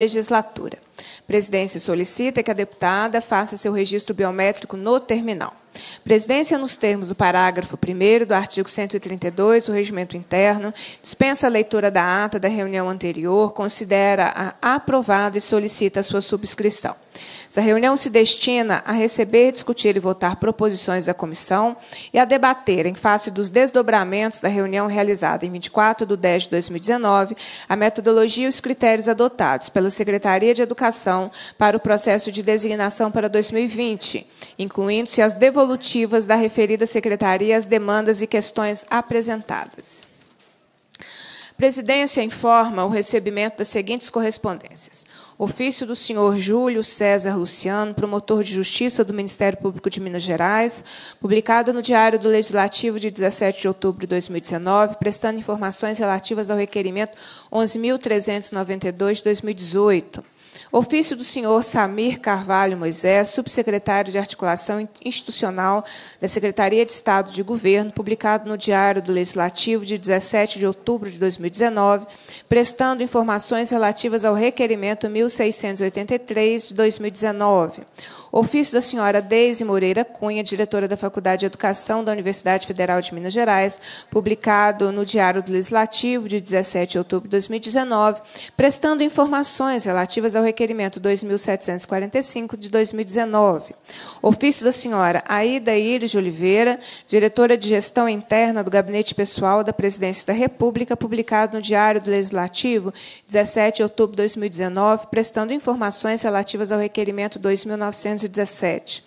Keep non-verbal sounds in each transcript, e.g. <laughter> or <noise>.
legislatura. Presidência solicita que a deputada faça seu registro biométrico no terminal. Presidência, nos termos do parágrafo 1 do artigo 132 do Regimento Interno, dispensa a leitura da ata da reunião anterior, considera a aprovada e solicita a sua subscrição. Essa reunião se destina a receber, discutir e votar proposições da comissão e a debater, em face dos desdobramentos da reunião realizada em 24 de 10 de 2019, a metodologia e os critérios adotados pela Secretaria de Educação para o processo de designação para 2020, incluindo-se as devolutivas da referida secretaria às demandas e questões apresentadas. Presidência informa o recebimento das seguintes correspondências. Ofício do senhor Júlio César Luciano, promotor de justiça do Ministério Público de Minas Gerais, publicado no Diário do Legislativo de 17 de outubro de 2019, prestando informações relativas ao requerimento 11.392 de 2018 Ofício do senhor Samir Carvalho Moisés, subsecretário de Articulação Institucional da Secretaria de Estado de Governo, publicado no Diário do Legislativo de 17 de outubro de 2019, prestando informações relativas ao requerimento 1683 de 2019. Ofício da senhora Deise Moreira Cunha, diretora da Faculdade de Educação da Universidade Federal de Minas Gerais, publicado no Diário do Legislativo de 17 de outubro de 2019, prestando informações relativas ao requerimento 2745 de 2019. Ofício da senhora Aida Iris de Oliveira, diretora de Gestão Interna do Gabinete Pessoal da Presidência da República, publicado no Diário do Legislativo 17 de outubro de 2019, prestando informações relativas ao requerimento 2900 1917.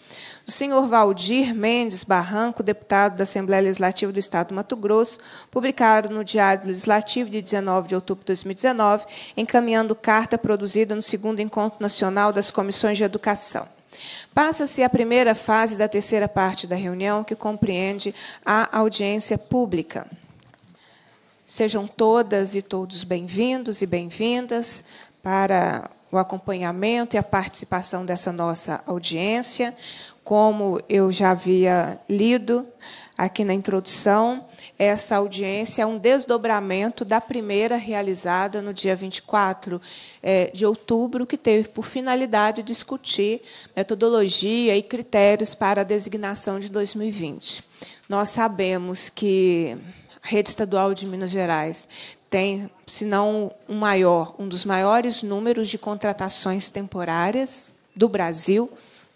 O senhor Valdir Mendes Barranco, deputado da Assembleia Legislativa do Estado do Mato Grosso, publicado no Diário Legislativo de 19 de outubro de 2019, encaminhando carta produzida no segundo Encontro Nacional das Comissões de Educação. Passa-se a primeira fase da terceira parte da reunião, que compreende a audiência pública. Sejam todas e todos bem-vindos e bem-vindas para o acompanhamento e a participação dessa nossa audiência. Como eu já havia lido aqui na introdução, essa audiência é um desdobramento da primeira realizada no dia 24 eh, de outubro, que teve por finalidade discutir metodologia e critérios para a designação de 2020. Nós sabemos que a Rede Estadual de Minas Gerais tem, se não o um maior, um dos maiores números de contratações temporárias do Brasil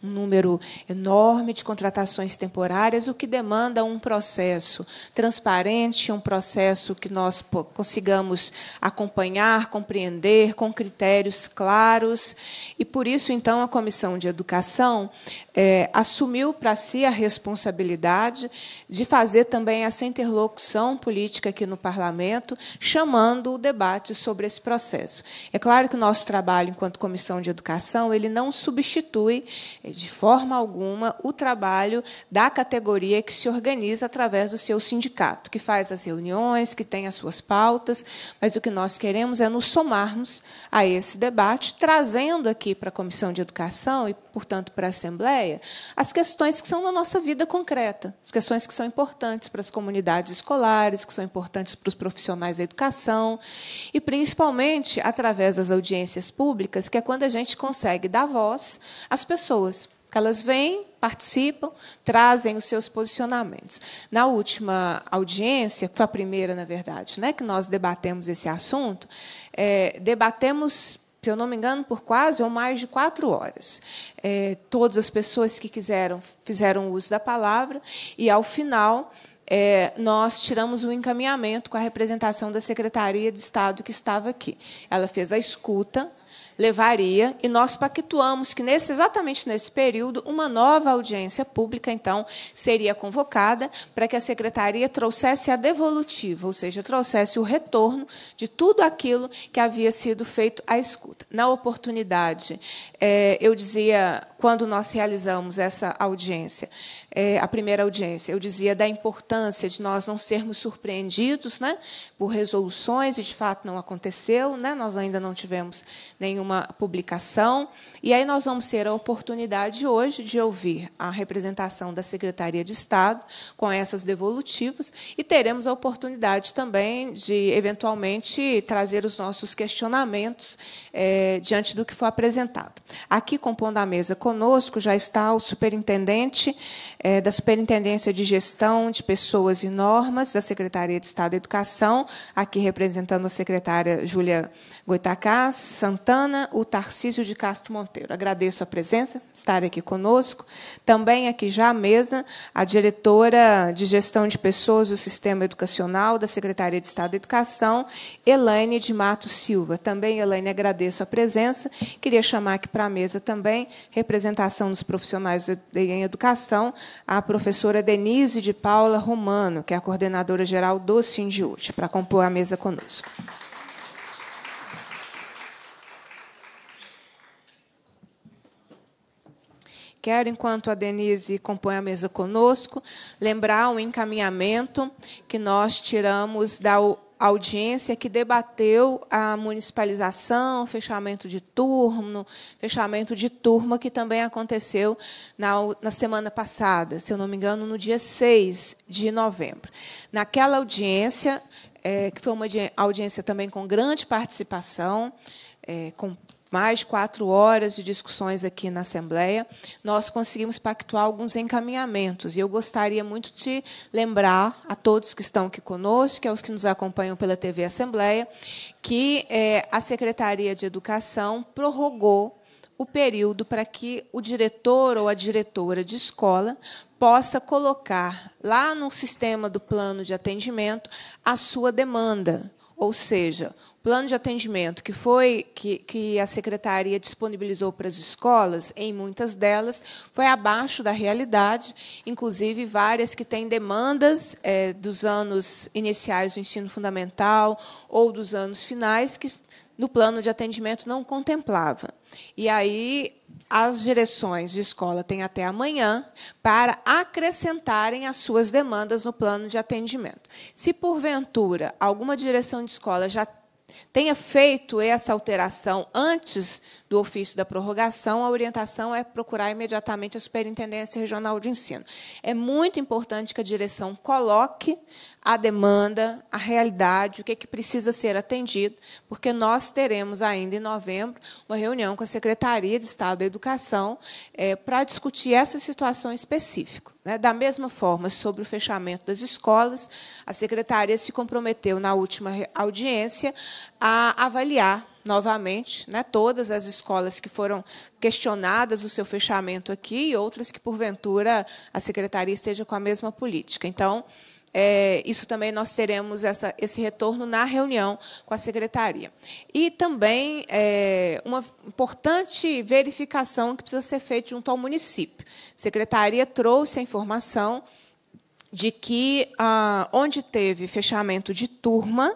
um número enorme de contratações temporárias, o que demanda um processo transparente, um processo que nós consigamos acompanhar, compreender, com critérios claros. E por isso, então, a Comissão de Educação é, assumiu para si a responsabilidade de fazer também essa interlocução política aqui no Parlamento, chamando o debate sobre esse processo. É claro que o nosso trabalho enquanto Comissão de Educação ele não substitui de forma alguma, o trabalho da categoria que se organiza através do seu sindicato, que faz as reuniões, que tem as suas pautas, mas o que nós queremos é nos somarmos a esse debate, trazendo aqui para a Comissão de Educação e, portanto, para a Assembleia, as questões que são da nossa vida concreta, as questões que são importantes para as comunidades escolares, que são importantes para os profissionais da educação, e, principalmente, através das audiências públicas, que é quando a gente consegue dar voz às pessoas, elas vêm, participam, trazem os seus posicionamentos. Na última audiência, que foi a primeira, na verdade, né, que nós debatemos esse assunto, é, debatemos se eu não me engano, por quase ou mais de quatro horas. É, todas as pessoas que quiseram fizeram uso da palavra e, ao final, é, nós tiramos um encaminhamento com a representação da Secretaria de Estado que estava aqui. Ela fez a escuta levaria, e nós pactuamos que nesse, exatamente nesse período uma nova audiência pública então seria convocada para que a secretaria trouxesse a devolutiva, ou seja, trouxesse o retorno de tudo aquilo que havia sido feito à escuta. Na oportunidade, eh, eu dizia quando nós realizamos essa audiência, é, a primeira audiência. Eu dizia da importância de nós não sermos surpreendidos né, por resoluções, e de fato não aconteceu, né, nós ainda não tivemos nenhuma publicação. E aí nós vamos ter a oportunidade hoje de ouvir a representação da Secretaria de Estado com essas devolutivas e teremos a oportunidade também de, eventualmente, trazer os nossos questionamentos é, diante do que for apresentado. Aqui, compondo a mesa conosco, já está o superintendente é, da Superintendência de Gestão de Pessoas e Normas, da Secretaria de Estado da Educação, aqui representando a secretária Júlia Goitacás Santana, o Tarcísio de Castro Monteiro. Agradeço a presença, estar aqui conosco. Também aqui já à mesa, a diretora de Gestão de Pessoas do Sistema Educacional, da Secretaria de Estado da Educação, Elaine de Mato Silva. Também, Elaine, agradeço a presença. Queria chamar aqui para a mesa também representação dos profissionais em educação, a professora Denise de Paula Romano, que é a coordenadora geral do Sindiúte, para compor a mesa conosco. Quero, enquanto a Denise compõe a mesa conosco, lembrar um encaminhamento que nós tiramos da audiência que debateu a municipalização, fechamento de turno, fechamento de turma, que também aconteceu na, na semana passada, se eu não me engano, no dia 6 de novembro. Naquela audiência, é, que foi uma audiência também com grande participação, é, com mais quatro horas de discussões aqui na Assembleia, nós conseguimos pactuar alguns encaminhamentos. E eu gostaria muito de lembrar a todos que estão aqui conosco, aos que nos acompanham pela TV Assembleia, que é, a Secretaria de Educação prorrogou o período para que o diretor ou a diretora de escola possa colocar lá no sistema do plano de atendimento a sua demanda, ou seja, plano de atendimento que foi que, que a secretaria disponibilizou para as escolas, em muitas delas, foi abaixo da realidade, inclusive várias que têm demandas é, dos anos iniciais do ensino fundamental ou dos anos finais que no plano de atendimento não contemplava. E aí as direções de escola têm até amanhã para acrescentarem as suas demandas no plano de atendimento. Se porventura alguma direção de escola já tenha feito essa alteração antes do ofício da prorrogação, a orientação é procurar imediatamente a Superintendência Regional de Ensino. É muito importante que a direção coloque a demanda, a realidade, o que, é que precisa ser atendido, porque nós teremos ainda em novembro uma reunião com a Secretaria de Estado da Educação é, para discutir essa situação específica. Né? Da mesma forma, sobre o fechamento das escolas, a secretaria se comprometeu na última audiência a avaliar novamente né, todas as escolas que foram questionadas o seu fechamento aqui e outras que, porventura, a secretaria esteja com a mesma política. Então, é, isso também nós teremos essa, esse retorno na reunião com a secretaria. E também é, uma importante verificação que precisa ser feita junto ao município. A secretaria trouxe a informação de que ah, onde teve fechamento de turma,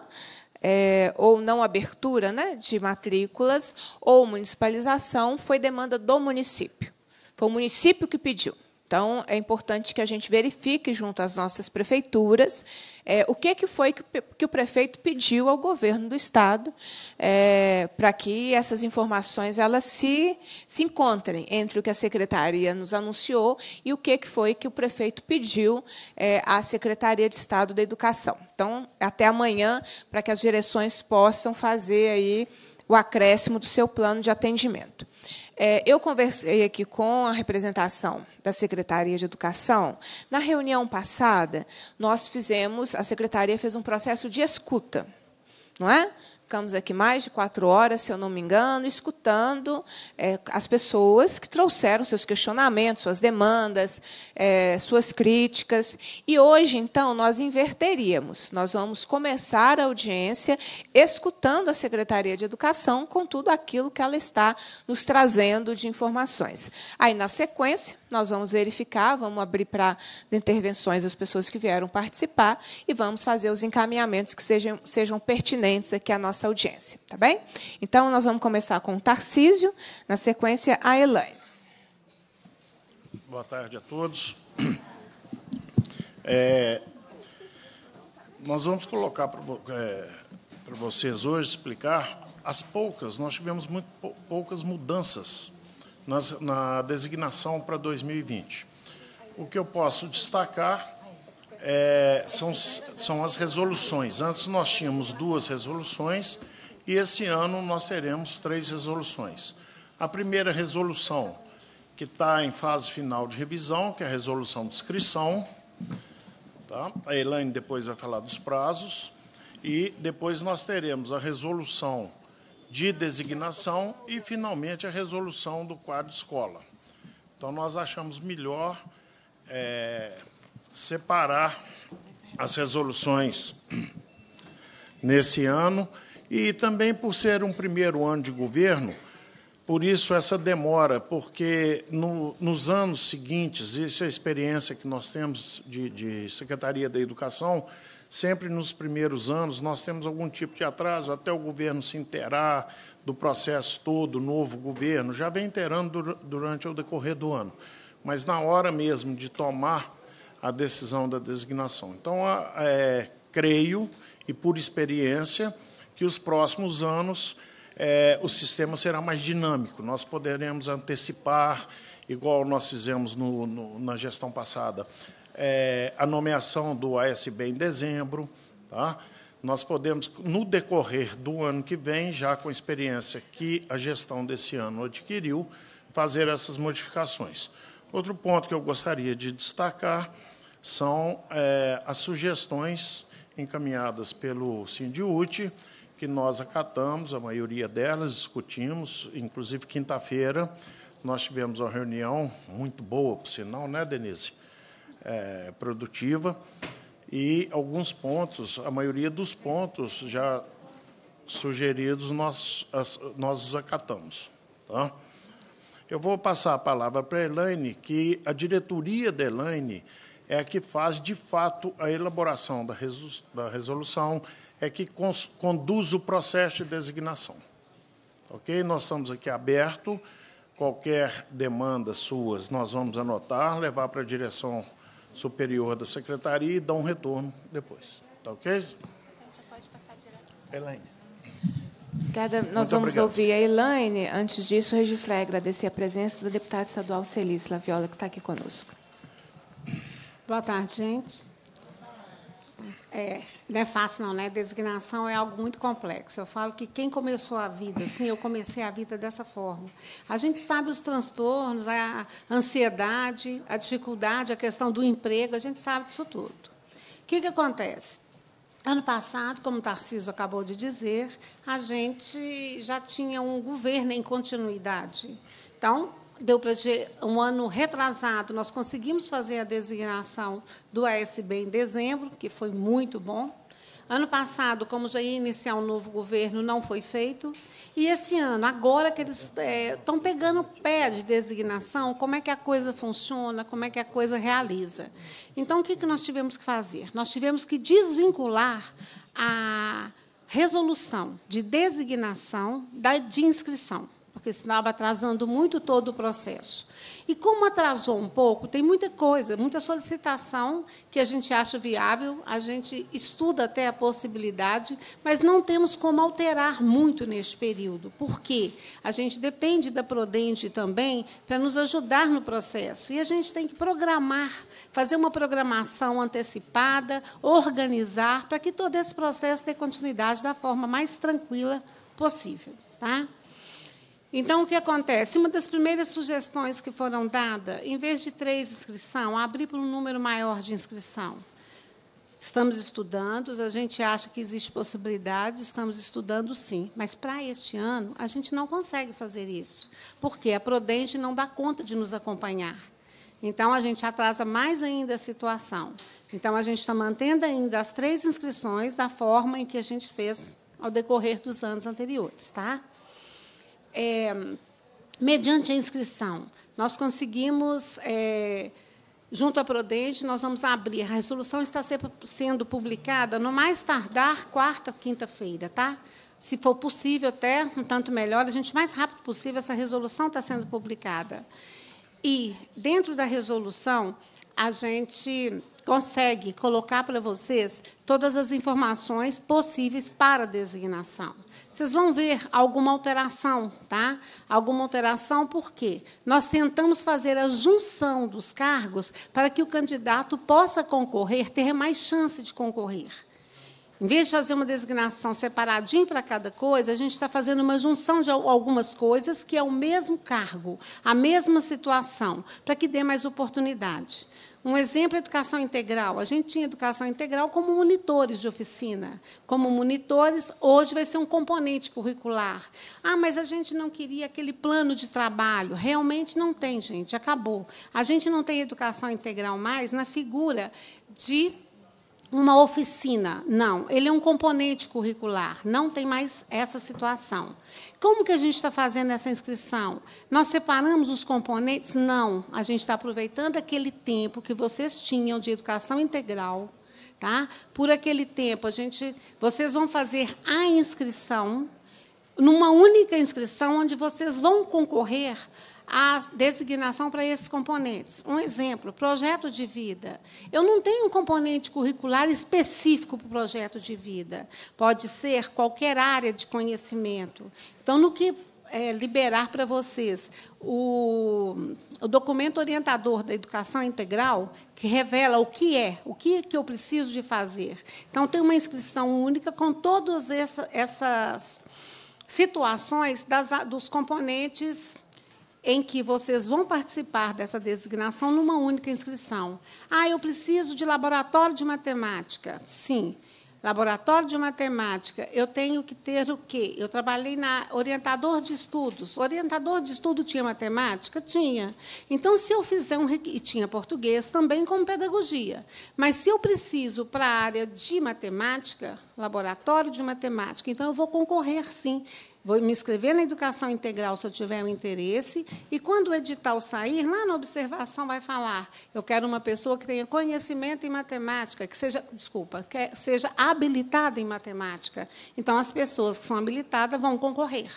é, ou não abertura né, de matrículas, ou municipalização, foi demanda do município. Foi o município que pediu. Então, é importante que a gente verifique junto às nossas prefeituras é, o que, é que foi que, que, o prefeito pediu ao governo do Estado é, para que essas informações elas se, se encontrem entre o que a secretaria nos anunciou e o que, é que foi que o prefeito pediu é, à Secretaria de Estado da Educação. Então, até amanhã, para que as direções possam fazer aí o acréscimo do seu plano de atendimento. É, eu conversei aqui com a representação da Secretaria de Educação. Na reunião passada, nós fizemos, a Secretaria fez um processo de escuta. Não é? Ficamos aqui mais de quatro horas, se eu não me engano, escutando é, as pessoas que trouxeram seus questionamentos, suas demandas, é, suas críticas. E hoje, então, nós inverteríamos. Nós vamos começar a audiência escutando a Secretaria de Educação com tudo aquilo que ela está nos trazendo de informações. Aí, na sequência, nós vamos verificar, vamos abrir para intervenções as pessoas que vieram participar e vamos fazer os encaminhamentos que sejam, sejam pertinentes aqui à nossa audiência, tá bem? Então, nós vamos começar com o Tarcísio, na sequência, a Elaine. Boa tarde a todos. É, nós vamos colocar para é, vocês hoje, explicar as poucas, nós tivemos muito poucas mudanças nas, na designação para 2020. O que eu posso destacar é, são, são as resoluções. Antes nós tínhamos duas resoluções e esse ano nós teremos três resoluções. A primeira resolução, que está em fase final de revisão, que é a resolução de inscrição. Tá? A Elaine depois vai falar dos prazos. E depois nós teremos a resolução de designação e, finalmente, a resolução do quadro escola. Então, nós achamos melhor é, separar as resoluções nesse ano e também por ser um primeiro ano de governo, por isso essa demora, porque no, nos anos seguintes, isso é a experiência que nós temos de, de Secretaria da Educação, Sempre nos primeiros anos nós temos algum tipo de atraso, até o governo se inteirar do processo todo, o novo governo, já vem inteirando durante o decorrer do ano. Mas na hora mesmo de tomar a decisão da designação. Então, é, creio, e por experiência, que os próximos anos é, o sistema será mais dinâmico. Nós poderemos antecipar, igual nós fizemos no, no, na gestão passada, é, a nomeação do ASB em dezembro. Tá? Nós podemos, no decorrer do ano que vem, já com a experiência que a gestão desse ano adquiriu, fazer essas modificações. Outro ponto que eu gostaria de destacar são é, as sugestões encaminhadas pelo Sindiúti, que nós acatamos, a maioria delas discutimos, inclusive quinta-feira nós tivemos uma reunião muito boa, por sinal, né, Denise? é, produtiva e alguns pontos, a maioria dos pontos já sugeridos nós, as, nós os acatamos. Tá? Eu vou passar a palavra para a Elaine, que a diretoria da Elaine é a que faz, de fato, a elaboração da, da resolução, é que conduz o processo de designação. Ok? Nós estamos aqui aberto. Qualquer demanda suas, nós vamos anotar, levar para a direção superior da secretaria e dá um retorno depois. Tá ok? A gente pode passar direto. Elaine. Obrigada. Nós Muito vamos obrigado. ouvir a Elaine. Antes disso, registrar e agradecer a presença do deputado estadual Celis Laviola, que está aqui conosco. Boa tarde, gente. É, não é fácil não, né? Designação é algo muito complexo. Eu falo que quem começou a vida, assim, eu comecei a vida dessa forma. A gente sabe os transtornos, a ansiedade, a dificuldade, a questão do emprego, a gente sabe disso tudo. O que, que acontece? Ano passado, como o Tarcísio acabou de dizer, a gente já tinha um governo em continuidade. Então, deu para um ano retrasado, nós conseguimos fazer a designação do ASB em dezembro, que foi muito bom. Ano passado, como já ia iniciar um novo governo, não foi feito. E esse ano, agora que eles estão é, pegando pé de designação, como é que a coisa funciona, como é que a coisa realiza. Então, o que, que nós tivemos que fazer? Nós tivemos que desvincular a resolução de designação da, de inscrição porque estava atrasando muito todo o processo. E como atrasou um pouco, tem muita coisa, muita solicitação que a gente acha viável, a gente estuda até a possibilidade, mas não temos como alterar muito neste período, porque a gente depende da Prodente também para nos ajudar no processo. E a gente tem que programar, fazer uma programação antecipada, organizar, para que todo esse processo dê continuidade da forma mais tranquila possível. Tá? Então, o que acontece? Uma das primeiras sugestões que foram dadas, em vez de três inscrição, abrir para um número maior de inscrição. Estamos estudando, a gente acha que existe possibilidade, estamos estudando sim, mas para este ano a gente não consegue fazer isso, porque a Prodenge não dá conta de nos acompanhar. Então, a gente atrasa mais ainda a situação. Então, a gente está mantendo ainda as três inscrições da forma em que a gente fez ao decorrer dos anos anteriores. Tá? é, mediante a inscrição. Nós conseguimos, é, junto à Prodente, nós vamos abrir. A resolução está sendo publicada no mais tardar quarta, quinta-feira, tá? Se for possível, até um tanto melhor, a gente mais rápido possível essa resolução está sendo publicada. E dentro da resolução a gente consegue colocar para vocês todas as informações possíveis para a designação. Vocês vão ver alguma alteração, tá? Alguma alteração, por quê? Nós tentamos fazer a junção dos cargos para que o candidato possa concorrer, ter mais chance de concorrer. Em vez de fazer uma designação separadinho para cada coisa, a gente está fazendo uma junção de algumas coisas que é o mesmo cargo, a mesma situação, para que dê mais oportunidade. Um exemplo, é educação integral. A gente tinha educação integral como monitores de oficina. Como monitores, hoje vai ser um componente curricular. Ah, mas a gente não queria aquele plano de trabalho. Realmente não tem, gente, acabou. A gente não tem educação integral mais na figura de uma oficina. Não, ele é um componente curricular, não tem mais essa situação. Como que a gente está fazendo essa inscrição? Nós separamos os componentes? Não, a gente está aproveitando aquele tempo que vocês tinham de educação integral, tá? Por aquele tempo a gente, vocês vão fazer a inscrição numa única inscrição onde vocês vão concorrer a designação para esses componentes. Um exemplo, projeto de vida. Eu não tenho um componente curricular específico para o projeto de vida. Pode ser qualquer área de conhecimento. Então, no que é, liberar para vocês o, o, documento orientador da educação integral, que revela o que é, o que, que eu preciso de fazer. Então, tem uma inscrição única com todas essa, essas situações das, dos componentes em que vocês vão participar dessa designação numa única inscrição. Ah, eu preciso de laboratório de matemática. Sim, laboratório de matemática. Eu tenho que ter o quê? Eu trabalhei na orientador de estudos. Orientador de estudo tinha matemática? Tinha. Então, se eu fizer um. E tinha português também como pedagogia. Mas se eu preciso para a área de matemática, laboratório de matemática, então eu vou concorrer sim. Vou me inscrever na educação integral se eu tiver um interesse. E quando o edital sair, lá na observação vai falar: eu quero uma pessoa que tenha conhecimento em matemática, que seja, desculpa, que é, seja habilitada em matemática. Então, as pessoas que são habilitadas vão concorrer.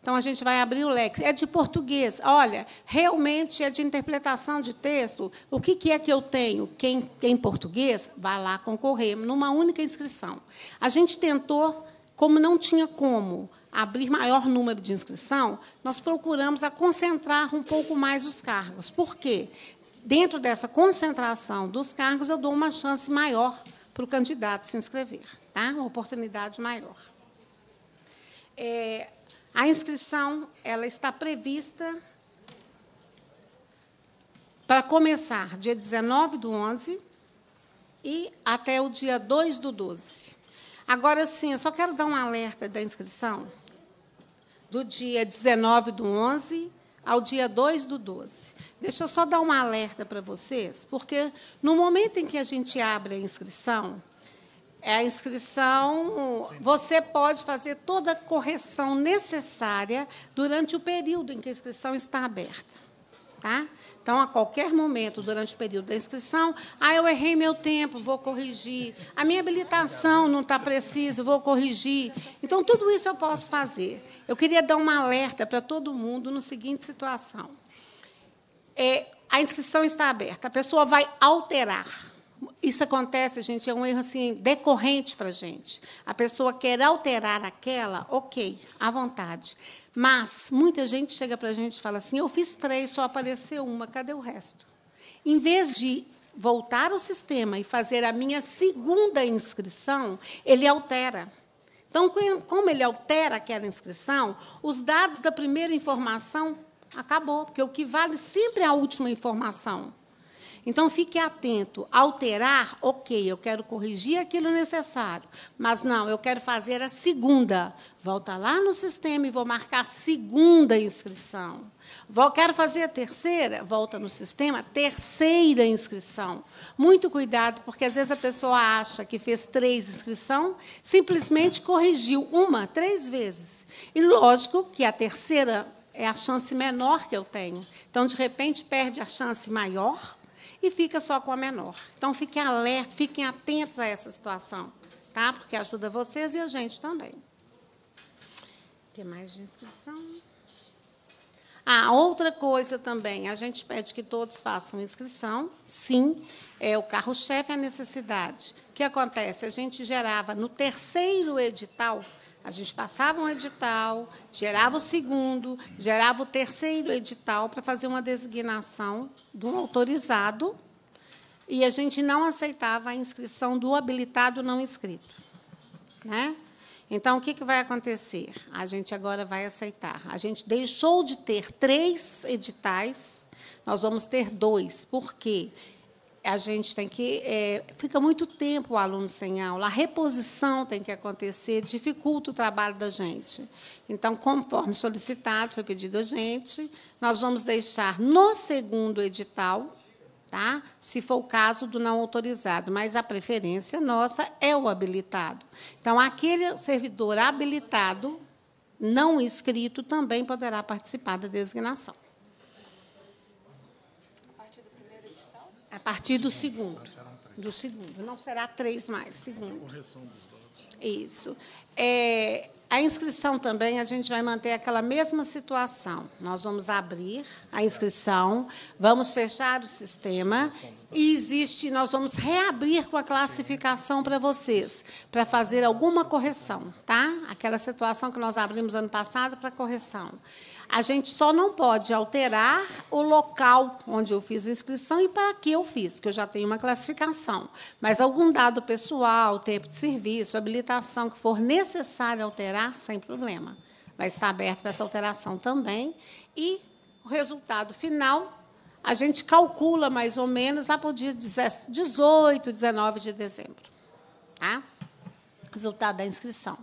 Então, a gente vai abrir o leque. É de português. Olha, realmente é de interpretação de texto. O que, que é que eu tenho? Quem tem português, vai lá concorrer, numa única inscrição. A gente tentou, como não tinha como, abrir maior número de inscrição, nós procuramos a concentrar um pouco mais os cargos. Por quê? Dentro dessa concentração dos cargos, eu dou uma chance maior para o candidato se inscrever, tá? uma oportunidade maior. É, a inscrição ela está prevista para começar dia 19 do 11 e até o dia 2 do 12. Agora sim, eu só quero dar um alerta da inscrição, do dia 19 do 11 ao dia 2 do 12. Deixa eu só dar um alerta para vocês, porque no momento em que a gente abre a inscrição, é a inscrição, você pode fazer toda a correção necessária durante o período em que a inscrição está aberta. Tá? Então, a qualquer momento, durante o período da inscrição, ah, eu errei meu tempo, vou corrigir. A minha habilitação não está precisa, vou corrigir. Então, tudo isso eu posso fazer. Eu queria dar uma alerta para todo mundo no seguinte situação. É, a inscrição está aberta, a pessoa vai alterar. Isso acontece, gente, é um erro assim decorrente para a gente. A pessoa quer alterar aquela, ok, à vontade. Mas muita gente chega para a gente e fala assim: eu fiz três, só apareceu uma, cadê o resto? Em vez de voltar o sistema e fazer a minha segunda inscrição, ele altera. Então, como ele altera aquela inscrição, os dados da primeira informação acabou, porque o que vale sempre é a última informação. Então fique atento. Alterar, ok, eu quero corrigir aquilo necessário. Mas não, eu quero fazer a segunda. Volta lá no sistema e vou marcar segunda inscrição. Vou, quero fazer a terceira, volta no sistema, terceira inscrição. Muito cuidado, porque às vezes a pessoa acha que fez três inscrições, simplesmente corrigiu uma, três vezes. E lógico que a terceira é a chance menor que eu tenho. Então, de repente, perde a chance maior e fica só com a menor. Então, fiquem alertos, fiquem atentos a essa situação, tá? Porque ajuda vocês e a gente também. Tem mais de inscrição? Ah, outra coisa também, a gente pede que todos façam inscrição, sim, é o carro-chefe é a necessidade. O que acontece? A gente gerava no terceiro edital a gente passava um edital, gerava o segundo, gerava o terceiro edital para fazer uma designação do autorizado e a gente não aceitava a inscrição do habilitado não inscrito. Né? Então, o que, que vai acontecer? A gente agora vai aceitar. A gente deixou de ter três editais, nós vamos ter dois. Por quê? Porque a gente tem que. É, fica muito tempo o aluno sem aula, a reposição tem que acontecer, dificulta o trabalho da gente. Então, conforme solicitado, foi pedido a gente, nós vamos deixar no segundo edital, tá? se for o caso do não autorizado, mas a preferência nossa é o habilitado. Então, aquele servidor habilitado, não inscrito, também poderá participar da designação. A partir do segundo. Do segundo. Não será três mais. Segundo. Correção dos dados. Isso. É, a inscrição também, a gente vai manter aquela mesma situação. Nós vamos abrir a inscrição, vamos fechar o sistema e existe, nós vamos reabrir com a classificação para vocês, para fazer alguma correção, tá? Aquela situação que nós abrimos ano passado para correção. A gente só não pode alterar o local onde eu fiz a inscrição e para que eu fiz, que eu já tenho uma classificação. Mas algum dado pessoal, tempo de serviço, habilitação que for necessário alterar, sem problema. Vai estar aberto para essa alteração também. E o resultado final a gente calcula mais ou menos lá para o dia 18, 19 de dezembro. Tá? Resultado da inscrição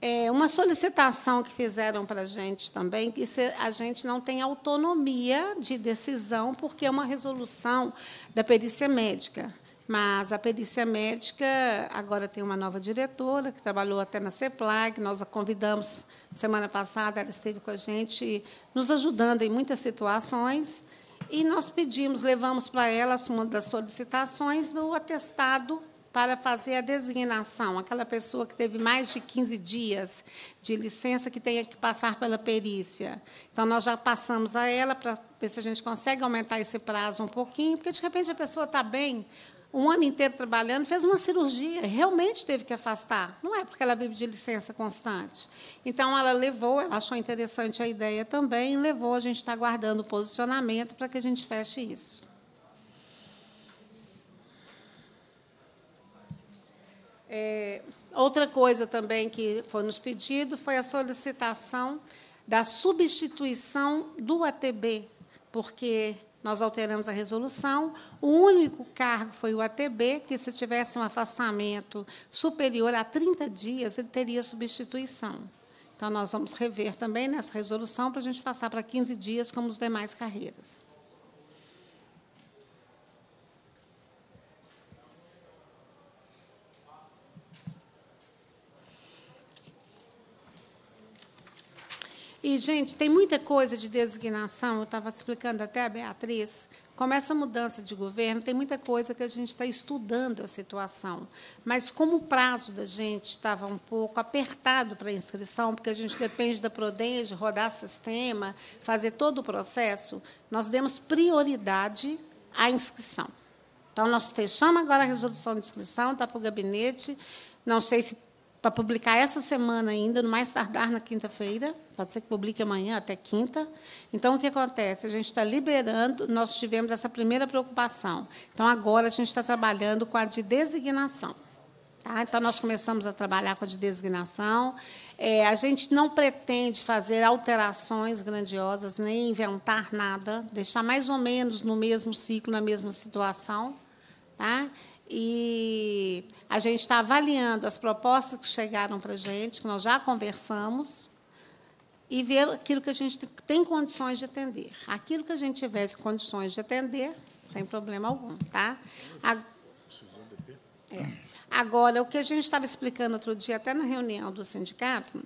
é, uma solicitação que fizeram para a gente também, que a gente não tem autonomia de decisão, porque é uma resolução da perícia médica. Mas a perícia médica agora tem uma nova diretora, que trabalhou até na CEPLAG, nós a convidamos semana passada, ela esteve com a gente, nos ajudando em muitas situações. E nós pedimos, levamos para ela uma das solicitações do atestado para fazer a designação, aquela pessoa que teve mais de 15 dias de licença que tenha que passar pela perícia. Então, nós já passamos a ela para ver se a gente consegue aumentar esse prazo um pouquinho, porque, de repente, a pessoa está bem, um ano inteiro trabalhando, fez uma cirurgia, realmente teve que afastar. Não é porque ela vive de licença constante. Então, ela levou, ela achou interessante a ideia também, levou, a gente está aguardando o posicionamento para que a gente feche isso. É, outra coisa também que foi nos pedido foi a solicitação da substituição do ATB, porque nós alteramos a resolução. O único cargo foi o ATB, que se tivesse um afastamento superior a 30 dias, ele teria substituição. Então, nós vamos rever também nessa resolução para a gente passar para 15 dias, como os demais carreiras. E, gente, tem muita coisa de designação, eu estava explicando até a Beatriz, como essa mudança de governo, tem muita coisa que a gente está estudando a situação. Mas como o prazo da gente estava um pouco apertado para a inscrição, porque a gente depende da Prodenge, rodar sistema, fazer todo o processo, nós demos prioridade à inscrição. Então, nós fechamos agora a resolução de inscrição, está para o gabinete. Não sei se para publicar essa semana ainda, no mais tardar na quinta-feira. Pode ser que publique amanhã até quinta. Então, o que acontece? A gente está liberando, nós tivemos essa primeira preocupação. Então, agora a gente está trabalhando com a de designação. Tá? Então, nós começamos a trabalhar com a de designação. É, a gente não pretende fazer alterações grandiosas, nem inventar nada, deixar mais ou menos no mesmo ciclo, na mesma situação. Tá? e a gente está avaliando as propostas que chegaram para a gente, que nós já conversamos, e ver aquilo que a gente tem condições de atender. Aquilo que a gente tiver condições de atender, sem problema algum. Tá? A... É. Agora, o que a gente estava explicando outro dia, até na reunião do sindicato,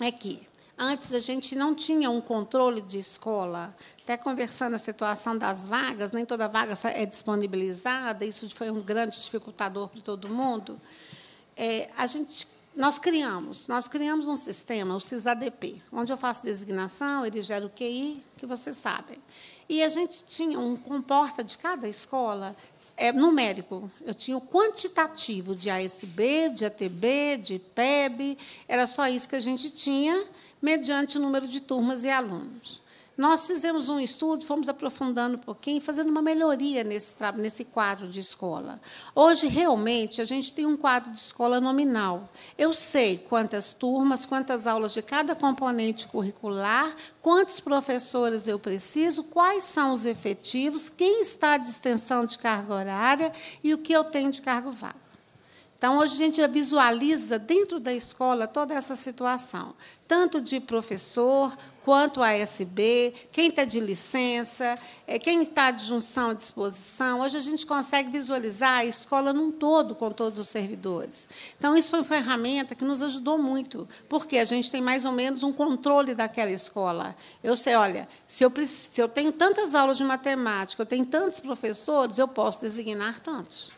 é que Antes a gente não tinha um controle de escola. Até conversando a situação das vagas, nem toda vaga é disponibilizada, isso foi um grande dificultador para todo mundo. É, a gente, nós criamos, nós criamos um sistema, o CISADP, onde eu faço designação, ele gera o QI, que vocês sabem. E a gente tinha um comporta de cada escola é, numérico. Eu tinha o quantitativo de ASB, de ATB, de PEB, era só isso que a gente tinha mediante o número de turmas e alunos. Nós fizemos um estudo, fomos aprofundando um pouquinho, fazendo uma melhoria nesse, nesse quadro de escola. Hoje, realmente, a gente tem um quadro de escola nominal. Eu sei quantas turmas, quantas aulas de cada componente curricular, quantos professores eu preciso, quais são os efetivos, quem está de extensão de carga horária e o que eu tenho de cargo vago. Então, hoje a gente visualiza dentro da escola toda essa situação, tanto de professor quanto a ASB, quem está de licença, eh, quem está de junção à disposição. Hoje a gente consegue visualizar a escola num todo com todos os servidores. Então, isso foi uma ferramenta que nos ajudou muito, porque a gente tem mais ou menos um controle daquela escola. Eu sei, olha, se eu, se eu tenho tantas aulas de matemática, eu tenho tantos professores, eu posso designar tantos.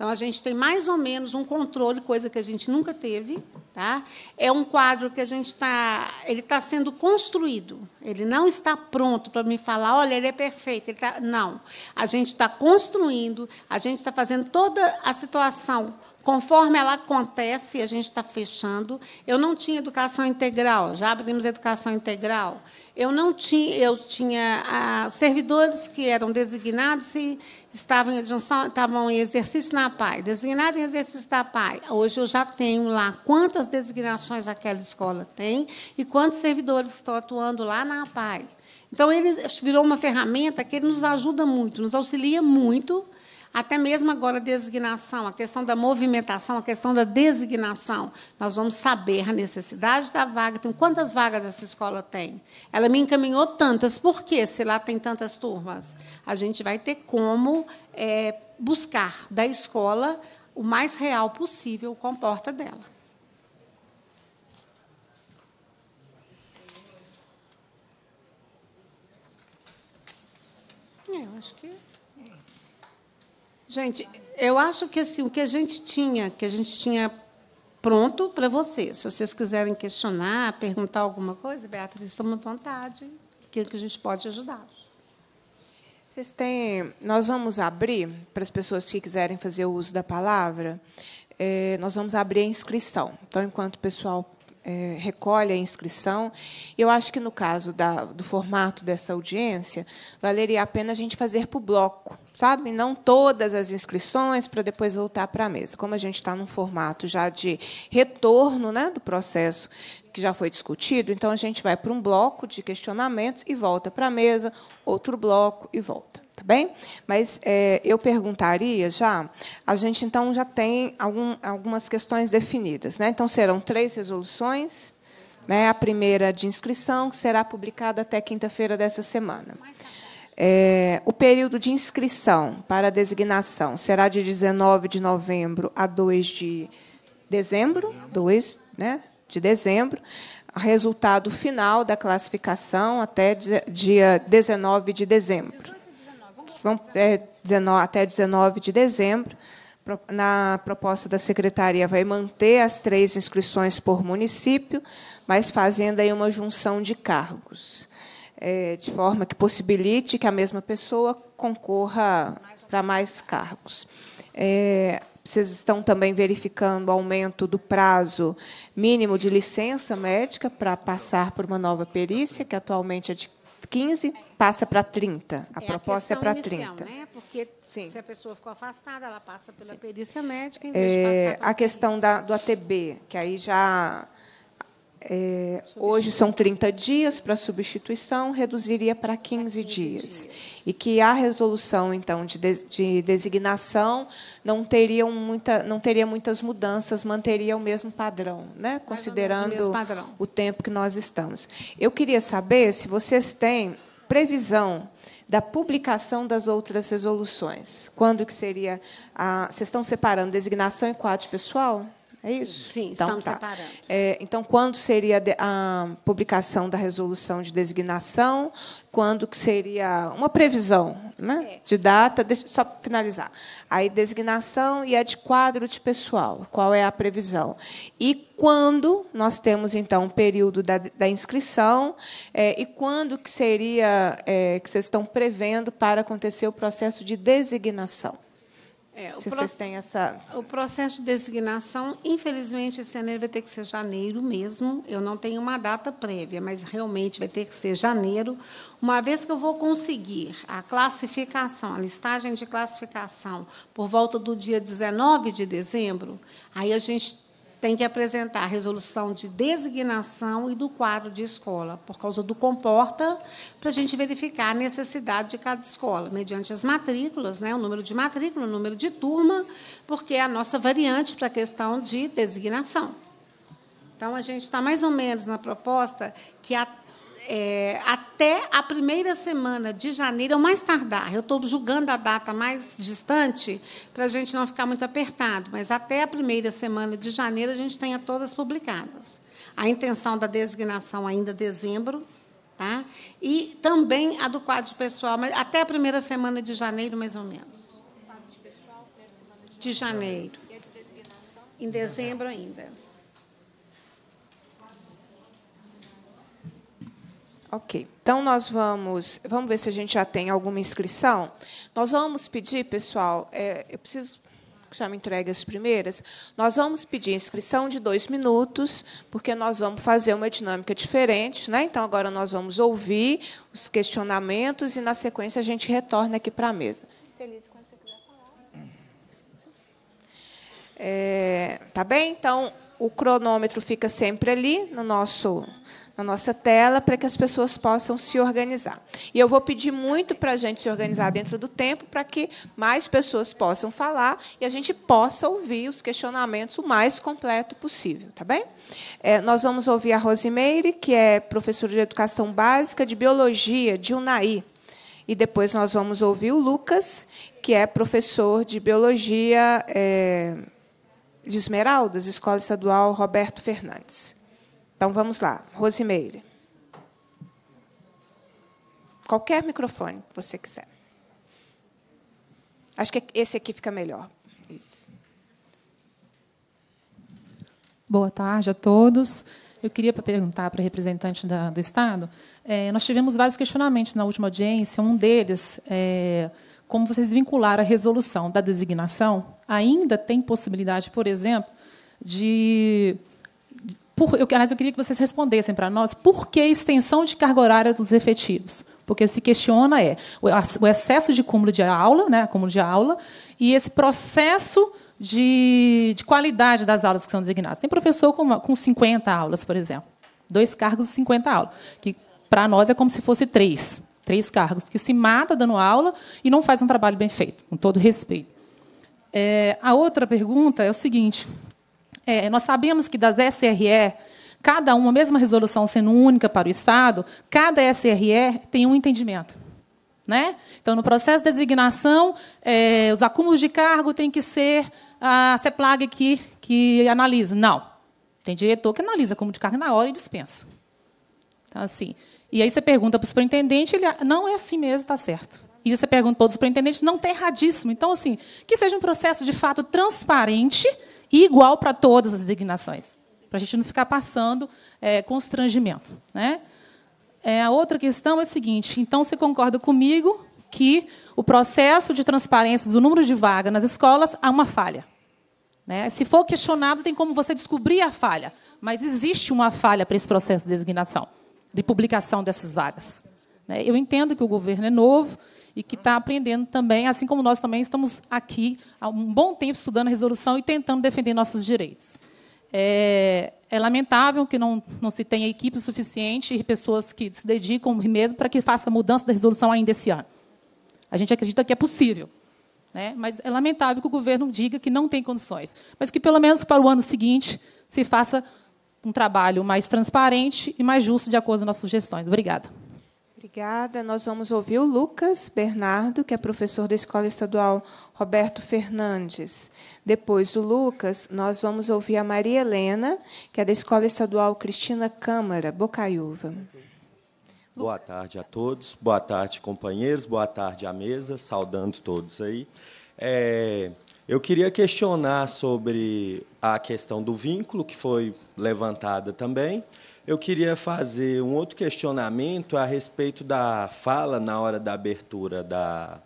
Então, a gente tem mais ou menos um controle, coisa que a gente nunca teve. Tá? É um quadro que a gente está. Ele está sendo construído. Ele não está pronto para me falar, olha, ele é perfeito. Ele tá... Não. A gente está construindo, a gente está fazendo toda a situação conforme ela acontece, a gente está fechando. Eu não tinha educação integral, já abrimos educação integral. Eu não tinha, eu tinha ah, servidores que eram designados e estavam em, estavam em exercício na PAI, designaram em exercício da PAI. Hoje eu já tenho lá quantas designações aquela escola tem e quantos servidores estão atuando lá na PAI. Então, ele virou uma ferramenta que ele nos ajuda muito, nos auxilia muito até mesmo agora a designação, a questão da movimentação, a questão da designação. Nós vamos saber a necessidade da vaga. Tem então, quantas vagas essa escola tem? Ela me encaminhou tantas. Por quê? Se lá tem tantas turmas, a gente vai ter como é, buscar da escola o mais real possível com a porta dela. É, eu acho que Gente, eu acho que assim, o que a gente tinha, que a gente tinha pronto para vocês. Se vocês quiserem questionar, perguntar alguma coisa, Beatriz, estamos à vontade, O que a gente pode ajudar. Vocês têm. Nós vamos abrir para as pessoas que quiserem fazer o uso da palavra. É, nós vamos abrir a inscrição. Então, enquanto o pessoal é, recolhe a inscrição. Eu acho que, no caso da, do formato dessa audiência, valeria a pena a gente fazer por bloco sabe? Não todas as inscrições para depois voltar para a mesa. Como a gente está num formato já de retorno né, do processo que já foi discutido, então a gente vai para um bloco de questionamentos e volta para a mesa, outro bloco e volta. Tá bem? Mas é, eu perguntaria já, a gente então já tem algum, algumas questões definidas. Né? Então serão três resoluções, né? a primeira de inscrição, que será publicada até quinta-feira dessa semana. Mais é, o período de inscrição para a designação será de 19 de novembro a 2 de dezembro, 2 né, de dezembro, resultado final da classificação até dia 19 de dezembro. 19, é, até 19 de dezembro. Na proposta da secretaria, vai manter as três inscrições por município, mas fazendo aí uma junção de cargos é, de forma que possibilite que a mesma pessoa concorra para mais cargos. É, vocês estão também verificando o aumento do prazo mínimo de licença médica para passar por uma nova perícia, que atualmente é de 15, passa para 30. A é proposta a é para 30. Né? Porque Sim. se a pessoa ficou afastada, ela passa pela Sim. perícia médica em é, vez é, de passar A questão da, do ATB, que aí já é, hoje são 30 dias para substituição, reduziria para 15 dias. E que a resolução, então, de, de, de designação não teria, muita, não teria muitas mudanças, manteria o mesmo padrão, né? considerando o, padrão. o tempo que nós estamos. Eu queria saber se vocês têm previsão da publicação das outras resoluções. Quando que seria a. Vocês estão separando designação e quadro pessoal? É isso? Sim, então, estamos tá. separando. É, então, quando seria a publicação da resolução de designação? Quando que seria uma previsão né, é. de data? Deixa eu só finalizar. Aí, designação e a é de quadro de pessoal. Qual é a previsão? E quando nós temos, então, o período da, da inscrição é, e quando que seria é, que vocês estão prevendo para acontecer o processo de designação? É, se vocês têm essa. O processo de designação, infelizmente, esse ano vai ter que ser janeiro mesmo. Eu não tenho uma data prévia, mas realmente vai ter que ser janeiro, uma vez que eu vou conseguir a classificação, a listagem de classificação, por volta do dia 19 de dezembro, aí a gente tem que apresentar a resolução de designação e do quadro de escola, por causa do comporta, para a gente verificar a necessidade de cada escola, mediante as matrículas, né, o número de matrícula, o número de turma, porque é a nossa variante para a questão de designação. Então, a gente está mais ou menos na proposta que a é, até a primeira semana de janeiro, é ou mais tardar, eu estou julgando a data mais distante para a gente não ficar muito apertado, mas até a primeira semana de janeiro a gente tenha todas publicadas. A intenção da designação ainda é dezembro, tá? E também a do quadro de pessoal, mas até a primeira semana de janeiro, mais ou menos. De janeiro. Em dezembro ainda. Ok. Então nós vamos, vamos ver se a gente já tem alguma inscrição. Nós vamos pedir, pessoal, é, eu preciso que já me entregue as primeiras. Nós vamos pedir inscrição de dois minutos, porque nós vamos fazer uma dinâmica diferente, né? Então agora nós vamos ouvir os questionamentos e na sequência a gente retorna aqui para a mesa. Feliz quando você quiser falar. É, tá bem? Então o cronômetro fica sempre ali no nosso na nossa tela para que as pessoas possam se organizar. E eu vou pedir muito para a gente se organizar dentro do tempo para que mais pessoas possam falar e a gente possa ouvir os questionamentos o mais completo possível, tá bem? É, nós vamos ouvir a Rosimeire, que é professora de Educação Básica de Biologia de Unai. E depois nós vamos ouvir o Lucas, que é professor de Biologia é, de Esmeraldas, Escola Estadual Roberto Fernandes. Então vamos lá, Rosimeire. Qualquer microfone que você quiser. Acho que esse aqui fica melhor. Isso. Boa tarde a todos. Eu queria perguntar para a representante da, do Estado. É, nós tivemos vários questionamentos na última audiência. Um deles é como vocês vincularam a resolução da designação. Ainda tem possibilidade, por exemplo, de por, eu, aliás, eu queria que vocês respondessem para nós por que extensão de carga horária dos efetivos? Porque se questiona é o excesso de cúmulo de aula, né, cúmulo de aula, e esse processo de, de qualidade das aulas que são designadas. Tem professor com, uma, com 50 aulas, por exemplo. Dois cargos e 50 aulas, que para nós é como se fosse três. Três cargos, que se mata dando aula e não faz um trabalho bem feito, com todo respeito. É, a outra pergunta é o seguinte: é, nós sabemos que das SRE, cada uma, mesma resolução sendo única para o Estado, cada SRE tem um entendimento. Né? Então, no processo de designação, é, os acúmulos de cargo tem que ser a CEPLAG que, que analisa. Não. Tem diretor que analisa acúmulo de cargo na hora e dispensa. Então, assim. E aí você pergunta para o superintendente, ele não é assim mesmo, está certo. E você pergunta para o superintendente, não está erradíssimo. Então, assim, que seja um processo de fato transparente igual para todas as designações, para a gente não ficar passando é, constrangimento. Né? É, a outra questão é a seguinte: então você concorda comigo que o processo de transparência do número de vagas nas escolas há uma falha? Né? Se for questionado, tem como você descobrir a falha, mas existe uma falha para esse processo de designação, de publicação dessas vagas. Né? Eu entendo que o governo é novo e que está aprendendo também, assim como nós também estamos aqui há um bom tempo estudando a resolução e tentando defender nossos direitos. É, é lamentável que não, não se tenha equipe suficiente e pessoas que se dedicam mesmo para que faça a mudança da resolução ainda esse ano. A gente acredita que é possível, né? mas é lamentável que o governo diga que não tem condições, mas que pelo menos para o ano seguinte se faça um trabalho mais transparente e mais justo de acordo com as nossas sugestões. Obrigada. Obrigada. Nós vamos ouvir o Lucas Bernardo, que é professor da Escola Estadual Roberto Fernandes. Depois do Lucas, nós vamos ouvir a Maria Helena, que é da Escola Estadual Cristina Câmara, Bocaiúva. Boa tarde a todos, boa tarde, companheiros, boa tarde à mesa, saudando todos aí. É, eu queria questionar sobre a questão do vínculo, que foi levantada também. Eu queria fazer um outro questionamento a respeito da fala na hora da abertura da,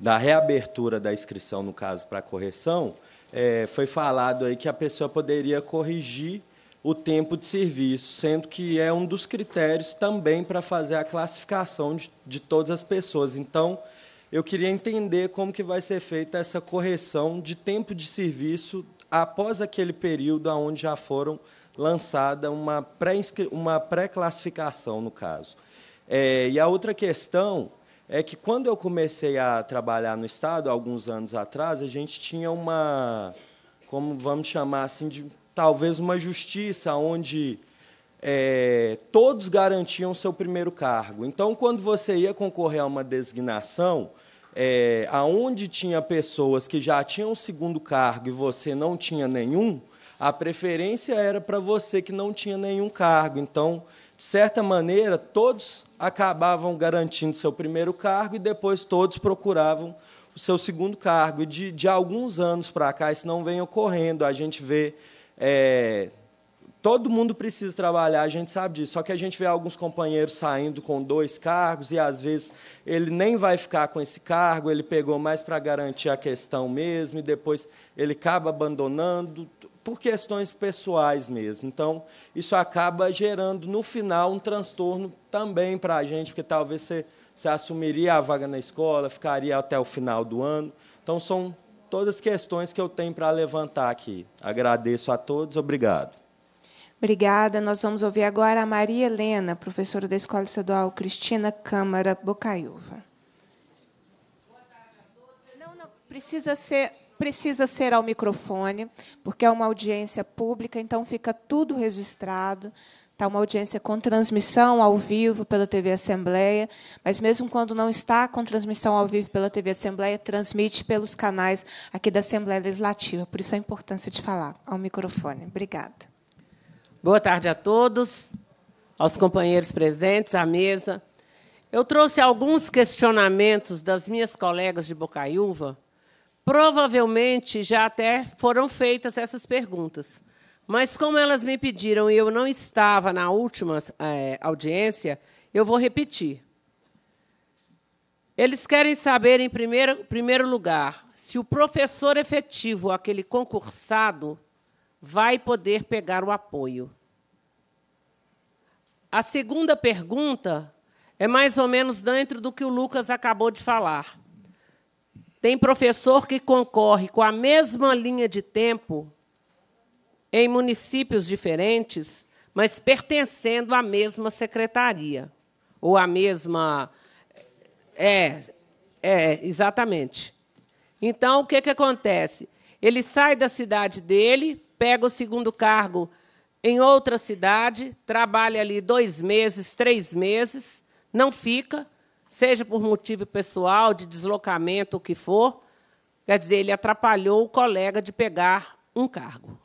da reabertura da inscrição, no caso, para correção. É, foi falado aí que a pessoa poderia corrigir o tempo de serviço, sendo que é um dos critérios também para fazer a classificação de, de todas as pessoas. Então, eu queria entender como que vai ser feita essa correção de tempo de serviço após aquele período onde já foram lançada uma pré-classificação, pré no caso. É, e a outra questão é que, quando eu comecei a trabalhar no Estado, alguns anos atrás, a gente tinha uma, como vamos chamar assim, de, talvez uma justiça onde é, todos garantiam seu primeiro cargo. Então, quando você ia concorrer a uma designação, é, aonde tinha pessoas que já tinham segundo cargo e você não tinha nenhum, a preferência era para você que não tinha nenhum cargo. Então, de certa maneira, todos acabavam garantindo seu primeiro cargo e depois todos procuravam o seu segundo cargo. De, de alguns anos para cá, isso não vem ocorrendo. A gente vê. É, todo mundo precisa trabalhar, a gente sabe disso. Só que a gente vê alguns companheiros saindo com dois cargos e, às vezes, ele nem vai ficar com esse cargo, ele pegou mais para garantir a questão mesmo e depois ele acaba abandonando por questões pessoais mesmo. Então, isso acaba gerando, no final, um transtorno também para a gente, porque talvez você, você assumiria a vaga na escola, ficaria até o final do ano. Então, são todas as questões que eu tenho para levantar aqui. Agradeço a todos, obrigado. Obrigada. Nós vamos ouvir agora a Maria Helena, professora da Escola Estadual Cristina Câmara Bocaiúva. Não, não, precisa ser precisa ser ao microfone, porque é uma audiência pública, então fica tudo registrado. Está uma audiência com transmissão ao vivo pela TV Assembleia, mas mesmo quando não está com transmissão ao vivo pela TV Assembleia, transmite pelos canais aqui da Assembleia Legislativa. Por isso a importância de falar ao microfone. Obrigada. Boa tarde a todos, aos companheiros presentes, à mesa. Eu trouxe alguns questionamentos das minhas colegas de Bocaiúva Provavelmente já até foram feitas essas perguntas. Mas, como elas me pediram e eu não estava na última é, audiência, eu vou repetir. Eles querem saber, em primeiro, primeiro lugar, se o professor efetivo, aquele concursado, vai poder pegar o apoio. A segunda pergunta é mais ou menos dentro do que o Lucas acabou de falar. Tem professor que concorre com a mesma linha de tempo em municípios diferentes, mas pertencendo à mesma secretaria ou à mesma é, é exatamente. Então o que que acontece? Ele sai da cidade dele, pega o segundo cargo em outra cidade, trabalha ali dois meses, três meses, não fica, seja por motivo pessoal, de deslocamento, o que for, quer dizer, ele atrapalhou o colega de pegar um cargo.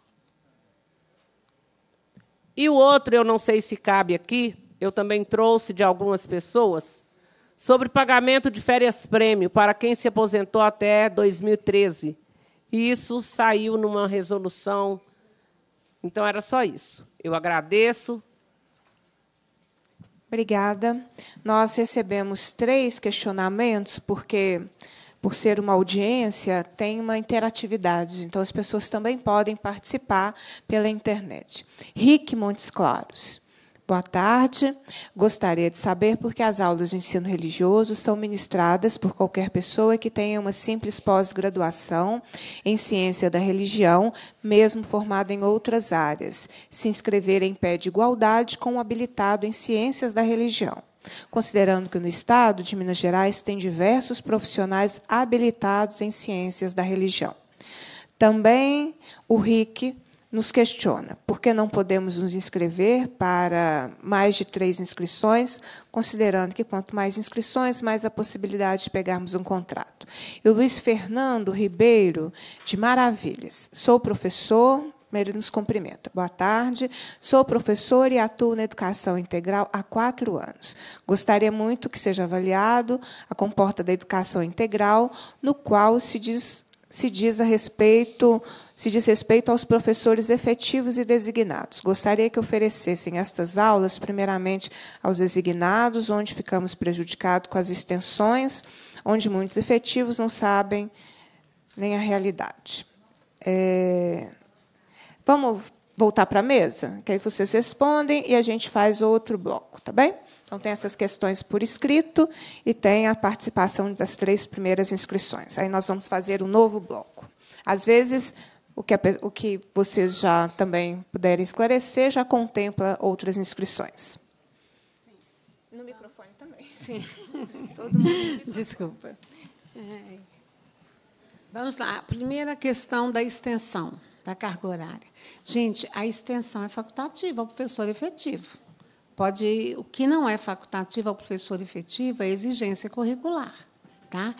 E o outro, eu não sei se cabe aqui, eu também trouxe de algumas pessoas, sobre pagamento de férias-prêmio para quem se aposentou até 2013. E isso saiu numa resolução. Então, era só isso. Eu agradeço Obrigada. Nós recebemos três questionamentos, porque, por ser uma audiência, tem uma interatividade. Então, as pessoas também podem participar pela internet. Rick Montes Claros. Boa tarde. Gostaria de saber por que as aulas de ensino religioso são ministradas por qualquer pessoa que tenha uma simples pós-graduação em ciência da religião, mesmo formada em outras áreas. Se inscrever em pé de igualdade com o um habilitado em ciências da religião. Considerando que no estado de Minas Gerais tem diversos profissionais habilitados em ciências da religião. Também o RIC nos questiona por que não podemos nos inscrever para mais de três inscrições, considerando que quanto mais inscrições, mais a possibilidade de pegarmos um contrato. E o Luiz Fernando Ribeiro, de Maravilhas. Sou professor, ele nos cumprimenta. Boa tarde, sou professor e atuo na educação integral há quatro anos. Gostaria muito que seja avaliado a comporta da educação integral, no qual se diz se diz a respeito, se diz respeito aos professores efetivos e designados. Gostaria que oferecessem estas aulas primeiramente aos designados, onde ficamos prejudicados com as extensões, onde muitos efetivos não sabem nem a realidade. É... Vamos voltar para a mesa, que aí vocês respondem e a gente faz outro bloco, tá bem? Então, tem essas questões por escrito e tem a participação das três primeiras inscrições. Aí nós vamos fazer um novo bloco. Às vezes, o que, o que vocês já também puderem esclarecer já contempla outras inscrições. Sim. No microfone também. Sim. <laughs> Todo mundo. Desculpa. É. Vamos lá. A primeira questão da extensão da carga horária. Gente, a extensão é facultativa, o professor é efetivo. Pode, o que não é facultativo ao professor efetivo é exigência curricular. Tá?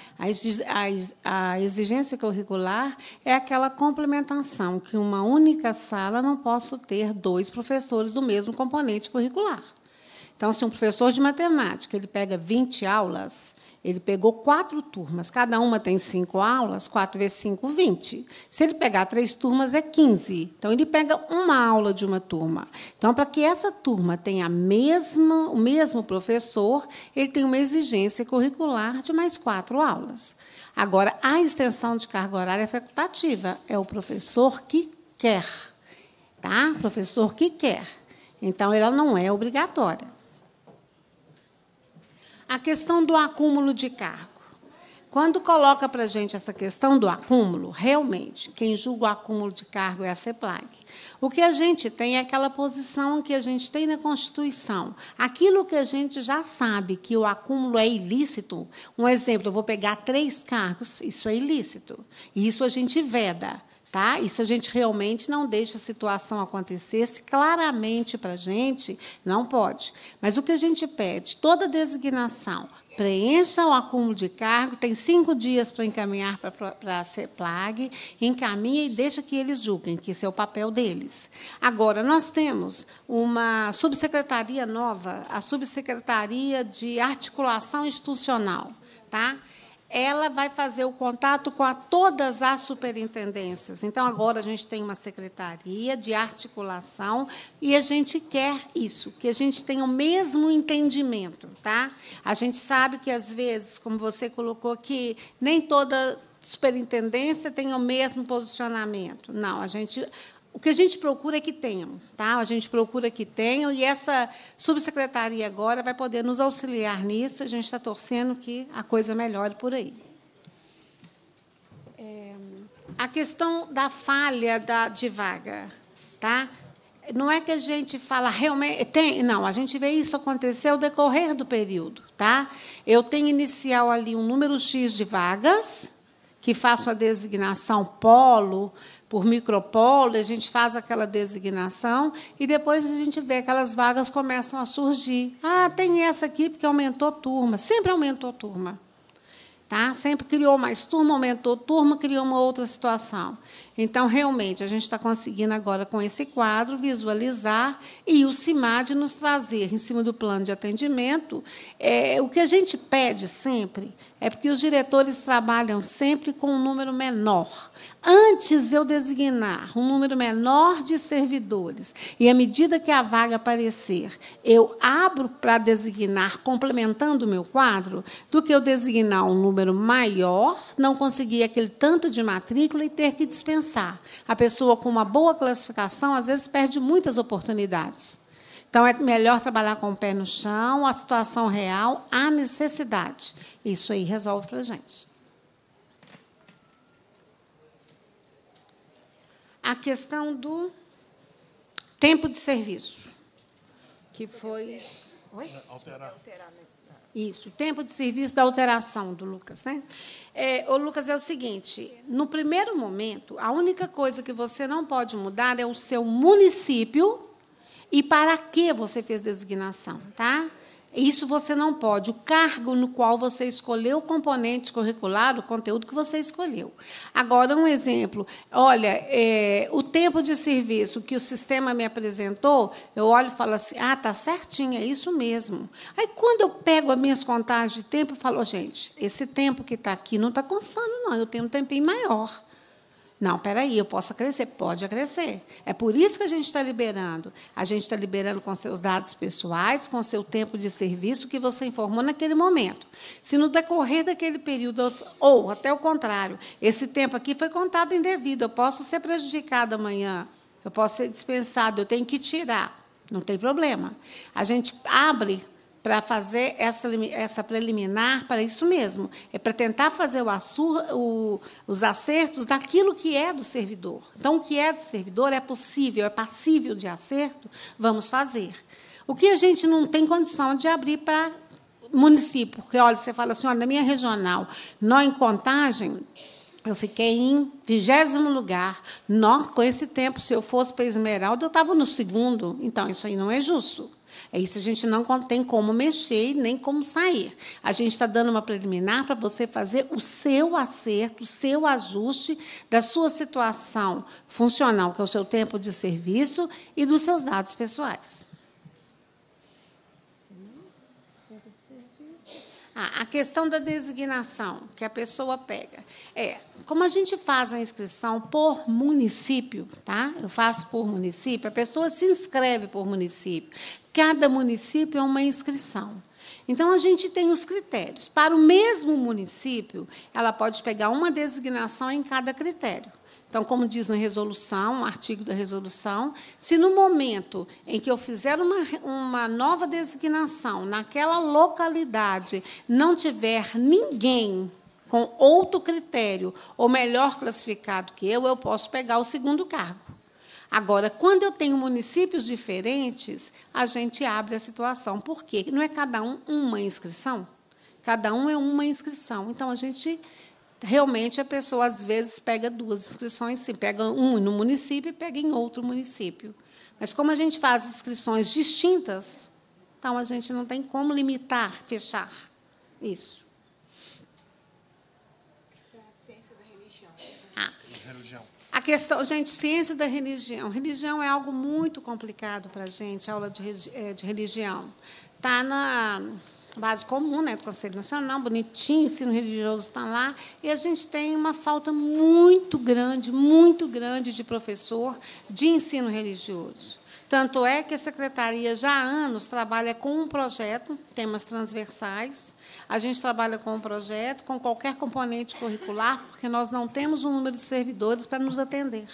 A exigência curricular é aquela complementação que uma única sala não posso ter dois professores do mesmo componente curricular. Então, se um professor de matemática ele pega 20 aulas, ele pegou quatro turmas, cada uma tem cinco aulas, quatro vezes cinco, vinte. Se ele pegar três turmas, é quinze. Então, ele pega uma aula de uma turma. Então, para que essa turma tenha a mesma, o mesmo professor, ele tem uma exigência curricular de mais quatro aulas. Agora, a extensão de carga horária é facultativa, é o professor que quer. Tá? Professor que quer. Então, ela não é obrigatória. A questão do acúmulo de cargo. Quando coloca para a gente essa questão do acúmulo, realmente, quem julga o acúmulo de cargo é a CEPLAG. O que a gente tem é aquela posição que a gente tem na Constituição. Aquilo que a gente já sabe que o acúmulo é ilícito. Um exemplo, eu vou pegar três cargos, isso é ilícito. E isso a gente veda. Tá? a gente realmente não deixa a situação acontecer, se claramente para a gente, não pode. Mas o que a gente pede? Toda designação preencha o acúmulo de cargo, tem cinco dias para encaminhar para a CEPLAG, encaminha e deixa que eles julguem, que esse é o papel deles. Agora, nós temos uma subsecretaria nova, a Subsecretaria de Articulação Institucional. Tá? ela vai fazer o contato com a, todas as superintendências. Então, agora a gente tem uma secretaria de articulação e a gente quer isso, que a gente tenha o mesmo entendimento. Tá? A gente sabe que, às vezes, como você colocou aqui, nem toda superintendência tem o mesmo posicionamento. Não, a gente o que a gente procura é que tenham, tá? A gente procura que tenham e essa subsecretaria agora vai poder nos auxiliar nisso. A gente está torcendo que a coisa melhore por aí. É, a questão da falha da, de vaga, tá? Não é que a gente fala realmente tem, não. A gente vê isso acontecer ao decorrer do período, tá? Eu tenho inicial ali um número x de vagas que faço a designação polo por micropolo, a gente faz aquela designação e depois a gente vê que aquelas vagas começam a surgir. Ah, tem essa aqui porque aumentou turma, sempre aumentou turma. Tá? Sempre criou mais turma, aumentou turma, criou uma outra situação. Então, realmente, a gente está conseguindo agora, com esse quadro, visualizar e o CIMAD nos trazer, em cima do plano de atendimento. É, o que a gente pede sempre é porque os diretores trabalham sempre com um número menor antes eu designar um número menor de servidores e à medida que a vaga aparecer, eu abro para designar complementando o meu quadro, do que eu designar um número maior, não conseguir aquele tanto de matrícula e ter que dispensar. A pessoa com uma boa classificação às vezes perde muitas oportunidades. Então, é melhor trabalhar com o pé no chão, a situação real, a necessidade. Isso aí resolve para a gente. a questão do tempo de serviço, que foi. Oi? Alterar. Né? Isso, tempo de serviço da alteração do Lucas, né? É, o Lucas é o seguinte: no primeiro momento, a única coisa que você não pode mudar é o seu município e para que você fez designação, tá? Isso você não pode. O cargo no qual você escolheu o componente curricular, o conteúdo que você escolheu. Agora, um exemplo. Olha, é, o tempo de serviço que o sistema me apresentou, eu olho e falo assim: ah, tá certinho, é isso mesmo. Aí, quando eu pego as minhas contagens de tempo, eu falo: gente, esse tempo que está aqui não está constando, não. Eu tenho um tempinho maior. Não, aí, eu posso crescer. Pode crescer. É por isso que a gente está liberando. A gente está liberando com seus dados pessoais, com seu tempo de serviço que você informou naquele momento. Se no decorrer daquele período, ou até o contrário, esse tempo aqui foi contado indevido, eu posso ser prejudicado amanhã, eu posso ser dispensado, eu tenho que tirar. Não tem problema. A gente abre para fazer essa, essa preliminar para isso mesmo. É para tentar fazer o assur, o, os acertos daquilo que é do servidor. Então, o que é do servidor é possível, é passível de acerto, vamos fazer. O que a gente não tem condição de abrir para município, porque, olha, você fala assim, olha, na minha regional, nós em contagem, eu fiquei em vigésimo lugar. nós com esse tempo, se eu fosse para Esmeralda, eu estava no segundo. Então, isso aí não é justo. É isso a gente não tem como mexer nem como sair. A gente está dando uma preliminar para você fazer o seu acerto, o seu ajuste da sua situação funcional, que é o seu tempo de serviço, e dos seus dados pessoais. Ah, a questão da designação que a pessoa pega. É, como a gente faz a inscrição por município, tá? Eu faço por município, a pessoa se inscreve por município. Cada município é uma inscrição. Então, a gente tem os critérios. Para o mesmo município, ela pode pegar uma designação em cada critério. Então, como diz na resolução, no artigo da resolução, se no momento em que eu fizer uma, uma nova designação naquela localidade não tiver ninguém com outro critério ou melhor classificado que eu, eu posso pegar o segundo cargo. Agora, quando eu tenho municípios diferentes, a gente abre a situação. Por quê? Não é cada um uma inscrição? Cada um é uma inscrição. Então, a gente. Realmente, a pessoa, às vezes, pega duas inscrições, sim, pega um no município e pega em outro município. Mas, como a gente faz inscrições distintas, então a gente não tem como limitar, fechar isso. A questão, gente, ciência da religião. Religião é algo muito complicado para a gente, aula de, eh, de religião. Está na base comum, né, do Conselho Nacional, bonitinho, ensino religioso está lá, e a gente tem uma falta muito grande, muito grande de professor de ensino religioso. Tanto é que a secretaria já há anos trabalha com um projeto, temas transversais. A gente trabalha com um projeto, com qualquer componente curricular, porque nós não temos um número de servidores para nos atender.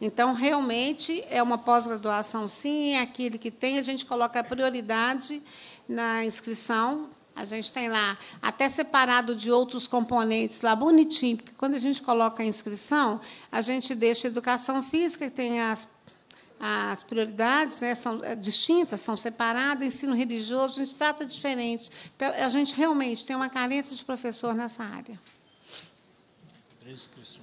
Então, realmente, é uma pós-graduação, sim, é aquele que tem, a gente coloca a prioridade na inscrição. A gente tem lá, até separado de outros componentes lá, bonitinho, porque quando a gente coloca a inscrição, a gente deixa a educação física, que tem as as prioridades né, são eh, distintas, são separadas, ensino religioso, a gente trata diferente. A gente realmente tem uma carência de professor nessa área. Três questões.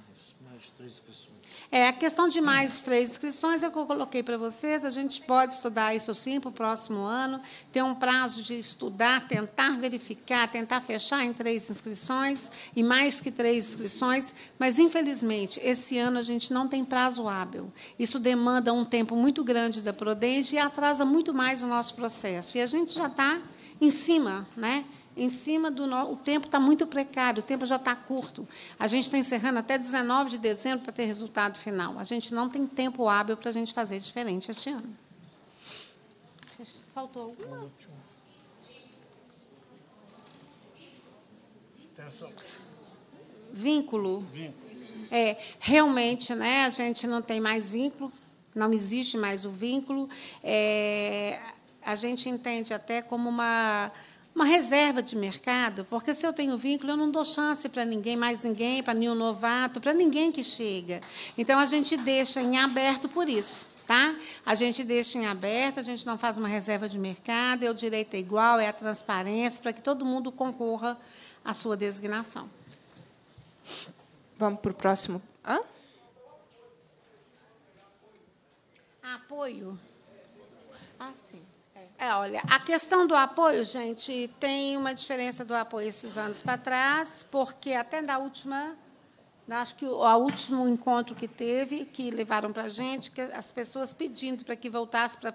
É, a questão de mais três inscrições, eu coloquei para vocês, a gente pode estudar isso sim para o próximo ano, ter um prazo de estudar, tentar verificar, tentar fechar em três inscrições e mais que três inscrições, mas, infelizmente, esse ano a gente não tem prazo hábil. Isso demanda um tempo muito grande da Prodenge e atrasa muito mais o nosso processo. E a gente já está em cima, né? em cima do no... o tempo está muito precário, o tempo já está curto. A gente está encerrando até 19 de dezembro para ter resultado final. A gente não tem tempo hábil para a gente fazer diferente este ano. Faltou alguma? Extensão. Vínculo. Vínculo. É, realmente, né, a gente não tem mais vínculo, não existe mais o vínculo. É, a gente entende até como uma uma reserva de mercado, porque se eu tenho vínculo, eu não dou chance para ninguém, mais ninguém, para nenhum novato, para ninguém que chega. Então a gente deixa em aberto por isso. Tá? A gente deixa em aberto, a gente não faz uma reserva de mercado, é o direito é igual, é a transparência, para que todo mundo concorra à sua designação. Vamos para o próximo. Hã? Apoio? Ah, sim. É, olha, a questão do apoio, gente, tem uma diferença do apoio esses anos para trás, porque até na última Acho que o último encontro que teve, que levaram para a gente, que as pessoas pedindo para que voltasse para,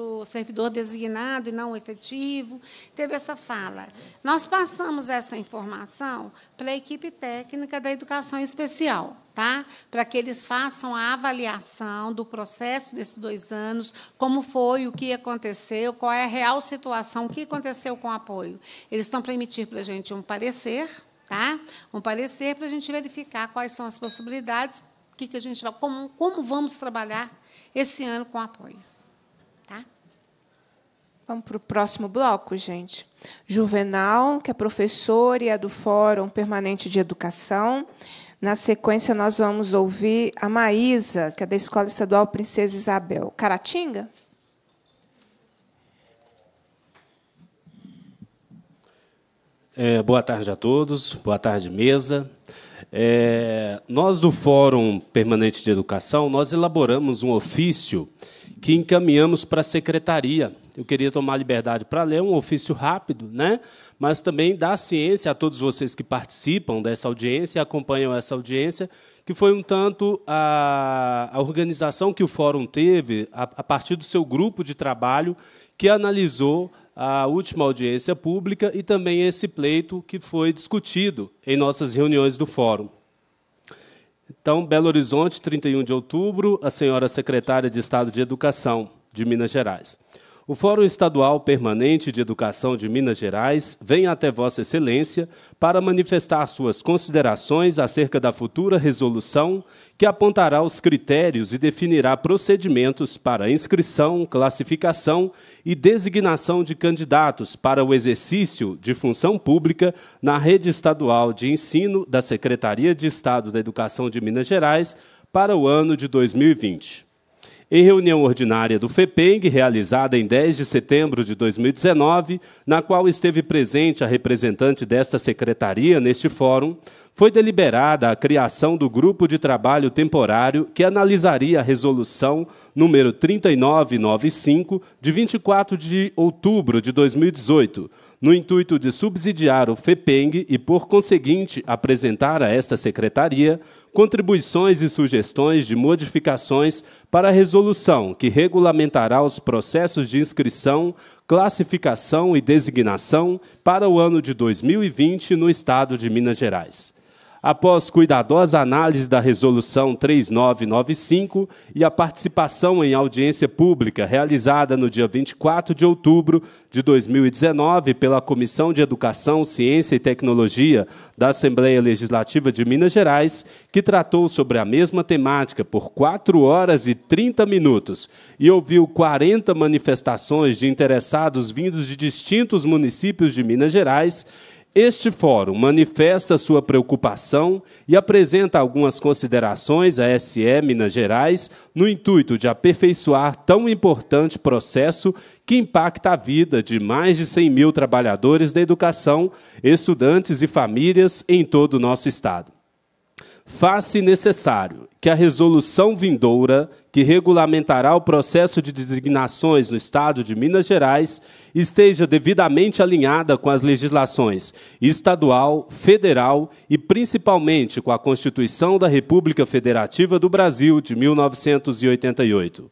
o servidor designado e não efetivo, teve essa fala. Nós passamos essa informação para a equipe técnica da educação especial. Tá? Para que eles façam a avaliação do processo desses dois anos, como foi, o que aconteceu, qual é a real situação, o que aconteceu com o apoio. Eles estão para emitir para a gente um parecer, tá? Um parecer para a gente verificar quais são as possibilidades, que que a gente vai, como, como vamos trabalhar esse ano com apoio, tá? Vamos para o próximo bloco, gente. Juvenal, que é professor e é do Fórum Permanente de Educação. Na sequência, nós vamos ouvir a Maísa, que é da Escola Estadual Princesa Isabel. Caratinga? É, boa tarde a todos, boa tarde, mesa. É, nós, do Fórum Permanente de Educação, nós elaboramos um ofício que encaminhamos para a secretaria. Eu queria tomar liberdade para ler, um ofício rápido, né? mas também dar ciência a todos vocês que participam dessa audiência, e acompanham essa audiência, que foi um tanto a, a organização que o Fórum teve a, a partir do seu grupo de trabalho que analisou a última audiência pública e também esse pleito que foi discutido em nossas reuniões do Fórum. Então, Belo Horizonte, 31 de outubro, a senhora secretária de Estado de Educação de Minas Gerais. O Fórum Estadual Permanente de Educação de Minas Gerais vem até Vossa Excelência para manifestar suas considerações acerca da futura resolução que apontará os critérios e definirá procedimentos para inscrição, classificação e designação de candidatos para o exercício de função pública na rede estadual de ensino da Secretaria de Estado da Educação de Minas Gerais para o ano de 2020 em reunião ordinária do FEPENG, realizada em 10 de setembro de 2019, na qual esteve presente a representante desta secretaria neste fórum, foi deliberada a criação do grupo de trabalho temporário que analisaria a resolução número 3995 de 24 de outubro de 2018 no intuito de subsidiar o FEPENG e, por conseguinte, apresentar a esta secretaria contribuições e sugestões de modificações para a resolução que regulamentará os processos de inscrição, classificação e designação para o ano de 2020 no Estado de Minas Gerais. Após cuidadosa análise da Resolução 3995 e a participação em audiência pública realizada no dia 24 de outubro de 2019 pela Comissão de Educação, Ciência e Tecnologia da Assembleia Legislativa de Minas Gerais, que tratou sobre a mesma temática por 4 horas e 30 minutos e ouviu 40 manifestações de interessados vindos de distintos municípios de Minas Gerais, este fórum manifesta sua preocupação e apresenta algumas considerações à SE Minas Gerais no intuito de aperfeiçoar tão importante processo que impacta a vida de mais de 100 mil trabalhadores da educação, estudantes e famílias em todo o nosso estado. Faz-se necessário que a resolução vindoura, que regulamentará o processo de designações no Estado de Minas Gerais, esteja devidamente alinhada com as legislações estadual, federal e principalmente com a Constituição da República Federativa do Brasil de 1988.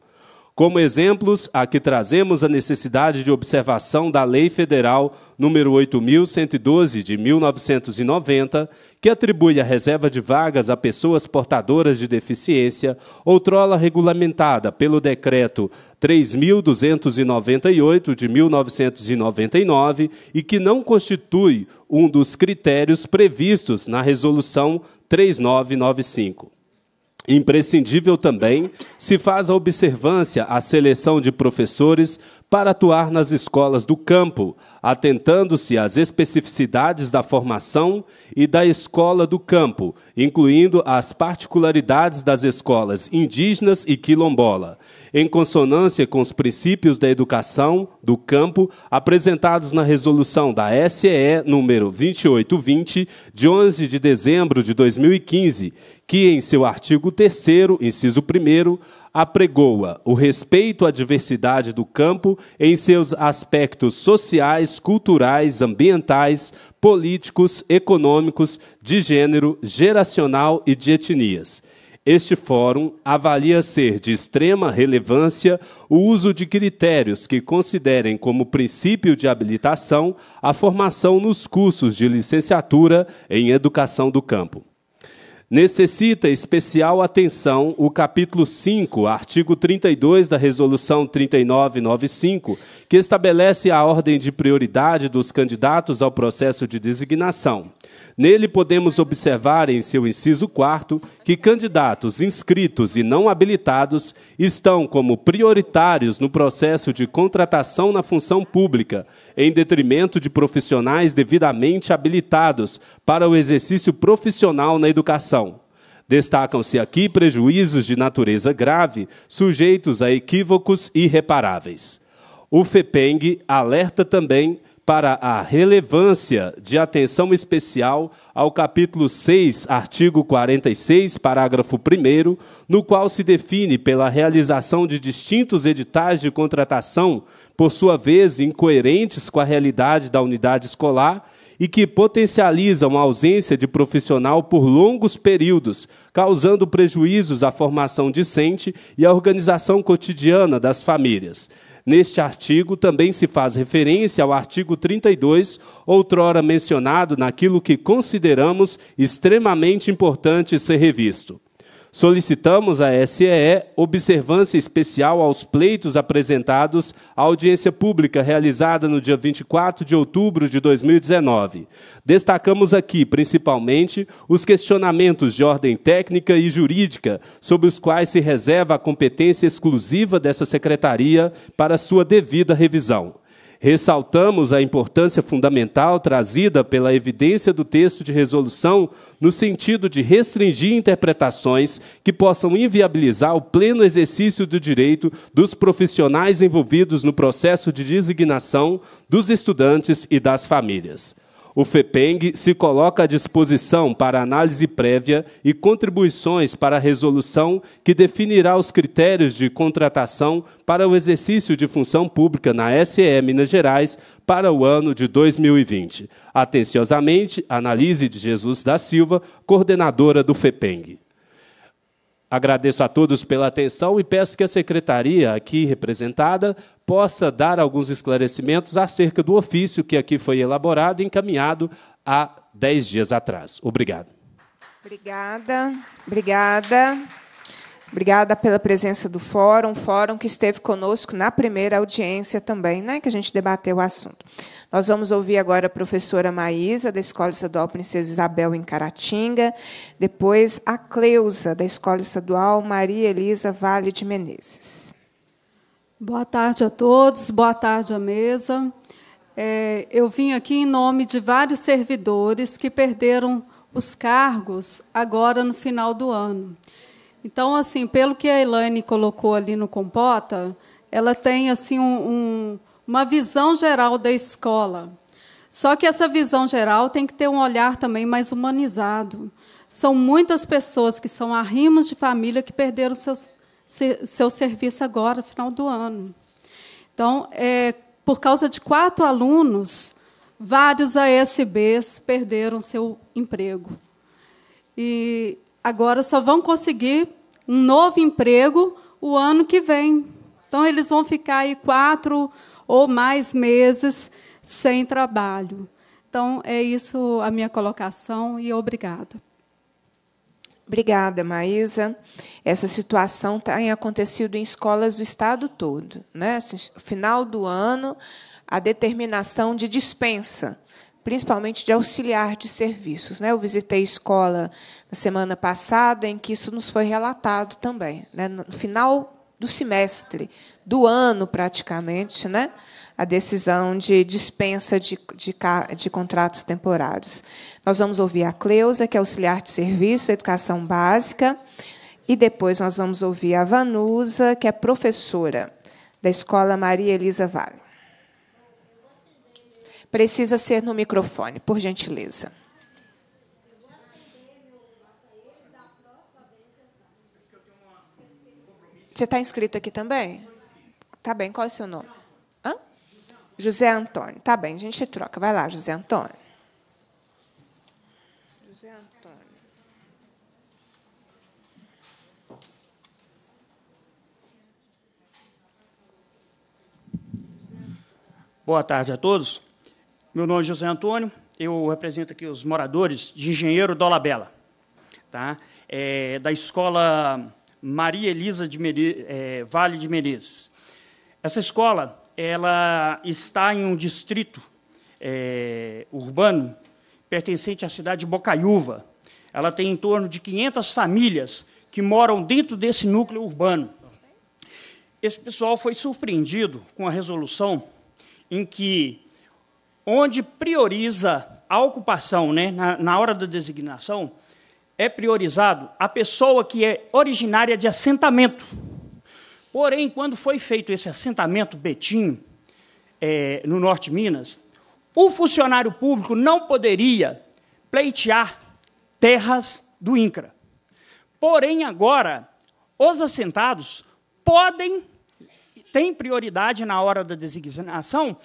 Como exemplos, aqui trazemos a necessidade de observação da Lei Federal número 8112 de 1990, que atribui a reserva de vagas a pessoas portadoras de deficiência, outrora regulamentada pelo decreto 3298 de 1999 e que não constitui um dos critérios previstos na resolução 3995. Imprescindível também se faz a observância à seleção de professores para atuar nas escolas do campo, atentando-se às especificidades da formação e da escola do campo, incluindo as particularidades das escolas indígenas e quilombola em consonância com os princípios da educação do campo apresentados na resolução da SEE número 2820 de 11 de dezembro de 2015, que em seu artigo 3 inciso 1 apregoa o respeito à diversidade do campo em seus aspectos sociais, culturais, ambientais, políticos, econômicos, de gênero, geracional e de etnias este fórum avalia ser de extrema relevância o uso de critérios que considerem como princípio de habilitação a formação nos cursos de licenciatura em educação do campo. Necessita especial atenção o capítulo 5, artigo 32 da Resolução 3995, que estabelece a ordem de prioridade dos candidatos ao processo de designação. Nele podemos observar, em seu inciso 4, que candidatos inscritos e não habilitados estão como prioritários no processo de contratação na função pública, em detrimento de profissionais devidamente habilitados para o exercício profissional na educação. Destacam-se aqui prejuízos de natureza grave, sujeitos a equívocos irreparáveis. O FEPENG alerta também para a relevância de atenção especial ao capítulo 6, artigo 46, parágrafo 1, no qual se define pela realização de distintos editais de contratação, por sua vez incoerentes com a realidade da unidade escolar e que potencializam a ausência de profissional por longos períodos, causando prejuízos à formação discente e à organização cotidiana das famílias. Neste artigo também se faz referência ao artigo 32, outrora mencionado naquilo que consideramos extremamente importante ser revisto. Solicitamos à SEE observância especial aos pleitos apresentados à audiência pública realizada no dia 24 de outubro de 2019. Destacamos aqui, principalmente, os questionamentos de ordem técnica e jurídica, sobre os quais se reserva a competência exclusiva dessa secretaria para sua devida revisão. Ressaltamos a importância fundamental trazida pela evidência do texto de resolução no sentido de restringir interpretações que possam inviabilizar o pleno exercício do direito dos profissionais envolvidos no processo de designação, dos estudantes e das famílias. O FEPENG se coloca à disposição para análise prévia e contribuições para a resolução que definirá os critérios de contratação para o exercício de função pública na SE Minas Gerais para o ano de 2020. Atenciosamente, Analise de Jesus da Silva, coordenadora do FEPENG. Agradeço a todos pela atenção e peço que a secretaria aqui representada possa dar alguns esclarecimentos acerca do ofício que aqui foi elaborado e encaminhado há dez dias atrás. Obrigado. Obrigada. Obrigada. Obrigada pela presença do fórum, fórum que esteve conosco na primeira audiência também, né, que a gente debateu o assunto. Nós vamos ouvir agora a professora Maísa, da Escola Estadual Princesa Isabel em Caratinga, depois a Cleusa, da Escola Estadual Maria Elisa Vale de Menezes. Boa tarde a todos, boa tarde à mesa. É, eu vim aqui em nome de vários servidores que perderam os cargos agora no final do ano. Então, assim, pelo que a Elaine colocou ali no Compota, ela tem assim um, um, uma visão geral da escola. Só que essa visão geral tem que ter um olhar também mais humanizado. São muitas pessoas que são arrimos de família que perderam seus, se, seu serviço agora, final do ano. Então, é, por causa de quatro alunos, vários ASBs perderam seu emprego. E agora só vão conseguir um novo emprego o ano que vem. Então, eles vão ficar aí quatro ou mais meses sem trabalho. Então, é isso a minha colocação e obrigada. Obrigada, Maísa. Essa situação tá, tem acontecido em escolas do estado todo. Né? Assim, final do ano, a determinação de dispensa principalmente de auxiliar de serviços. Né? Eu visitei escola na semana passada em que isso nos foi relatado também. Né? No final do semestre, do ano praticamente, né? a decisão de dispensa de, de, de, contratos temporários. Nós vamos ouvir a Cleusa, que é auxiliar de serviço, educação básica, e depois nós vamos ouvir a Vanusa, que é professora da Escola Maria Elisa Vale. Precisa ser no microfone, por gentileza. Você está inscrito aqui também? Tá bem, qual é o seu nome? Hã? José Antônio. Tá bem, a gente troca. Vai lá, José Antônio. José Antônio. Boa tarde a todos. Meu nome é José Antônio, eu represento aqui os moradores de Engenheiro Dolabella, tá? É, da escola Maria Elisa de é, Vale de Menezes. Essa escola ela está em um distrito é, urbano pertencente à cidade de Bocaiúva. Ela tem em torno de 500 famílias que moram dentro desse núcleo urbano. Esse pessoal foi surpreendido com a resolução em que onde prioriza a ocupação, né, na, na hora da designação, é priorizado a pessoa que é originária de assentamento. Porém, quando foi feito esse assentamento Betim, é, no Norte de Minas, o funcionário público não poderia pleitear terras do INCRA. Porém, agora, os assentados podem, têm prioridade na hora da designação,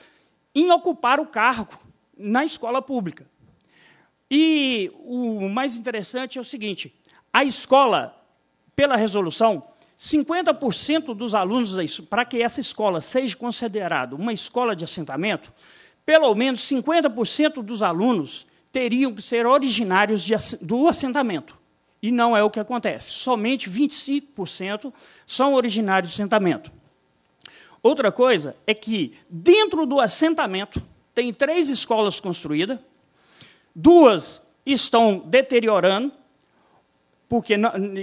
em ocupar o cargo na escola pública. E o mais interessante é o seguinte: a escola, pela resolução, 50% dos alunos, para que essa escola seja considerada uma escola de assentamento, pelo menos 50% dos alunos teriam que ser originários de, do assentamento. E não é o que acontece. Somente 25% são originários do assentamento. Outra coisa é que, dentro do assentamento, tem três escolas construídas, duas estão deteriorando, porque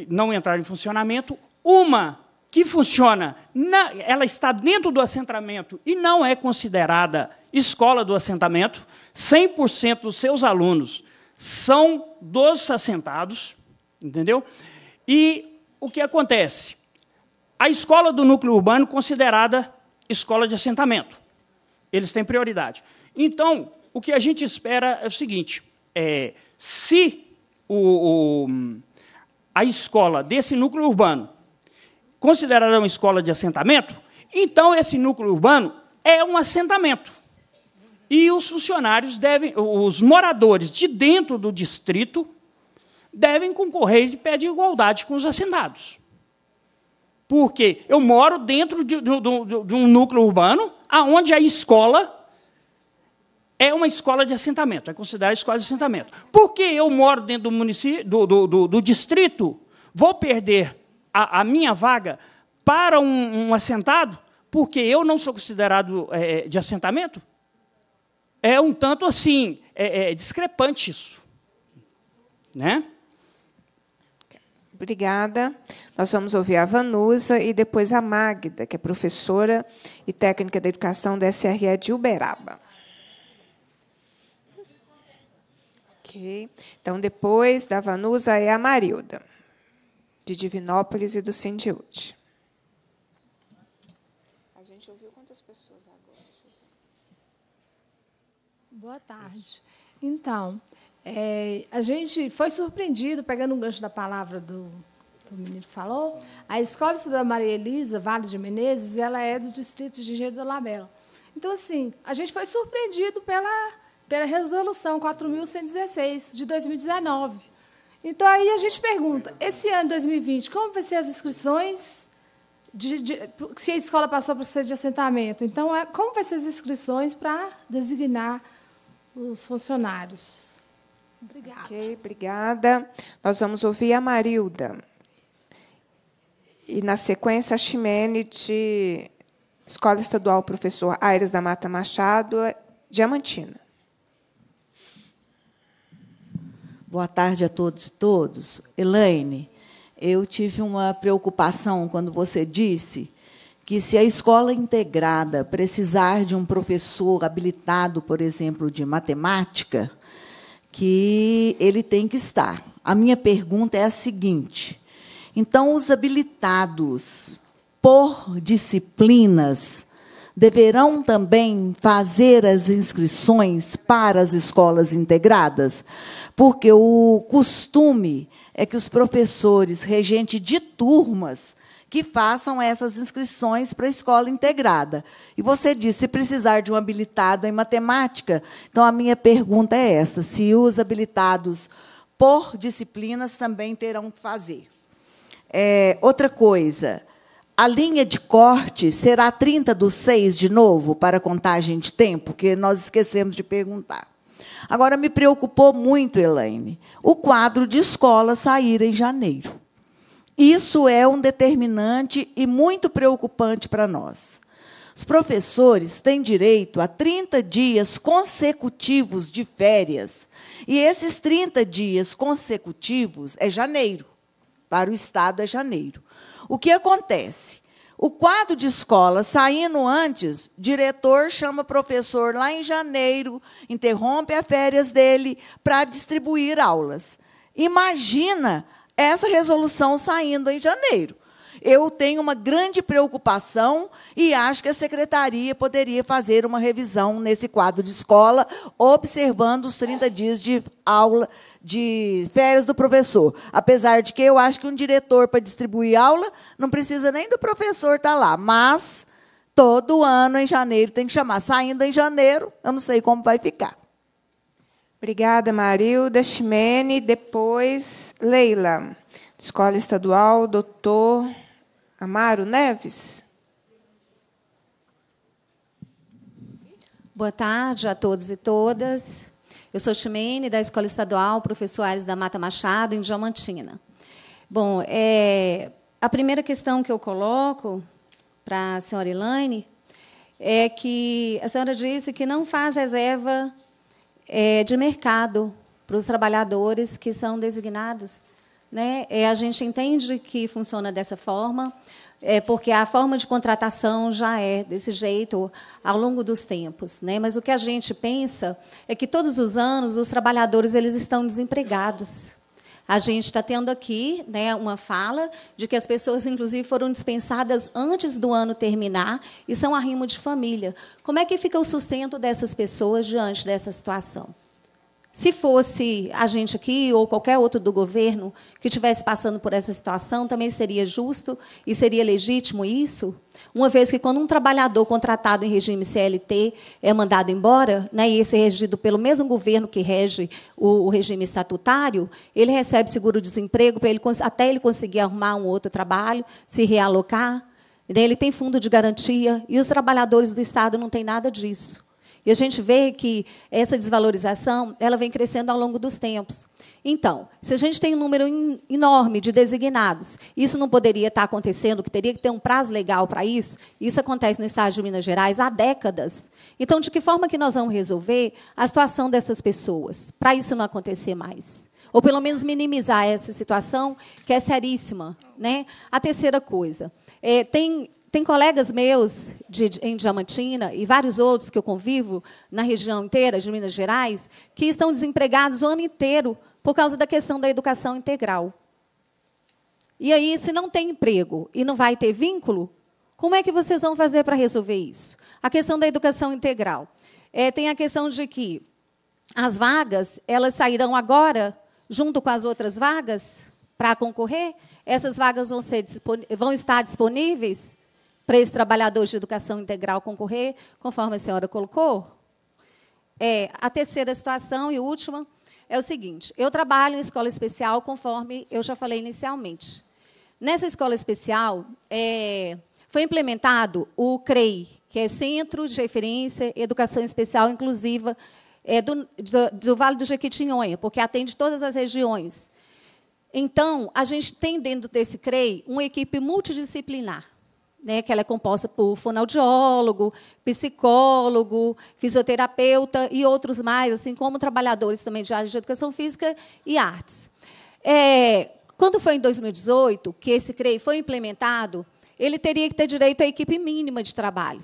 não, entraram em funcionamento, uma que funciona, na, ela está dentro do assentamento e não é considerada escola do assentamento, 100% dos seus alunos são dos assentados, entendeu? E o que acontece? A escola do núcleo urbano considerada escola de assentamento. Eles têm prioridade. Então, o que a gente espera é o seguinte: é, se o, o, a escola desse núcleo urbano considerada uma escola de assentamento, então esse núcleo urbano é um assentamento. E os funcionários devem, os moradores de dentro do distrito devem concorrer de pé de igualdade com os assentados. Porque eu moro dentro de, de, de, de um núcleo urbano, aonde a escola é uma escola de assentamento, é considerada escola de assentamento. Porque eu moro dentro do município, do, do, do, do distrito, vou perder a, a, minha vaga para um, um, assentado, porque eu não sou considerado é, é de assentamento? É um tanto assim, é, é discrepante isso. Né? Obrigada. Nós vamos ouvir a Vanusa e depois a Magda, que é professora e técnica da educação da SRE de Uberaba. Ok. Então, depois da Vanusa é a Marilda, de Divinópolis e do Sindiúte. A gente ouviu quantas pessoas agora? Boa tarde. Então, é, a gente foi surpreendido, pegando um gancho da palavra do, do menino falou, a escola da Maria Elisa Vale de Menezes, ela é do distrito de Engenheiro da Labela. Então, assim, a gente foi surpreendido pela, pela resolução 4.116 de 2019. Então, aí a gente pergunta, esse ano, 2020, como vai ser as inscrições? De, de, se a escola passou o ser de assentamento, então, é, como vai ser as inscrições para designar os funcionários? Obrigada. Ok, obrigada. Nós vamos ouvir a Marilda. E, na sequência, a Ximene de Escola Estadual Professor Aires da Mata Machado, Diamantina. Boa tarde a todos e todos. Elaine, eu tive uma preocupação quando você disse que se a escola integrada precisar de um professor habilitado, por exemplo, de matemática, que ele tem que estar. A minha pergunta é a seguinte: então, os habilitados por disciplinas deverão também fazer as inscrições para as escolas integradas? Porque o costume é que os professores, regente de turmas, que façam essas inscrições para a escola integrada. E você disse, se precisar de um habilitado em matemática, então a minha pergunta é essa: se os habilitados por disciplinas também terão que fazer. É, outra coisa, a linha de corte será 30 do 6 de novo para contagem de tempo, que nós esquecemos de perguntar. Agora, me preocupou muito, Elaine, o quadro de escola sair em janeiro. Isso é um determinante e muito preocupante para nós. Os professores têm direito a 30 dias consecutivos de férias. E esses 30 dias consecutivos é janeiro. Para o Estado é janeiro. O que acontece? O quadro de escola saindo antes, diretor chama professor lá em janeiro, interrompe as férias dele para distribuir aulas. Imagina essa resolução saindo em janeiro. Eu tenho uma grande preocupação e acho que a secretaria poderia fazer uma revisão nesse quadro de escola, observando os 30 dias de aula de férias do professor. Apesar de que eu acho que um diretor para distribuir aula não precisa nem do professor estar lá, mas todo ano em janeiro tem que chamar. Saindo em janeiro, eu não sei como vai ficar. Obrigada, Marilda. Ximene, depois Leila. Escola Estadual, doutor Amaro Neves. Boa tarde a todos e todas. Eu sou Ximene, da Escola Estadual Professores da Mata Machado, em Diamantina. Bom, é, a primeira questão que eu coloco para a senhora Elaine é que a senhora disse que não faz reserva é, de mercado para os trabalhadores que são designados. Né? É, a gente entende que funciona dessa forma, é, porque a forma de contratação já é desse jeito ao longo dos tempos. Né? Mas o que a gente pensa é que todos os anos os trabalhadores eles estão desempregados. A gente está tendo aqui né, uma fala de que as pessoas, inclusive, foram dispensadas antes do ano terminar e são arrimo de família. Como é que fica o sustento dessas pessoas diante dessa situação? Se fosse a gente aqui ou qualquer outro do governo que estivesse passando por essa situação, também seria justo e seria legítimo isso? Uma vez que, quando um trabalhador contratado em regime CLT é mandado embora, né, e esse é regido pelo mesmo governo que rege o, o regime estatutário, ele recebe seguro-desemprego para ele, até ele conseguir arrumar um outro trabalho, se realocar. Né? Ele tem fundo de garantia e os trabalhadores do Estado não têm nada disso. E a gente vê que essa desvalorização ela vem crescendo ao longo dos tempos. Então, se a gente tem um número enorme de designados, isso não poderia estar acontecendo, que teria que ter um prazo legal para isso, isso acontece no Estado de Minas Gerais há décadas. Então, de que forma que nós vamos resolver a situação dessas pessoas, para isso não acontecer mais? Ou, pelo menos, minimizar essa situação, que é seríssima. Né? A terceira coisa, é, tem tem colegas meus de, de, em Diamantina e vários outros que eu convivo na região inteira de Minas Gerais que estão desempregados o ano inteiro por causa da questão da educação integral. E aí, se não tem emprego e não vai ter vínculo, como é que vocês vão fazer para resolver isso? A questão da educação integral. É, tem a questão de que as vagas elas sairão agora junto com as outras vagas para concorrer. Essas vagas vão, ser, vão estar disponíveis para esses trabalhadores de educação integral concorrer, conforme a senhora colocou? É, a terceira situação e última é o seguinte: eu trabalho em escola especial, conforme eu já falei inicialmente. Nessa escola especial, é, foi implementado o CREI, que é Centro de Referência Educação Especial Inclusiva é, do, do, do, Vale do Jequitinhonha, porque atende todas as regiões. Então, a gente tem dentro desse CREI uma equipe multidisciplinar né, que ela é composta por fonoaudiólogo, psicólogo, fisioterapeuta e outros mais, assim como trabalhadores também de área de educação física e artes. É, quando foi em 2018 que esse CREI foi implementado, ele teria que ter direito à equipe mínima de trabalho.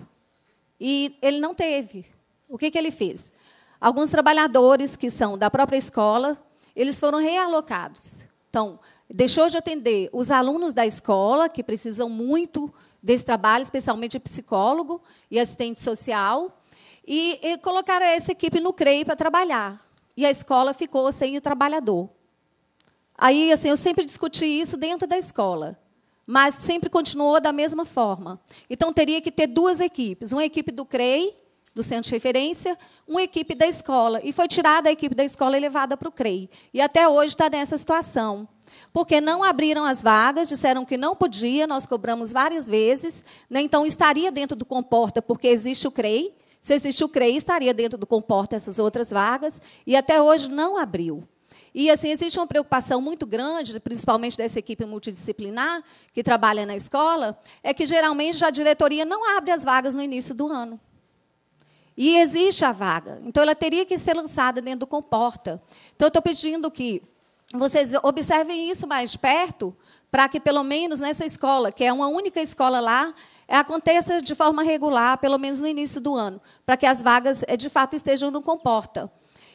E ele não teve. O que, que ele fez? Alguns trabalhadores que são da própria escola, eles foram realocados. Então, deixou de atender os alunos da escola, que precisam muito desse trabalho, especialmente psicólogo e assistente social, e, e colocaram essa equipe no CREI para trabalhar. E a escola ficou sem o trabalhador. Aí, assim, eu sempre discuti isso dentro da escola, mas sempre continuou da mesma forma. Então, teria que ter duas equipes, uma equipe do CREI, do centro de referência, uma equipe da escola. E foi tirada a equipe da escola e levada para o CREI. E até hoje está nessa situação. Porque não abriram as vagas, disseram que não podia, nós cobramos várias vezes, né? então estaria dentro do comporta, porque existe o CREI. Se existe o CREI, estaria dentro do comporta essas outras vagas, e até hoje não abriu. E assim, existe uma preocupação muito grande, principalmente dessa equipe multidisciplinar que trabalha na escola, é que geralmente a diretoria não abre as vagas no início do ano. E existe a vaga. Então ela teria que ser lançada dentro do comporta. Então eu estou pedindo que vocês observem isso mais perto, para que pelo menos nessa escola, que é uma única escola lá, aconteça de forma regular, pelo menos no início do ano, para que as vagas eh, de fato estejam no comporta.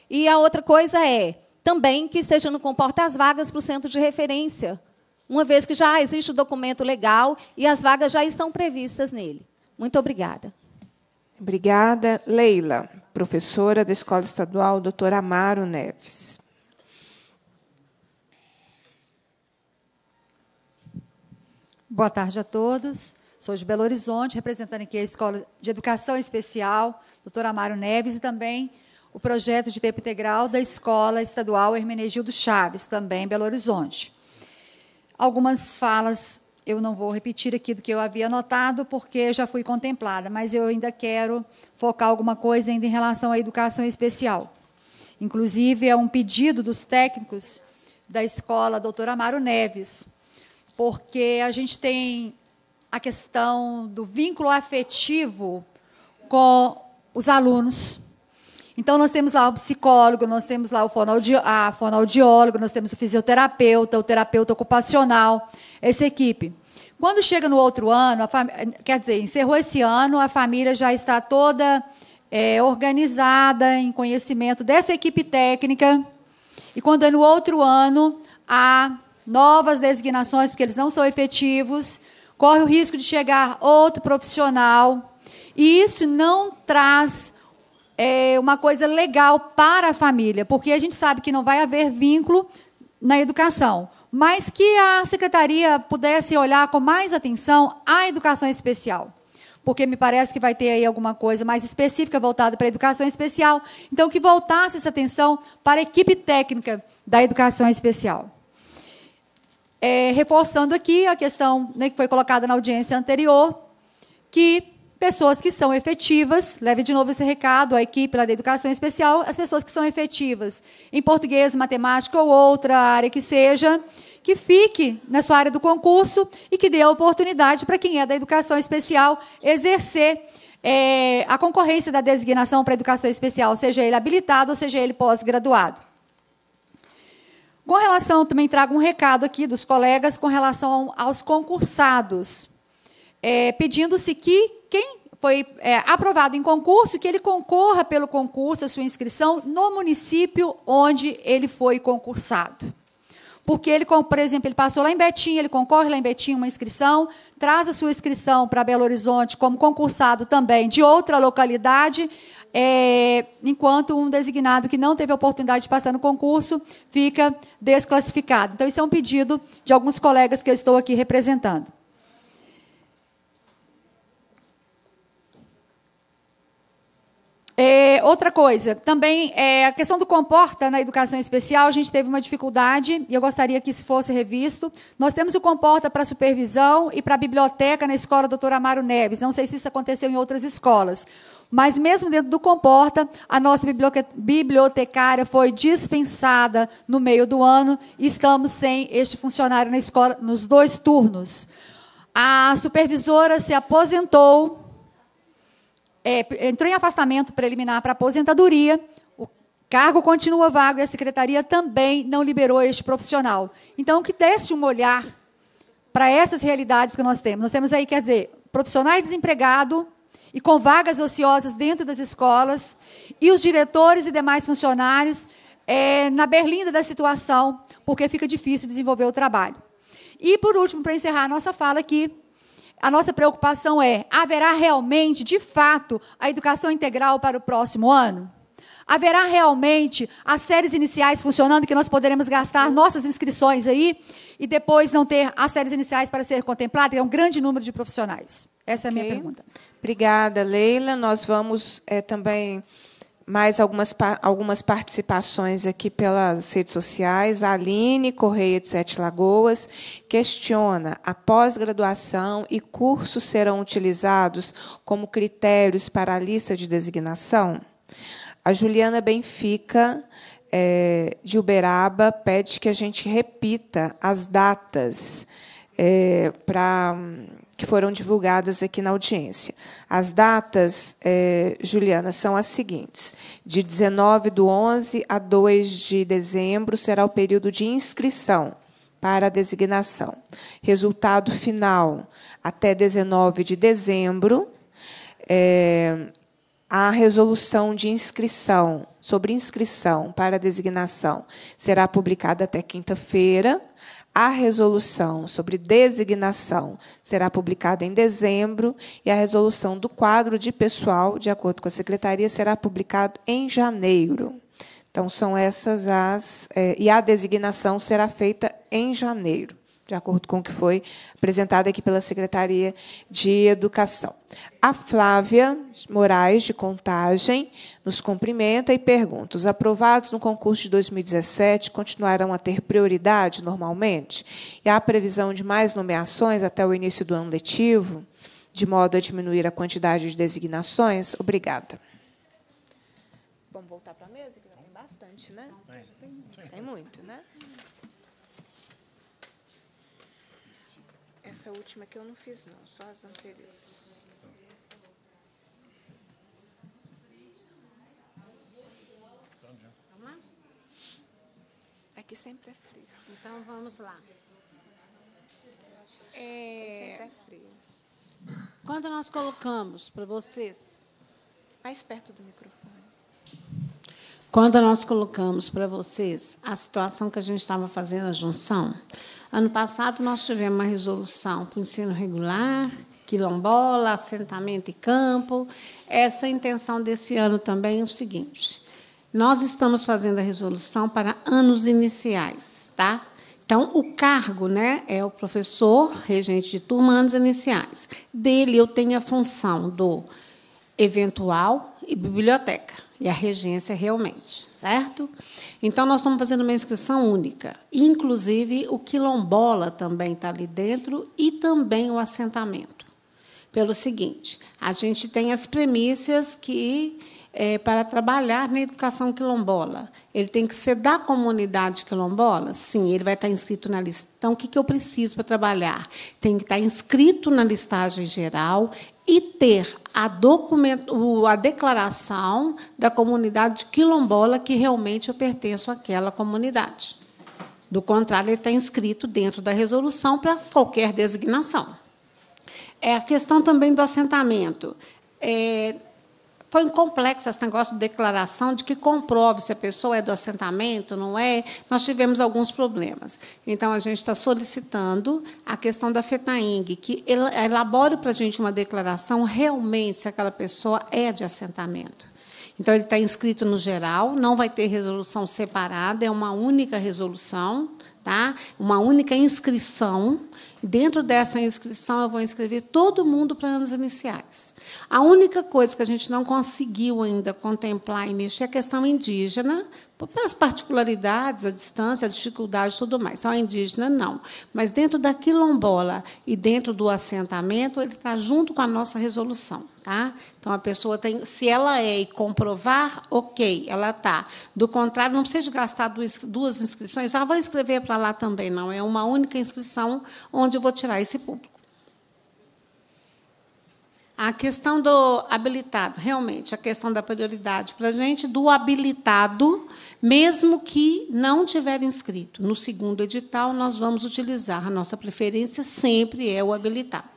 E a outra coisa é também que estejam no comporta as vagas para o centro de referência, uma vez que já existe o documento legal e as vagas já estão previstas nele. Muito obrigada. Obrigada, Leila, professora da Escola Estadual Dr. Amaro Neves. Boa tarde a todos. Sou de Belo Horizonte, representando aqui a Escola de Educação Especial, doutor Amaro Neves, e também o projeto de tempo integral da Escola Estadual Hermenegildo Chaves, também em Belo Horizonte. Algumas falas eu não vou repetir aqui do que eu havia anotado, porque já fui contemplada, mas eu ainda quero focar alguma coisa ainda em relação à educação especial. Inclusive, é um pedido dos técnicos da escola doutor Amaro Neves, porque a gente tem a questão do vínculo afetivo com os alunos. Então, nós temos lá o psicólogo, nós temos lá o fonoaudi a fonoaudiólogo, nós temos o fisioterapeuta, o terapeuta ocupacional, essa equipe. Quando chega no outro ano, quer dizer, encerrou esse ano, a família já está toda é, organizada em conhecimento dessa equipe técnica. E quando é no outro ano, a novas designações, porque eles não são efetivos, corre o risco de chegar outro profissional, e isso não traz é, uma coisa legal para a família, porque a gente sabe que não vai haver vínculo na educação, mas que a secretaria pudesse olhar com mais atenção a educação especial porque me parece que vai ter aí alguma coisa mais específica voltada para a educação especial. Então, que voltasse essa atenção para a equipe técnica da educação especial é, reforçando aqui a questão né, que foi colocada na audiência anterior, que pessoas que são efetivas, leve de novo esse recado à equipe lá da educação especial, as pessoas que são efetivas em português, matemática ou outra área que seja, que fique na sua área do concurso e que dê a oportunidade para quem é da educação especial exercer é, a concorrência da designação para educação especial, seja ele habilitado ou seja ele pós-graduado. Com relação, também trago um recado aqui dos colegas com relação aos concursados, é, pedindo-se que quem foi é, aprovado em concurso, que ele concorra pelo concurso, a sua inscrição, no município onde ele foi concursado. Porque ele, por exemplo, ele passou lá em Betim, ele concorre lá em Betim uma inscrição, traz a sua inscrição para Belo Horizonte como concursado também de outra localidade, é, enquanto um designado que não teve a oportunidade de passar no concurso fica desclassificado. Então, isso é um pedido de alguns colegas que eu estou aqui representando. É, outra coisa, também é, a questão do comporta na educação especial, a gente teve uma dificuldade e eu gostaria que isso fosse revisto. Nós temos o comporta para supervisão e para a biblioteca na escola Doutor Amaro Neves. Não sei se isso aconteceu em outras escolas. Mas mesmo dentro do Comporta, a nossa bibliotecária foi dispensada no meio do ano e estamos sem este funcionário na escola nos dois turnos. A supervisora se aposentou, é, entrou em afastamento preliminar para aposentadoria, o cargo continua vago e a secretaria também não liberou este profissional. Então, que desse um olhar para essas realidades que nós temos. Nós temos aí, quer dizer, profissional desempregado, e com vagas ociosas dentro das escolas, e os diretores e demais funcionários é, na berlinda da situação, porque fica difícil desenvolver o trabalho. E, por último, para encerrar a nossa fala aqui, a nossa preocupação é: haverá realmente, de fato, a educação integral para o próximo ano? Haverá realmente as séries iniciais funcionando, que nós poderemos gastar nossas inscrições aí e depois não ter as séries iniciais para ser contemplada? É um grande número de profissionais. Essa é a minha pergunta. Obrigada, Leila. Nós vamos é, também mais algumas, algumas participações aqui pelas redes sociais. A Aline Correia de Sete Lagoas questiona: a pós-graduação e cursos serão utilizados como critérios para a lista de designação? A Juliana Benfica, é, de Uberaba, pede que a gente repita as datas é, eh, para que foram divulgadas aqui na audiência. As datas, eh, Juliana, são as seguintes: de 19 do 11 a 2 de dezembro será o período de inscrição para a designação. Resultado final até 19 de dezembro. Eh, a resolução de inscrição, sobre inscrição para designação, será publicada até quinta-feira. A resolução sobre designação será publicada em dezembro e a resolução do quadro de pessoal, de acordo com a secretaria, será publicada em janeiro. Então, são essas as. É, e a designação será feita em janeiro de acordo com o que foi apresentado aqui pela Secretaria de Educação. A Flávia Moraes, de Contagem, nos cumprimenta e pergunta: os aprovados no concurso de 2017 continuarão a ter prioridade normalmente? E há previsão de mais nomeações até o início do ano letivo, de modo a diminuir a quantidade de designações? Obrigada. Vamos voltar para a mesa, que tem bastante, né? Tem muito. última que eu não fiz, não, só as anteriores. Vamos lá? Aqui é sempre é frio. Então vamos lá. É... é, é sempre é frio. Quando nós colocamos para vocês? Mais perto do microfone. Quando nós colocamos para vocês a situação que a gente estava fazendo a junção, Ano passado nós tivemos uma resolução para o ensino regular, quilombola, assentamento e campo. Essa intenção desse ano também é o seguinte: nós estamos fazendo a resolução para anos iniciais, tá? Então, o cargo né, é o professor, regente de turma, anos iniciais. Dele, eu tenho a função do eventual e biblioteca. E a regência realmente, certo? Então, nós estamos fazendo uma inscrição única. Inclusive, o quilombola também está ali dentro e também o assentamento. Pelo seguinte, a gente tem as premissas que é, para trabalhar na educação quilombola. Ele tem que ser da comunidade quilombola? Sim, ele vai estar tá inscrito na lista. Então, o que, que eu preciso para trabalhar? Tem que estar tá inscrito na listagem geral, e ter a, documento, a declaração da comunidade quilombola que realmente eu pertenço àquela comunidade. Do contrário, ele está inscrito dentro da resolução para qualquer designação. É a questão também do assentamento. É, foi complexo esse negócio de declaração de que comprove se a pessoa é do assentamento, não é. Nós tivemos alguns problemas. Então, a gente está solicitando a questão da FETAING, que elabore para a gente uma declaração realmente se aquela pessoa é de assentamento. Então, ele está inscrito no geral, não vai ter resolução separada, é uma única resolução, tá? uma única inscrição. Dentro dessa inscrição, eu vou inscrever todo mundo para anos iniciais. A única coisa que a gente não conseguiu ainda contemplar e mexer é a questão indígena, pelas particularidades, a distância, a dificuldade tudo mais. Então, a indígena, não. Mas dentro da quilombola e dentro do assentamento, ele está junto com a nossa resolução. Tá? Então a pessoa tem, se ela é e comprovar, ok, ela tá. Do contrário, não precisa gastar duas inscrições. Ah, vou escrever para lá também, não. É uma única inscrição onde eu vou tirar esse público. A questão do habilitado, realmente, a questão da prioridade para a gente, do habilitado, mesmo que não tiver inscrito. No segundo edital, nós vamos utilizar. A nossa preferência sempre é o habilitado.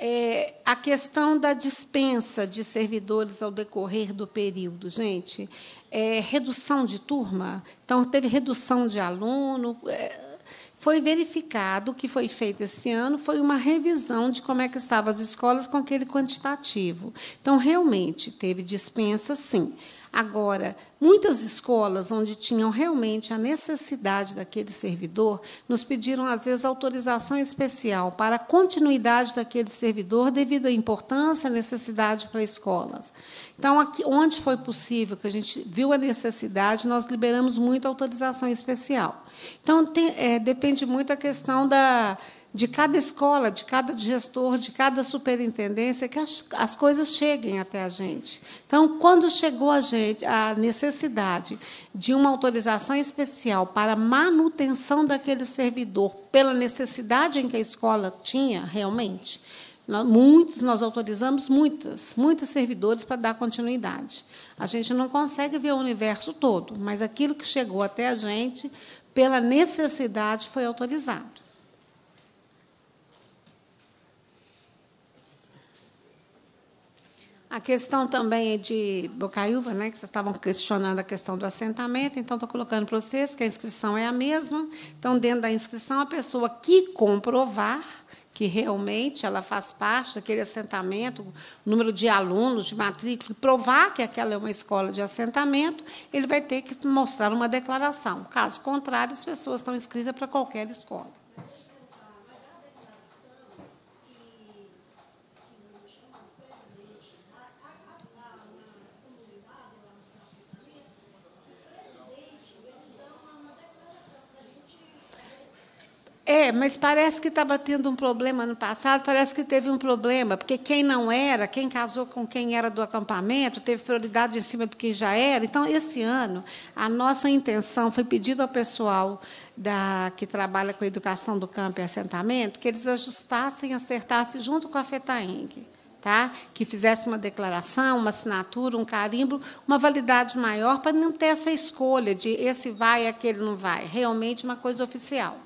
É, a questão da dispensa de servidores ao decorrer do período, gente, é, redução de turma, então teve redução de aluno. É, foi verificado que foi feito esse ano foi uma revisão de como é que estavam as escolas com aquele quantitativo. Então, realmente, teve dispensa, sim. Agora, muitas escolas onde tinham realmente a necessidade daquele servidor nos pediram, às vezes, autorização especial para a continuidade daquele servidor devido à importância, e necessidade para escolas. Então, aqui, onde foi possível, que a gente viu a necessidade, nós liberamos muita autorização especial. Então, tem, é, depende muito a questão da de cada escola, de cada gestor, de cada superintendência, que as, as coisas cheguem até a gente. Então, quando chegou a gente a necessidade de uma autorização especial para manutenção daquele servidor, pela necessidade em que a escola tinha realmente, muitos, nós autorizamos muitas, muitos servidores para dar continuidade. A gente não consegue ver o universo todo, mas aquilo que chegou até a gente, pela necessidade, foi autorizado. A questão também é de Bocaiúva, né, que vocês estavam questionando a questão do assentamento, então estou colocando para vocês que a inscrição é a mesma. Então, dentro da inscrição, a pessoa que comprovar que realmente ela faz parte daquele assentamento, número de alunos, de matrícula, e provar que aquela é uma escola de assentamento, ele vai ter que mostrar uma declaração. Caso contrário, as pessoas estão inscritas para qualquer escola. É, mas parece que estava tá tendo um problema no passado, parece que teve um problema, porque quem não era, quem casou com quem era do acampamento, teve prioridade em cima do que já era. Então, esse ano, a nossa intenção foi pedido ao pessoal da, que trabalha com a educação do campo e assentamento que eles ajustassem, acertassem junto com a FETAENG. Tá? que fizesse uma declaração, uma assinatura, um carimbo, uma validade maior para não ter essa escolha de esse vai, e aquele não vai. Realmente uma coisa oficial.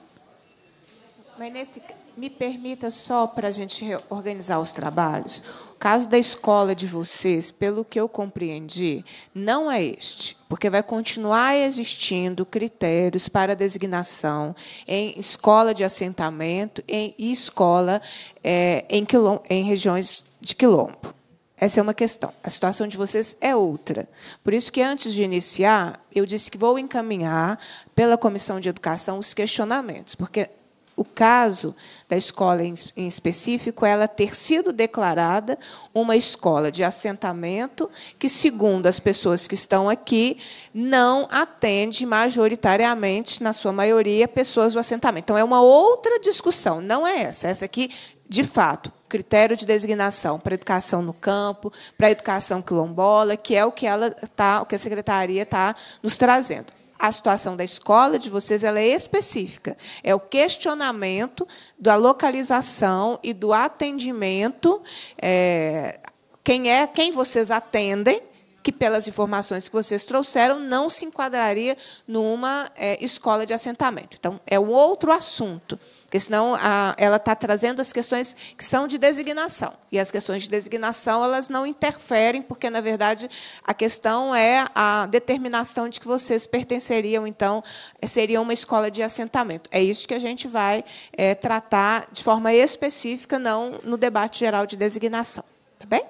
Mas nesse, me permita só para a gente organizar os trabalhos. O caso da escola de vocês, pelo que eu compreendi, não é este, porque vai continuar existindo critérios para designação em escola de assentamento e escola é, em, quilom, em regiões de quilombo. Essa é uma questão. A situação de vocês é outra. Por isso que, antes de iniciar, eu disse que vou encaminhar pela Comissão de Educação os questionamentos, porque o caso da escola em específico, ela ter sido declarada uma escola de assentamento que, segundo as pessoas que estão aqui, não atende majoritariamente, na sua maioria, pessoas do assentamento. Então, é uma outra discussão, não é essa. Essa aqui, de fato, critério de designação para educação no campo, para educação quilombola, que é o que ela tá, o que a secretaria está nos trazendo a situação da escola de vocês ela é específica. É o questionamento da localização e do atendimento. É, quem é quem vocês atendem que, pelas informações que vocês trouxeram, não se enquadraria numa é, escola de assentamento. Então, é um outro assunto porque senão a, ela está trazendo as questões que são de designação. E as questões de designação elas não interferem, porque, na verdade, a questão é a determinação de que vocês pertenceriam, então, seria uma escola de assentamento. É isso que a gente vai é, tratar de forma específica, não no debate geral de designação. está bem?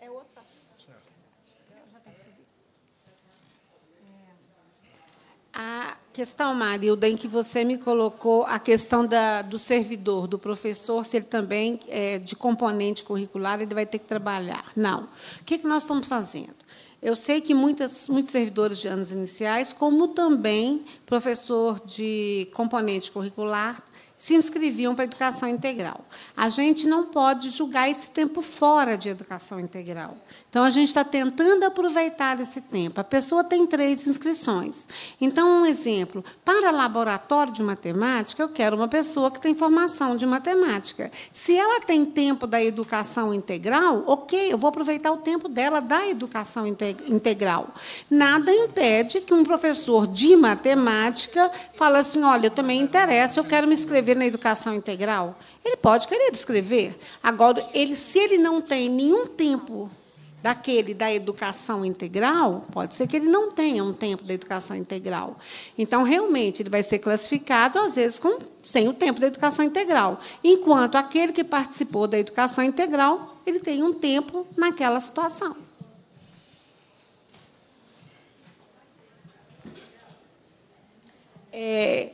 É outro assunto. É. A questão, Marilda, em que você me colocou a questão da, do servidor, do professor, se ele também é de componente curricular, ele vai ter que trabalhar. Não. O que, é que nós estamos fazendo? Eu sei que muitas, muitos servidores de anos iniciais, como também professor de componente curricular, se inscreviam para a educação integral. A gente não pode julgar esse tempo fora de educação integral. Então, a gente está tentando aproveitar esse tempo. A pessoa tem três inscrições. Então, um exemplo: para laboratório de matemática, eu quero uma pessoa que tem formação de matemática. Se ela tem tempo da educação integral, ok, eu vou aproveitar o tempo dela da educação integral. Nada impede que um professor de matemática fale assim: olha, eu também interessa, eu quero me inscrever na educação integral. Ele pode querer escrever. Agora, ele, se ele não tem nenhum tempo daquele da educação integral, pode ser que ele não tenha um tempo da educação integral. Então, realmente, ele vai ser classificado, às vezes, com, sem o tempo da educação integral. Enquanto aquele que participou da educação integral, ele tem um tempo naquela situação. É,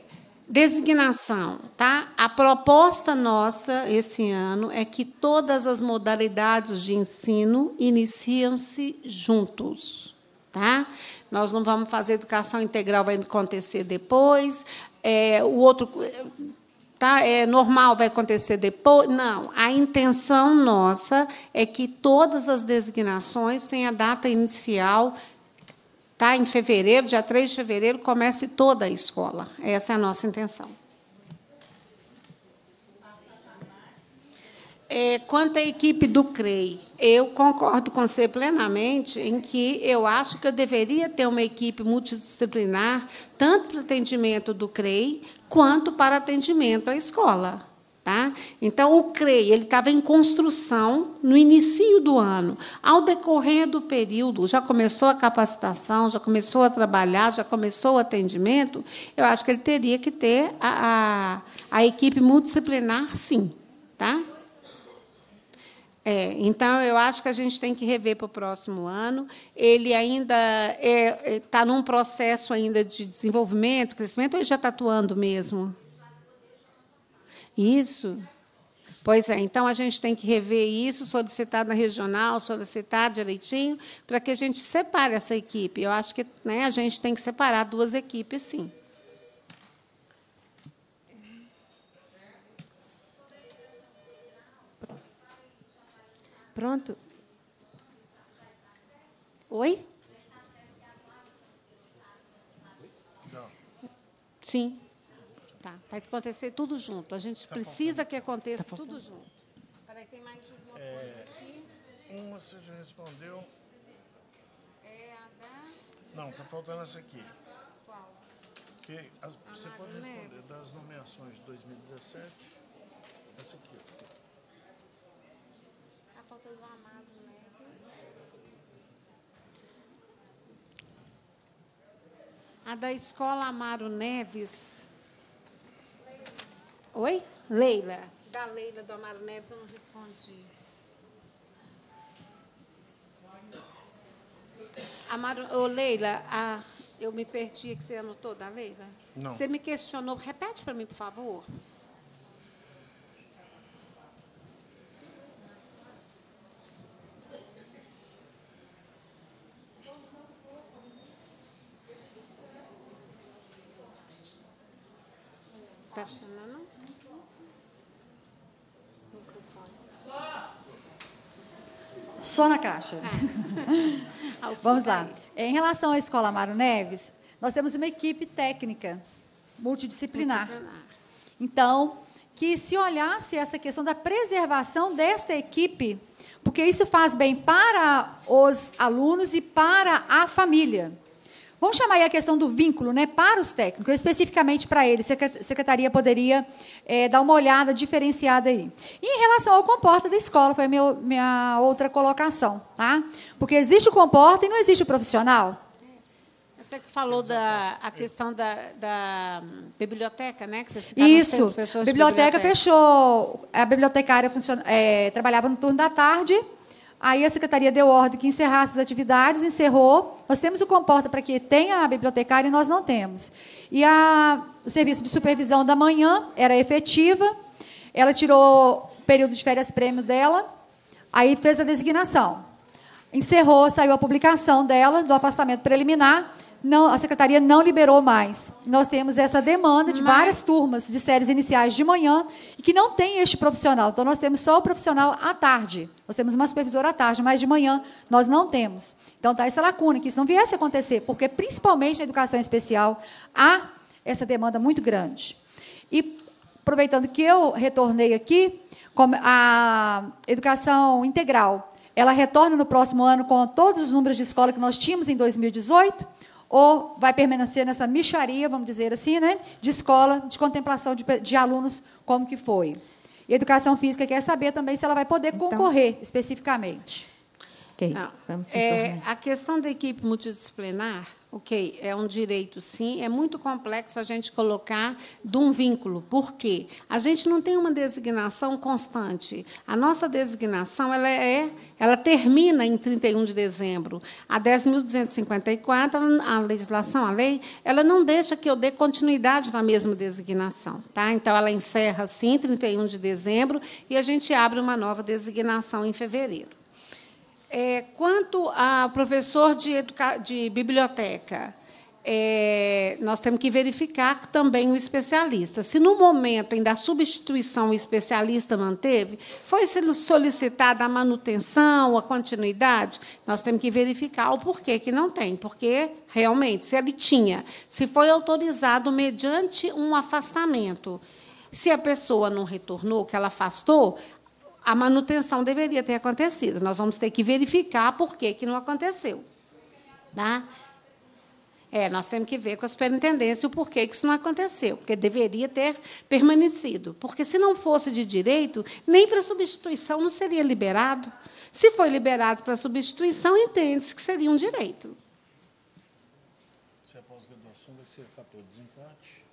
Designação, tá? A proposta nossa esse ano é que todas as modalidades de ensino iniciam-se juntos, tá? Nós não vamos fazer educação integral, vai acontecer depois. É, o outro tá? É normal, vai acontecer depois. Não, a intenção nossa é que todas as designações tenham a data inicial Tá? Em fevereiro, dia 3 de fevereiro, comece toda a escola. Essa é a nossa intenção. É, quanto à equipe do CREI, eu concordo com você plenamente em que eu acho que eu deveria ter uma equipe multidisciplinar, tanto para atendimento do CREI, quanto para atendimento à escola. Tá? Então, o CREI ele estava em construção no início do ano. Ao decorrer do período, já começou a capacitação, já começou a trabalhar, já começou o atendimento, eu acho que ele teria que ter a, a, a equipe multidisciplinar, sim. Tá? É, então, eu acho que a gente tem que rever para o próximo ano. Ele ainda está é, é tá num processo ainda de desenvolvimento, crescimento, ou ele já está atuando mesmo? Isso. Pois é, então a gente tem que rever isso, solicitar na regional, solicitar direitinho, para que a gente separe essa equipe. Eu acho que né, a gente tem que separar duas equipes, sim. Pronto? Oi? Sim tá? Vai acontecer tudo junto. A gente tá precisa faltando. que aconteça tá tudo junto. Peraí, tem mais alguma é, coisa aqui. Uma você já respondeu. É a da... Não, está faltando essa aqui. Qual? Que as, você pode responder das nomeações de 2017. Essa aqui. Está faltando o Amado Neves. Né? A da escola Amaro Neves Oi? Leila. Da Leila do Amaro Neves, eu não respondi. Amaro, oh, Leila, eu me perdi que você anotou da Leila? Não. Você me questionou. Repete para mim, por favor. Só na caixa. É. <laughs> Vamos lá. Em relação à Escola Amaro Neves, nós temos uma equipe técnica multidisciplinar. multidisciplinar. Então, que se olhasse essa questão da preservação desta equipe, porque isso faz bem para os alunos e para a família. Vamos chamar aí a questão do vínculo né, para os técnicos, especificamente para eles. A secretaria poderia é, dar uma olhada diferenciada aí. E em relação ao comporta da escola, foi a minha, minha outra colocação. Tá? Porque existe o comporta e não existe o profissional. Você que falou da a questão da, da biblioteca, né? Que você né, Isso. Biblioteca, biblioteca, fechou. A bibliotecária é, trabalhava no turno da tarde Aí a secretaria deu ordem que encerrasse as atividades, encerrou. Nós temos o comporta para que tenha a bibliotecária e nós não temos. E a, o serviço de supervisão da manhã era efetiva. Ela tirou o período de férias prêmio dela, aí fez a designação. Encerrou, saiu a publicação dela do afastamento preliminar não, a secretaria não liberou mais. Nós temos essa demanda de várias turmas de séries iniciais de manhã e que não tem este profissional. Então, nós temos só o profissional à tarde. Nós temos uma supervisora à tarde, mas de manhã nós não temos. Então, está essa lacuna, que isso não viesse a acontecer, porque, principalmente na educação especial, há essa demanda muito grande. E, aproveitando que eu retornei aqui, a educação integral, ela retorna no próximo ano com todos os números de escola que nós tínhamos em 2018, ou vai permanecer nessa micharia, vamos dizer assim, né, de escola, de contemplação de, de alunos, como que foi. E a educação física quer saber também se ela vai poder então, concorrer especificamente. Okay. Não, é, a questão da equipe multidisciplinar, Ok, é um direito, sim. É muito complexo a gente colocar de um vínculo. Por quê? A gente não tem uma designação constante. A nossa designação ela é, ela termina em 31 de dezembro. A 10.254, a legislação, a lei, ela não deixa que eu dê continuidade na mesma designação. Tá? Então, ela encerra, sim, 31 de dezembro, e a gente abre uma nova designação em fevereiro. É, quanto ao professor de, educa... de biblioteca, é, nós temos que verificar também o especialista. Se no momento em da substituição o especialista manteve, foi solicitada a manutenção, a continuidade, nós temos que verificar o porquê que não tem, porque realmente, se ele tinha, se foi autorizado mediante um afastamento. Se a pessoa não retornou, que ela afastou, a manutenção deveria ter acontecido. Nós vamos ter que verificar por que, que não aconteceu. Tá? É, nós temos que ver com a superintendência o porquê que isso não aconteceu, porque deveria ter permanecido. Porque se não fosse de direito, nem para substituição não seria liberado. Se foi liberado para substituição, entende-se que seria um direito. Se a pós-graduação vai ser fator de desempate,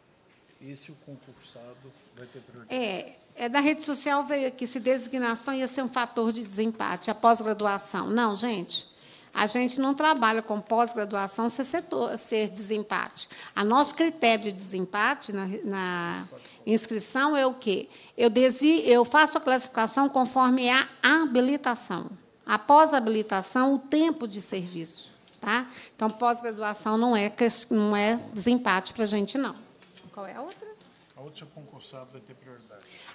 e se o concursado vai ter prioridade? É, é, da rede social veio aqui se designação ia ser um fator de desempate, a pós-graduação. Não, gente. A gente não trabalha com pós-graduação ser, setor, ser desempate. A nosso critério de desempate na, na inscrição é o quê? Eu, desi, eu faço a classificação conforme a habilitação. Após a habilitação, o tempo de serviço. Tá? Então, pós-graduação não é, não é desempate para a gente, não. Qual é a outra? A outra é concursada da ETP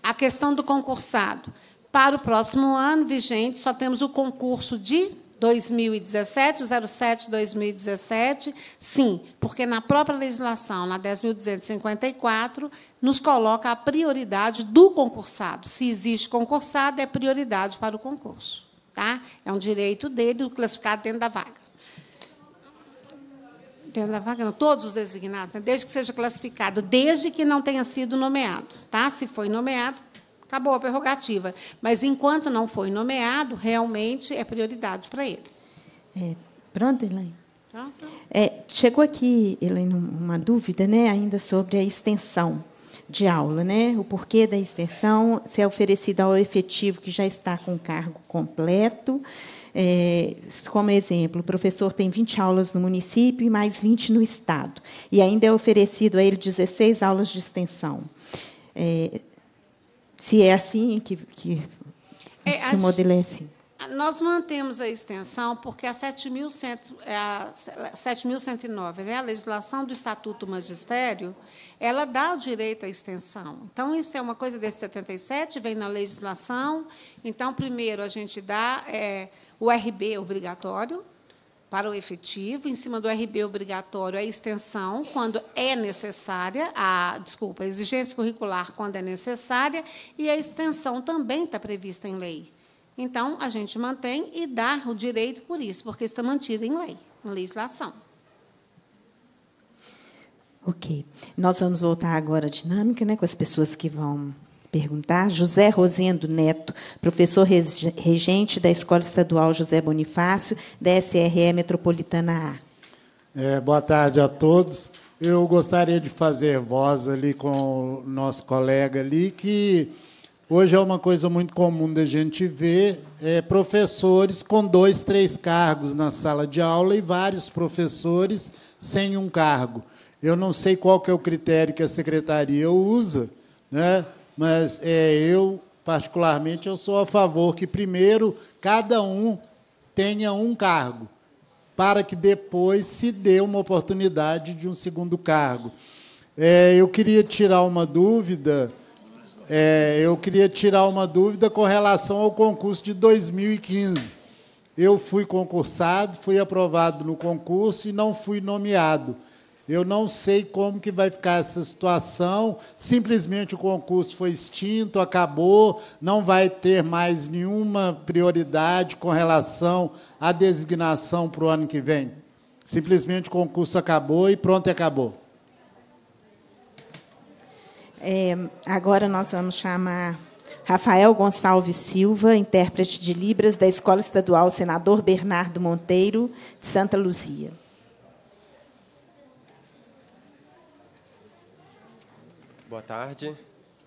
a questão do concursado. Para o próximo ano vigente, só temos o concurso de 2017, 07 2017, sim, porque na própria legislação, na 10.254, nos coloca a prioridade do concursado. Se existe concursado, é prioridade para o concurso. Tá? É um direito dele classificado dentro da vaga. Dentro da vaga, não, todos os designados, né? desde que seja classificado, desde que não tenha sido nomeado. Tá? Se foi nomeado, acabou a prerrogativa. Mas enquanto não foi nomeado, realmente é prioridade para ele. É, pronto, Elaine? Tá, tá. É, chegou aqui, Elaine, uma dúvida né, ainda sobre a extensão de aula, né? O porquê da extensão, se é oferecida ao efetivo que já está com cargo completo é, como exemplo, o professor tem 20 aulas no município e mais 20 no estado, e ainda é oferecido a ele 16 aulas de extensão. É, se é assim que, que é, se modelo é assim. Nós mantemos a extensão porque a 7.109, é né, a legislação do Estatuto Magistério, ela dá o direito à extensão. Então, isso é uma coisa desse 77, vem na legislação. Então, primeiro, a gente dá... É, o RB obrigatório para o efetivo, em cima do RB obrigatório a extensão quando é necessária, a desculpa, a exigência curricular quando é necessária e a extensão também está prevista em lei. Então, a gente mantém e dá o direito por isso, porque está mantida em lei, em legislação. Ok. Nós vamos voltar agora à dinâmica, né, com as pessoas que vão perguntar. José Rosendo Neto, professor regente da Escola Estadual José Bonifácio, da SRE Metropolitana A. É, boa tarde a todos. Eu gostaria de fazer voz ali com o nosso colega ali, que hoje é uma coisa muito comum da gente ver é, professores com dois, três cargos na sala de aula e vários professores sem um cargo. Eu não sei qual que é o critério que a secretaria usa, né? mas é, eu, particularmente, eu sou a favor que primeiro cada um tenha um cargo, para que depois se dê uma oportunidade de um segundo cargo. É, eu queria tirar uma dúvida. É, eu queria tirar uma dúvida com relação ao concurso de 2015. Eu fui concursado, fui aprovado no concurso e não fui nomeado. Eu não sei como que vai ficar essa situação. Simplesmente o concurso foi extinto, acabou, não vai ter mais nenhuma prioridade com relação à designação para o ano que vem. Simplesmente o concurso acabou e pronto, acabou. É, agora nós vamos chamar Rafael Gonçalves Silva, intérprete de Libras da Escola Estadual Senador Bernardo Monteiro, de Santa Luzia. Boa tarde.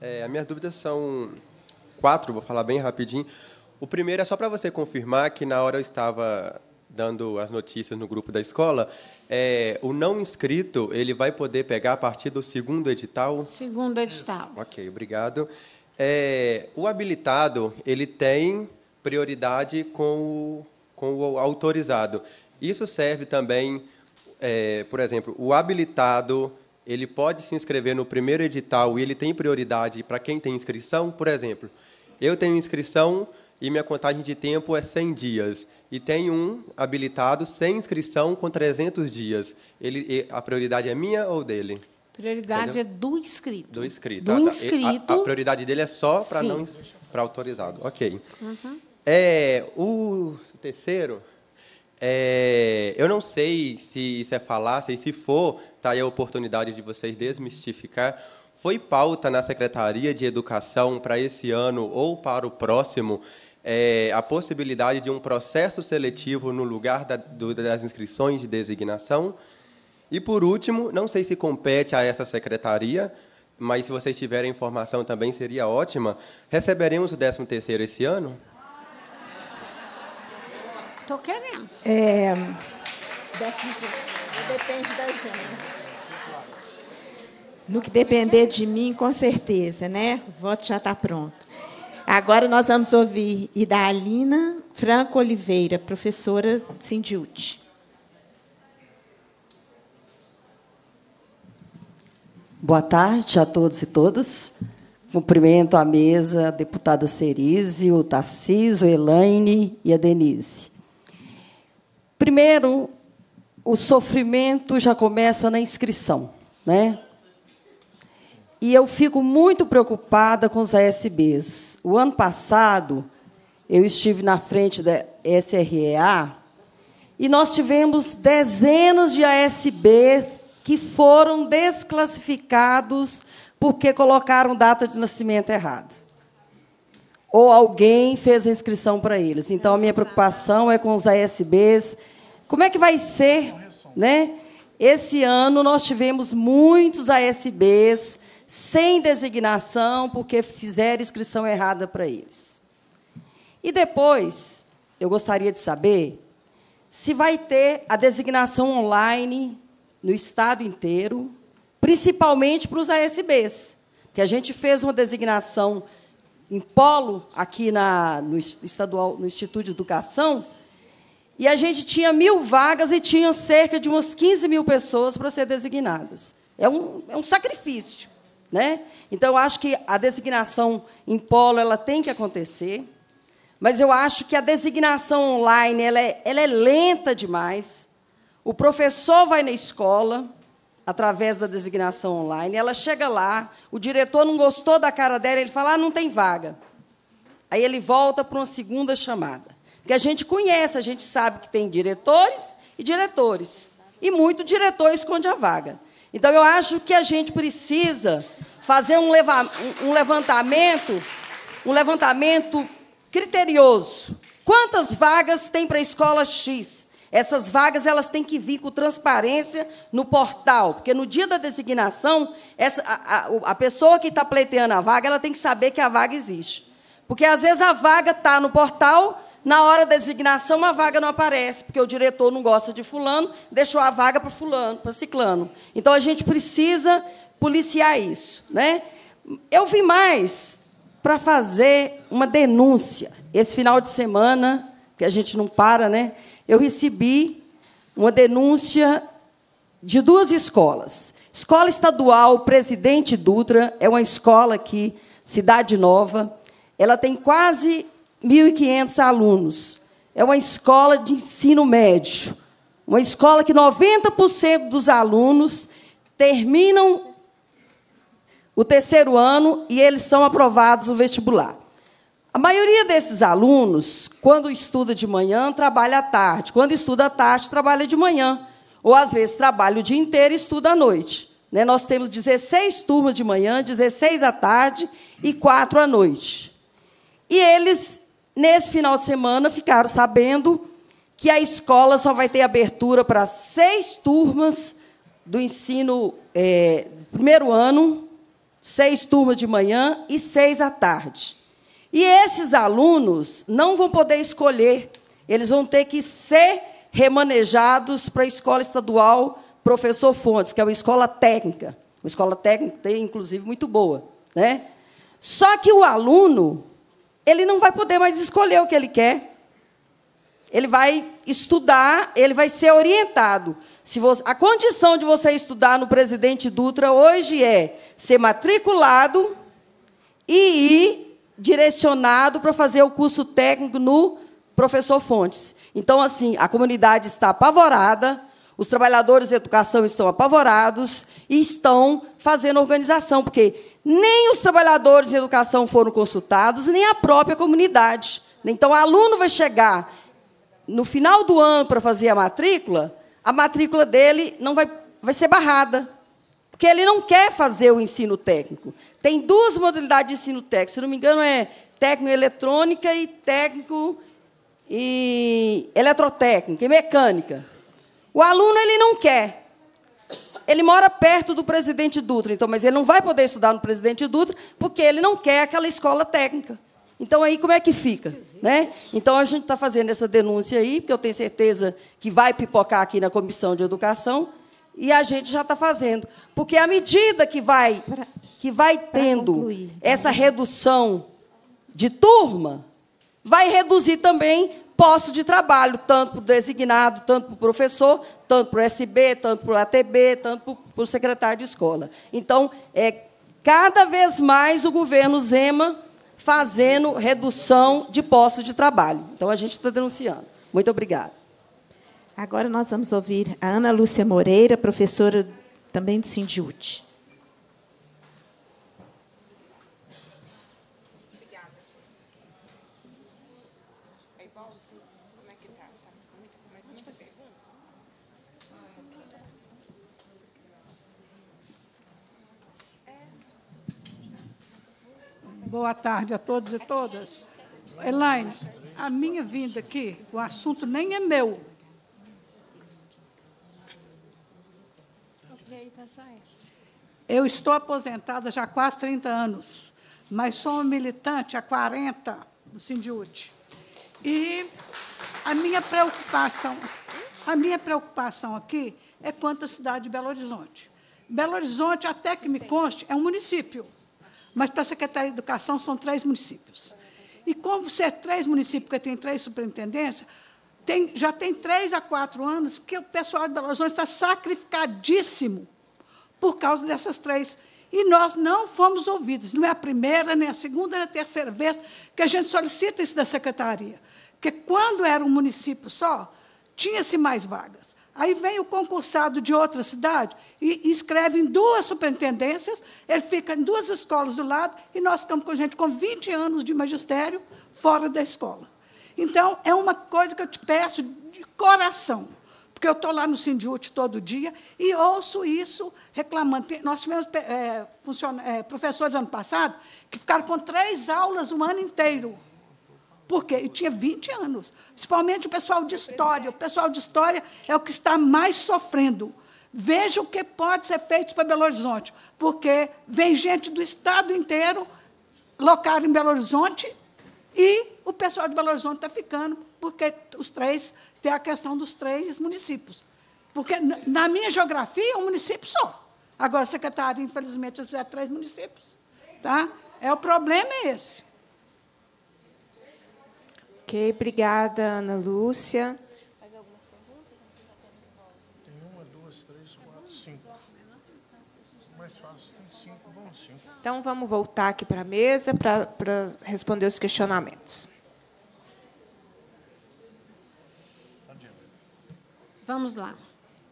É, a minhas dúvidas são quatro, vou falar bem rapidinho. O primeiro é só para você confirmar que na hora eu estava dando as notícias no grupo da escola, é, o não inscrito ele vai poder pegar a partir do segundo edital? Segundo edital. Ok, obrigado. É, o habilitado ele tem prioridade com o, com o autorizado. Isso serve também, é, por exemplo, o habilitado ele pode se inscrever no primeiro edital e ele tem prioridade para quem tem inscrição? Por exemplo, eu tenho inscrição e minha contagem de tempo é 100 dias. E tem um habilitado sem inscrição com 300 dias. Ele, a prioridade é minha ou dele? Prioridade Entendeu? é do inscrito. Do inscrito. Do ah, tá. inscrito. A, a, prioridade dele é só para não para autorizado. Ok. Uhum. É, o terceiro, é, eu não sei se isso é falácia, e se for, está aí a oportunidade de vocês desmistificar. Foi pauta na Secretaria de Educação para esse ano ou para o próximo é, a possibilidade de um processo seletivo no lugar da, do, das inscrições de designação? E, por último, não sei se compete a essa secretaria, mas se vocês tiverem informação também seria ótima. Receberemos o 13 terceiro esse ano? Estou querendo. É... Depende da gente. No que depender de mim, com certeza, né? O voto já está pronto. Agora nós vamos ouvir Idalina Franco Oliveira, professora Sindiute. Boa tarde a todos e todas. Cumprimento a mesa, a deputada Cerise, o Tarciso, a Elaine e a Denise. Primeiro, o sofrimento já começa na inscrição, né? E eu fico muito preocupada com os ASBs. O ano passado, eu estive na frente da SREA e nós tivemos dezenas de ASBs que foram desclassificados porque colocaram data de nascimento errada. Ou alguém fez a inscrição para eles. Então, a minha preocupação é com os ASBs como é que vai ser, né? Esse ano nós tivemos muitos ASBs sem designação porque fizeram inscrição errada para eles. E depois, eu gostaria de saber se vai ter a designação online no estado inteiro, principalmente para os ASBs, que a gente fez uma designação em polo aqui na, no, estadual, no Instituto de Educação, e a gente tinha mil vagas e tinha cerca de umas 15 mil pessoas para ser designadas. É um, é um sacrifício. Né? Então, acho que a designação em polo ela tem que acontecer, mas eu acho que a designação online ela é, ela é lenta demais. O professor vai na escola, através da designação online. Ela chega lá, o diretor não gostou da cara dela, ele fala: ah, não tem vaga. Aí ele volta para uma segunda chamada. Porque a gente conhece, a gente sabe que tem diretores e diretores. E muito diretor esconde a vaga. Então, eu acho que a gente precisa fazer um, leva um levantamento, um levantamento criterioso. Quantas vagas tem para a escola X? Essas vagas elas têm que vir com transparência no portal, porque no dia da designação, essa, a, a, a pessoa que está pleiteando a vaga ela tem que saber que a vaga existe. Porque às vezes a vaga está no portal, na hora da designação, a vaga não aparece, porque o diretor não gosta de fulano, deixou a vaga para fulano, para ciclano. Então, a gente precisa policiar isso. Né? Eu vim mais para fazer uma denúncia. Esse final de semana, que a gente não para, né? eu recebi uma denúncia de duas escolas. Escola Estadual Presidente Dutra é uma escola aqui, Cidade Nova. Ela tem quase 1.500 alunos. É uma escola de ensino médio. Uma escola que 90% dos alunos terminam o terceiro ano e eles são aprovados no vestibular. A maioria desses alunos, quando estuda de manhã, trabalha à tarde. Quando estuda à tarde, trabalha de manhã. Ou, às vezes, trabalha o dia inteiro e estuda à noite. Né? Nós temos 16 turmas de manhã, 16 à tarde e 4 à noite. E eles Nesse final de semana, ficaram sabendo que a escola só vai ter abertura para seis turmas do ensino é, primeiro ano, seis turmas de manhã e seis à tarde. E esses alunos não vão poder escolher, eles vão ter que ser remanejados para a escola estadual Professor Fontes, que é uma escola técnica. Uma escola técnica, inclusive, muito boa. Né? Só que o aluno ele não vai poder mais escolher o que ele quer. Ele vai estudar, ele vai ser orientado. Se você, a condição de você estudar no Presidente Dutra hoje é ser matriculado e ir direcionado para fazer o curso técnico no professor Fontes. Então, assim, a comunidade está apavorada, os trabalhadores de educação estão apavorados e estão fazendo organização, porque nem os trabalhadores em educação foram consultados, nem a própria comunidade. Então, o aluno vai chegar no final do ano para fazer a matrícula, a matrícula dele não vai, vai ser barrada, porque ele não quer fazer o ensino técnico. Tem duas modalidades de ensino técnico, se não me engano, é técnico eletrônica e técnico e eletrotécnica e mecânica. O aluno ele não quer, ele mora perto do presidente Dutra, então, mas ele não vai poder estudar no presidente Dutra porque ele não quer aquela escola técnica. Então, aí como é que fica? Né? Então, a gente está fazendo essa denúncia aí, porque eu tenho certeza que vai pipocar aqui na Comissão de Educação, e a gente já está fazendo. Porque à medida que vai, que vai tendo essa redução de turma, vai reduzir também postos de trabalho, tanto para o designado, tanto para o professor, tanto para o SB, tanto para o ATB, tanto para o secretário de escola. Então, é cada vez mais o governo Zema fazendo redução de postos de trabalho. Então, a gente está denunciando. Muito obrigada. Agora nós vamos ouvir a Ana Lúcia Moreira, professora também do Sindiúte. Boa tarde a todos e todas. Elaine, a minha vinda aqui, o assunto nem é meu. Eu estou aposentada já há quase 30 anos, mas sou uma militante há 40 do Sindiúte. E a minha preocupação, a minha preocupação aqui é quanto à cidade de Belo Horizonte. Belo Horizonte, até que me conste, é um município. Mas para a Secretaria de Educação são três municípios. E como ser é três municípios, porque tem três superintendências, tem, já tem três a quatro anos que o pessoal de Belo Horizonte está sacrificadíssimo por causa dessas três. E nós não fomos ouvidos. Não é a primeira, nem a segunda, nem a terceira vez que a gente solicita isso da secretaria. Porque quando era um município só, tinha-se mais vagas. Aí vem o concursado de outra cidade e escreve em duas superintendências, ele fica em duas escolas do lado, e nós ficamos com gente com 20 anos de magistério fora da escola. Então, é uma coisa que eu te peço de coração, porque eu estou lá no Sindhute todo dia e ouço isso reclamando. Nós tivemos é, é, professores ano passado que ficaram com três aulas um ano inteiro porque eu tinha 20 anos. Principalmente o pessoal de história. O pessoal de história é o que está mais sofrendo. Veja o que pode ser feito para Belo Horizonte, porque vem gente do estado inteiro local em Belo Horizonte e o pessoal de Belo Horizonte está ficando, porque os três tem a questão dos três municípios. Porque na minha geografia é um município só. Agora, secretário infelizmente, é três municípios. Tá? É, o problema é esse. Ok, obrigada, Ana Lúcia. algumas perguntas? tem uma, duas, três, quatro, cinco. Mais fácil, tem cinco, bom, cinco. Então, vamos voltar aqui para a mesa para, para responder os questionamentos. Vamos lá.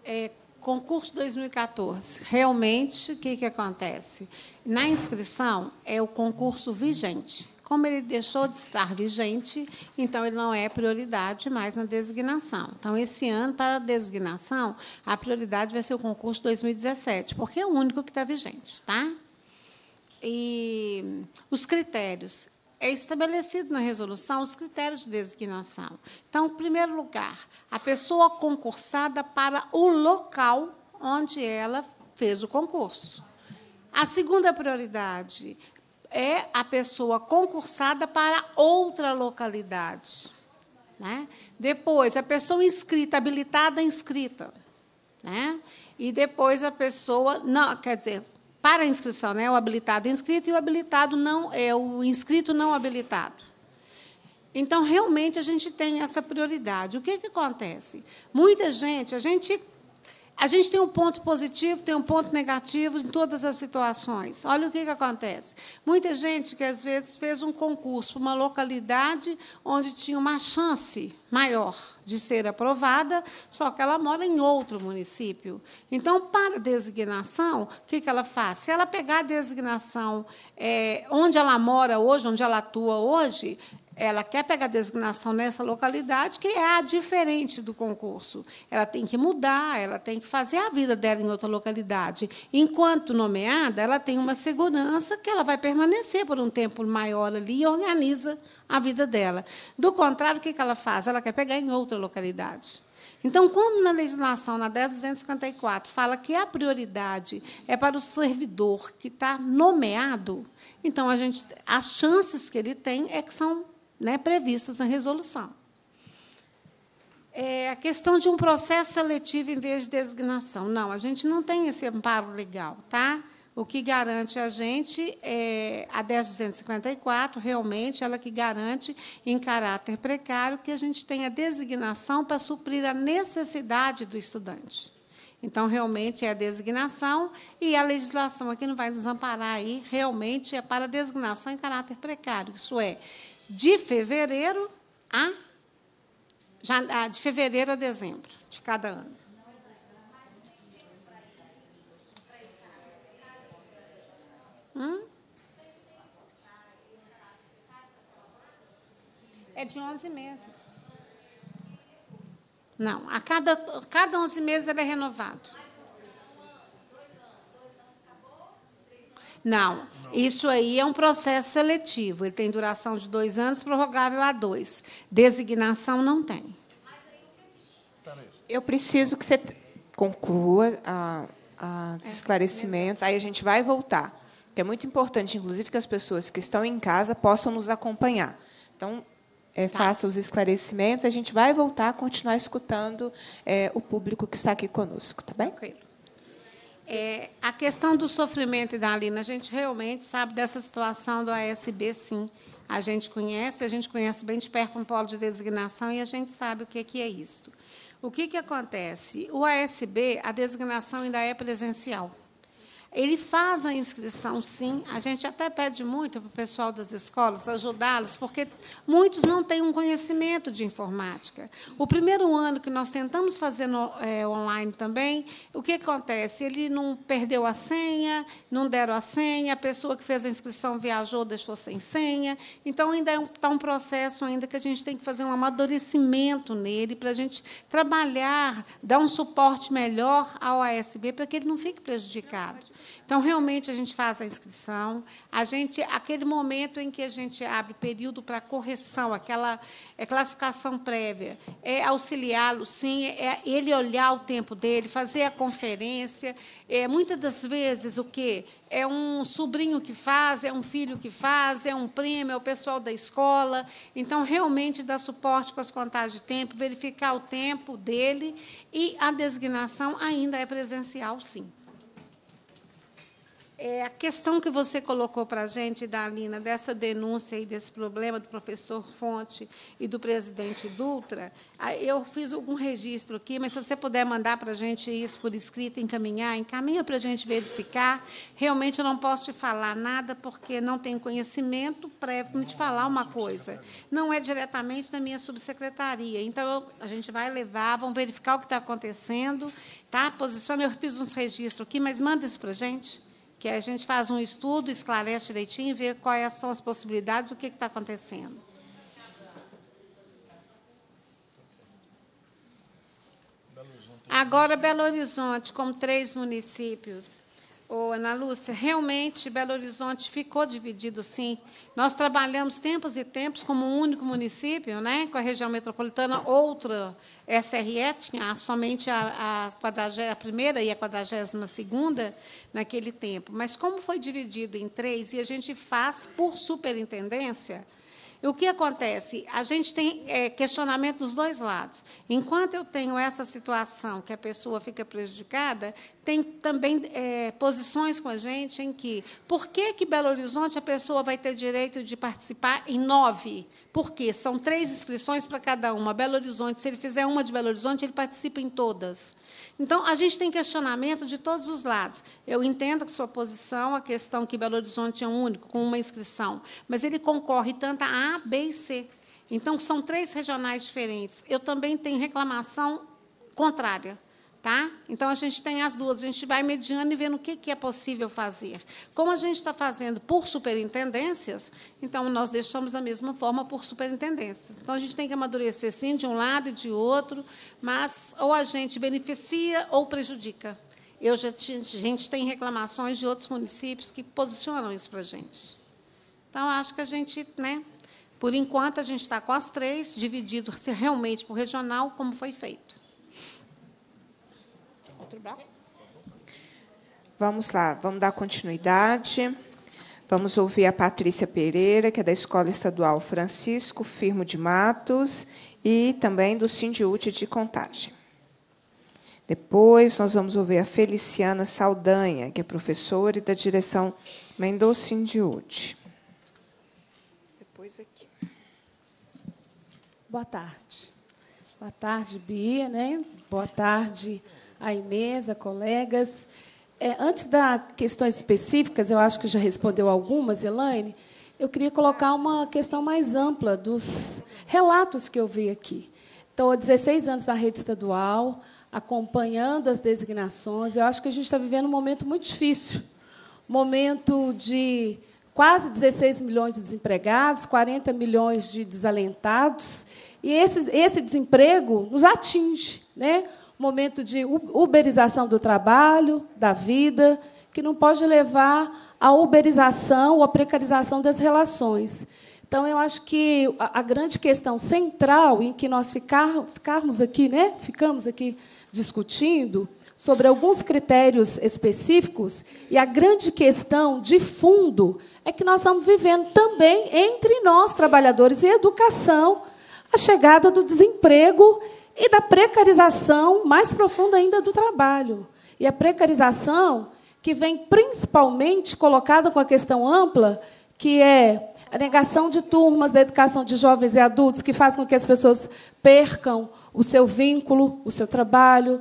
É, concurso 2014. Realmente, o que, que acontece? Na inscrição, é o concurso vigente. Como ele deixou de estar vigente, então ele não é prioridade mais na designação. Então, esse ano, para a designação, a prioridade vai ser o concurso 2017, porque é o único que está vigente, tá? E os critérios. É estabelecido na resolução os critérios de designação. Então, em primeiro lugar, a pessoa concursada para o local onde ela fez o concurso. A segunda prioridade, é a pessoa concursada para outra localidade. Né? Depois, a pessoa inscrita, habilitada inscrita. Né? E depois a pessoa. Não, quer dizer, para a inscrição, né? o habilitado é inscrito e o habilitado não é o inscrito não habilitado. Então, realmente, a gente tem essa prioridade. O que, que acontece? Muita gente, a gente a gente tem um ponto positivo, tem um ponto negativo em todas as situações. Olha o que, que acontece. Muita gente que às vezes fez um concurso para uma localidade onde tinha uma chance maior de ser aprovada, só que ela mora em outro município. Então, para a designação, o que, que ela faz? Se ela pegar a designação é, onde ela mora hoje, onde ela atua hoje, ela quer pegar designação nessa localidade, que é a diferente do concurso. Ela tem que mudar, ela tem que fazer a vida dela em outra localidade. Enquanto nomeada, ela tem uma segurança que ela vai permanecer por um tempo maior ali e organiza a vida dela. Do contrário, o que ela faz? Ela quer pegar em outra localidade. Então, como na legislação, na 10.254, fala que a prioridade é para o servidor que está nomeado, então a gente, as chances que ele tem é que são né, previstas na resolução. É a questão de um processo seletivo em vez de designação. Não, a gente não tem esse amparo legal, tá? O que garante a gente é a 10.254, realmente, ela que garante, em caráter precário, que a gente tenha designação para suprir a necessidade do estudante. Então, realmente, é a designação e a legislação aqui não vai desamparar aí, realmente é para designação em caráter precário. Isso é, de fevereiro a de fevereiro a dezembro de cada ano. Hum? É de 11 meses. Não, a cada, cada 11 meses ele é renovado. Não. Isso aí é um processo seletivo. Ele tem duração de dois anos, prorrogável a dois. Designação não tem. Eu preciso que você conclua os ah, é. esclarecimentos. Aí a gente vai voltar. Que é muito importante, inclusive, que as pessoas que estão em casa possam nos acompanhar. Então, é, tá. faça os esclarecimentos. A gente vai voltar a continuar escutando é, o público que está aqui conosco, tá bem? Tranquilo. É, a questão do sofrimento e da Alina, a gente realmente sabe dessa situação do ASB, sim. A gente conhece, a gente conhece bem de perto um polo de designação e a gente sabe o que é, que é isto. O que, que acontece? O ASB, a designação ainda é presencial. Ele faz a inscrição, sim. A gente até pede muito para o pessoal das escolas ajudá-los, porque muitos não têm um conhecimento de informática. O primeiro ano que nós tentamos fazer no, é, online também, o que acontece? Ele não perdeu a senha, não deram a senha, a pessoa que fez a inscrição viajou, deixou sem senha. Então, ainda está é um, tá um processo ainda que a gente tem que fazer um amadurecimento nele para a gente trabalhar, dar um suporte melhor ao ASB para que ele não fique prejudicado. Então, realmente, a gente faz a inscrição. A gente, aquele momento em que a gente abre período para correção, aquela é, classificação prévia, é auxiliá-lo, sim, é ele olhar o tempo dele, fazer a conferência. É, muitas das vezes, o quê? É um sobrinho que faz, é um filho que faz, é um primo, é o pessoal da escola. Então, realmente, dar suporte com as contagens de tempo, verificar o tempo dele e a designação ainda é presencial, sim. É, a questão que você colocou para a gente, Dalina, dessa denúncia e desse problema do professor Fonte e do presidente Dutra, eu fiz algum registro aqui, mas se você puder mandar para a gente isso por escrito, encaminhar, encaminha para a gente verificar. Realmente eu não posso te falar nada, porque não tenho conhecimento prévio para te falar uma coisa. Não é diretamente da minha subsecretaria. Então, eu, a gente vai levar, vão verificar o que está acontecendo, tá? Posiciona, eu fiz uns registros aqui, mas manda isso para a gente que a gente faz um estudo, esclarece direitinho, vê quais são as possibilidades, o que está acontecendo. Agora, Belo Horizonte, como três municípios Ô, Ana Lúcia, realmente Belo Horizonte ficou dividido, sim. Nós trabalhamos tempos e tempos como um único município, né, com a região metropolitana, outra SRE tinha somente a, a, a primeira e a 42 segunda naquele tempo. Mas como foi dividido em três, e a gente faz por superintendência, o que acontece? A gente tem é, questionamento dos dois lados. Enquanto eu tenho essa situação que a pessoa fica prejudicada, tem também é, posições com a gente em que por que, que Belo Horizonte a pessoa vai ter direito de participar em nove? Por quê? são três inscrições para cada uma. Belo Horizonte, se ele fizer uma de Belo Horizonte, ele participa em todas. Então, a gente tem questionamento de todos os lados. Eu entendo que sua posição, a questão que Belo Horizonte é único, com uma inscrição, mas ele concorre tanto à a, B e C. Então, são três regionais diferentes. Eu também tenho reclamação contrária. Tá? Então, a gente tem as duas. A gente vai mediando e vendo o que, que é possível fazer. Como a gente está fazendo por superintendências, então, nós deixamos da mesma forma por superintendências. Então, a gente tem que amadurecer, sim, de um lado e de outro, mas ou a gente beneficia ou prejudica. Eu já, a gente tem reclamações de outros municípios que posicionam isso para a gente. Então, acho que a gente né, por enquanto, a gente está com as três, dividido realmente por regional, como foi feito. Outro Vamos lá, vamos dar continuidade. Vamos ouvir a Patrícia Pereira, que é da Escola Estadual Francisco Firmo de Matos e também do Sindiúte de Contagem. Depois nós vamos ouvir a Feliciana Saldanha, que é professora e da direção Mendocin de Boa tarde. Boa tarde, Bia, né? Boa tarde, Aimeza, colegas. É, antes das questões específicas, eu acho que já respondeu algumas, Elaine, eu queria colocar uma questão mais ampla dos relatos que eu vi aqui. Estou há 16 anos na rede estadual, acompanhando as designações. Eu acho que a gente está vivendo um momento muito difícil momento de quase 16 milhões de desempregados, 40 milhões de desalentados. E esse, esse desemprego nos atinge. Né? Um momento de uberização do trabalho, da vida, que não pode levar à uberização ou à precarização das relações. Então, eu acho que a, grande questão central em que nós ficar, ficarmos aqui, né? ficamos aqui discutindo, sobre alguns critérios específicos, e a grande questão de fundo é que nós estamos vivendo também entre nós, trabalhadores e educação, a chegada do desemprego e da precarização mais profunda ainda do trabalho. E a precarização que vem principalmente colocada com a questão ampla, que é a negação de turmas da educação de jovens e adultos, que faz com que as pessoas percam o seu vínculo, o seu trabalho,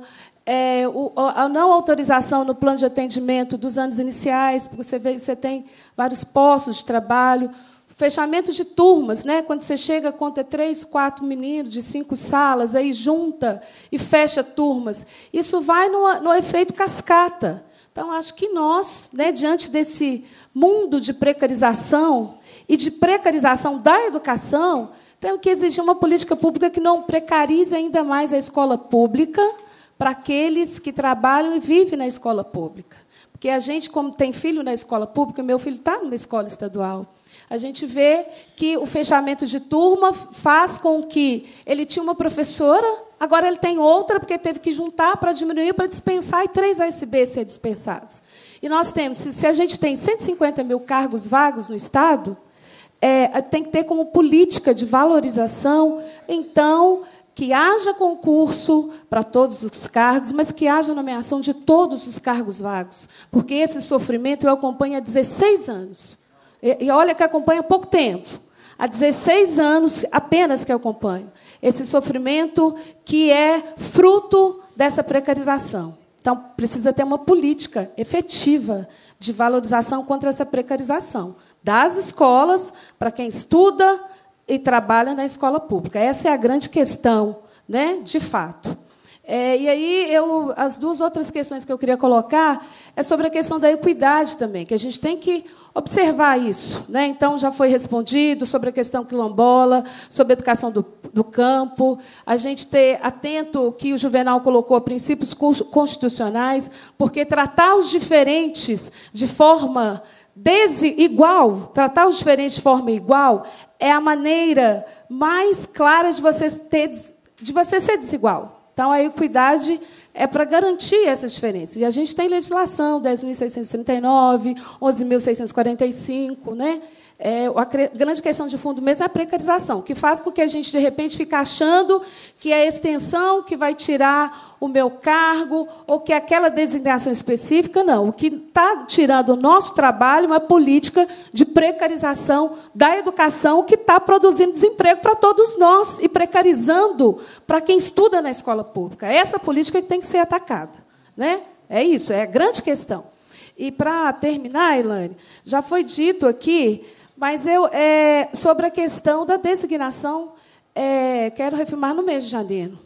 é, o, a não autorização no plano de atendimento dos anos iniciais, porque você, vê, você tem vários postos de trabalho, fechamento de turmas, né? quando você chega, conta três, quatro meninos de cinco salas, aí junta e fecha turmas. Isso vai no, no efeito cascata. Então, acho que nós, né, diante desse mundo de precarização e de precarização da educação, temos que exigir uma política pública que não precarize ainda mais a escola pública, para aqueles que trabalham e vivem na escola pública. Porque a gente, como tem filho na escola pública, meu filho está numa escola estadual. A gente vê que o fechamento de turma faz com que ele tinha uma professora, agora ele tem outra, porque teve que juntar para diminuir, para dispensar, e três ASB ser dispensados. E nós temos, se a gente tem 150 mil cargos vagos no Estado, é, tem que ter como política de valorização, então, que haja concurso para todos os cargos, mas que haja nomeação de todos os cargos vagos. Porque esse sofrimento eu acompanho há 16 anos. E, e olha que acompanha há pouco tempo. Há 16 anos apenas que eu acompanho. Esse sofrimento que é fruto dessa precarização. Então, precisa ter uma política efetiva de valorização contra essa precarização. Das escolas, para quem estuda, e trabalha na escola pública. Essa é a grande questão, né, de fato. É, e aí, eu, as duas outras questões que eu queria colocar é sobre a questão da equidade também, que a gente tem que observar isso. Né? Então, já foi respondido sobre a questão quilombola, sobre a educação do, do campo, a gente ter atento que o Juvenal colocou a princípios constitucionais, porque tratar os diferentes de forma Desigual, tratar os diferentes de forma igual, é a maneira mais clara de você, ter, de você ser desigual. Então, a equidade é para garantir essas diferenças. E a gente tem legislação 10.639, 11.645, né? é, a grande questão de fundo mesmo é a precarização, que faz com que a gente, de repente, fique achando que é a extensão que vai tirar o meu cargo ou que é aquela designação específica. Não, o que está tirando o nosso trabalho é uma política de precarização da educação que está produzindo desemprego para todos nós e precarizando para quem estuda na escola pública. É essa política que tem que ser atacada. Né? É isso, é a grande questão. E, para terminar, Elaine, já foi dito aqui mas eu, é, sobre a questão da designação, é, quero reafirmar no mês de janeiro.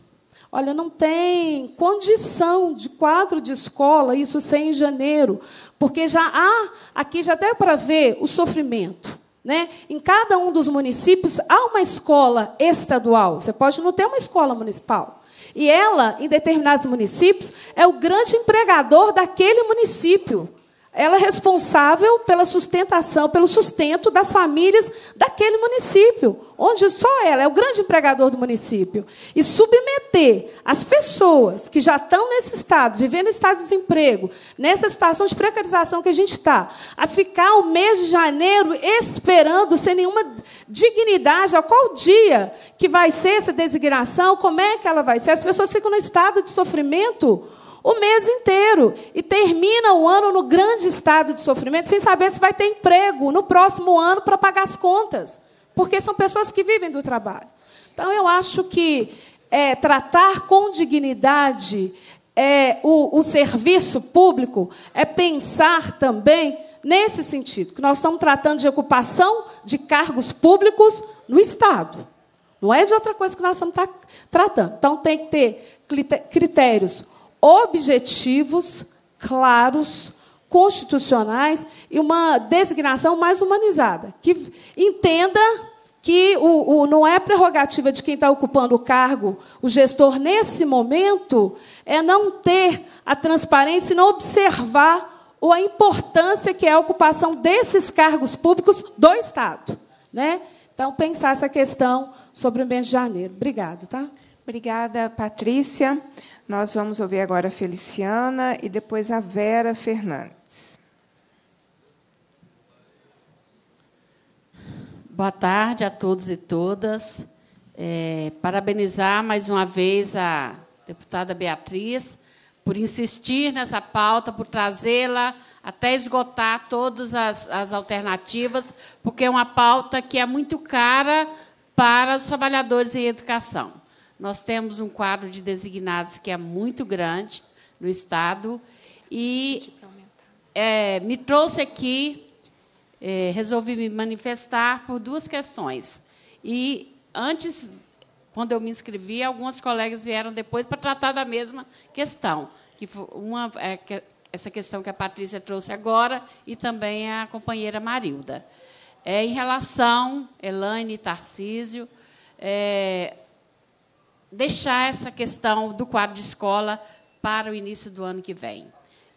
Olha, não tem condição de quadro de escola isso ser em janeiro, porque já há, aqui já dá para ver o sofrimento. Né? Em cada um dos municípios há uma escola estadual. Você pode não ter uma escola municipal. E ela, em determinados municípios, é o grande empregador daquele município ela é responsável pela sustentação, pelo sustento das famílias daquele município, onde só ela é o grande empregador do município. E submeter as pessoas que já estão nesse estado, vivendo estado de desemprego, nessa situação de precarização que a gente está, a ficar o mês de janeiro esperando, sem nenhuma dignidade, a qual dia que vai ser essa designação, como é que ela vai ser. As pessoas ficam no estado de sofrimento o mês inteiro e termina o ano no grande estado de sofrimento, sem saber se vai ter emprego no próximo ano para pagar as contas, porque são pessoas que vivem do trabalho. Então, eu acho que é, tratar com dignidade é, o, o serviço público é pensar também nesse sentido, que nós estamos tratando de ocupação de cargos públicos no Estado. Não é de outra coisa que nós estamos tratando. Então, tem que ter critérios objetivos claros, constitucionais e uma designação mais humanizada, que entenda que o, o não é prerrogativa de quem está ocupando o cargo, o gestor, nesse momento, é não ter a transparência e não observar ou a importância que é a ocupação desses cargos públicos do Estado. Né? Então, pensar essa questão sobre o mês de janeiro. Obrigada. Tá? Obrigada, Patrícia. Nós vamos ouvir agora a Feliciana e depois a Vera Fernandes. Boa tarde a todos e todas. É, parabenizar mais uma vez a deputada Beatriz por insistir nessa pauta, por trazê-la até esgotar todas as, as alternativas, porque é uma pauta que é muito cara para os trabalhadores em educação. Nós temos um quadro de designados que é muito grande no Estado e é, me trouxe aqui, é, resolvi me manifestar por duas questões. E antes, quando eu me inscrevi, algumas colegas vieram depois para tratar da mesma questão, que uma é, que, essa questão que a Patrícia trouxe agora e também a companheira Marilda. É, em relação, Elaine e Tarcísio, é, deixar essa questão do quadro de escola para o início do ano que vem.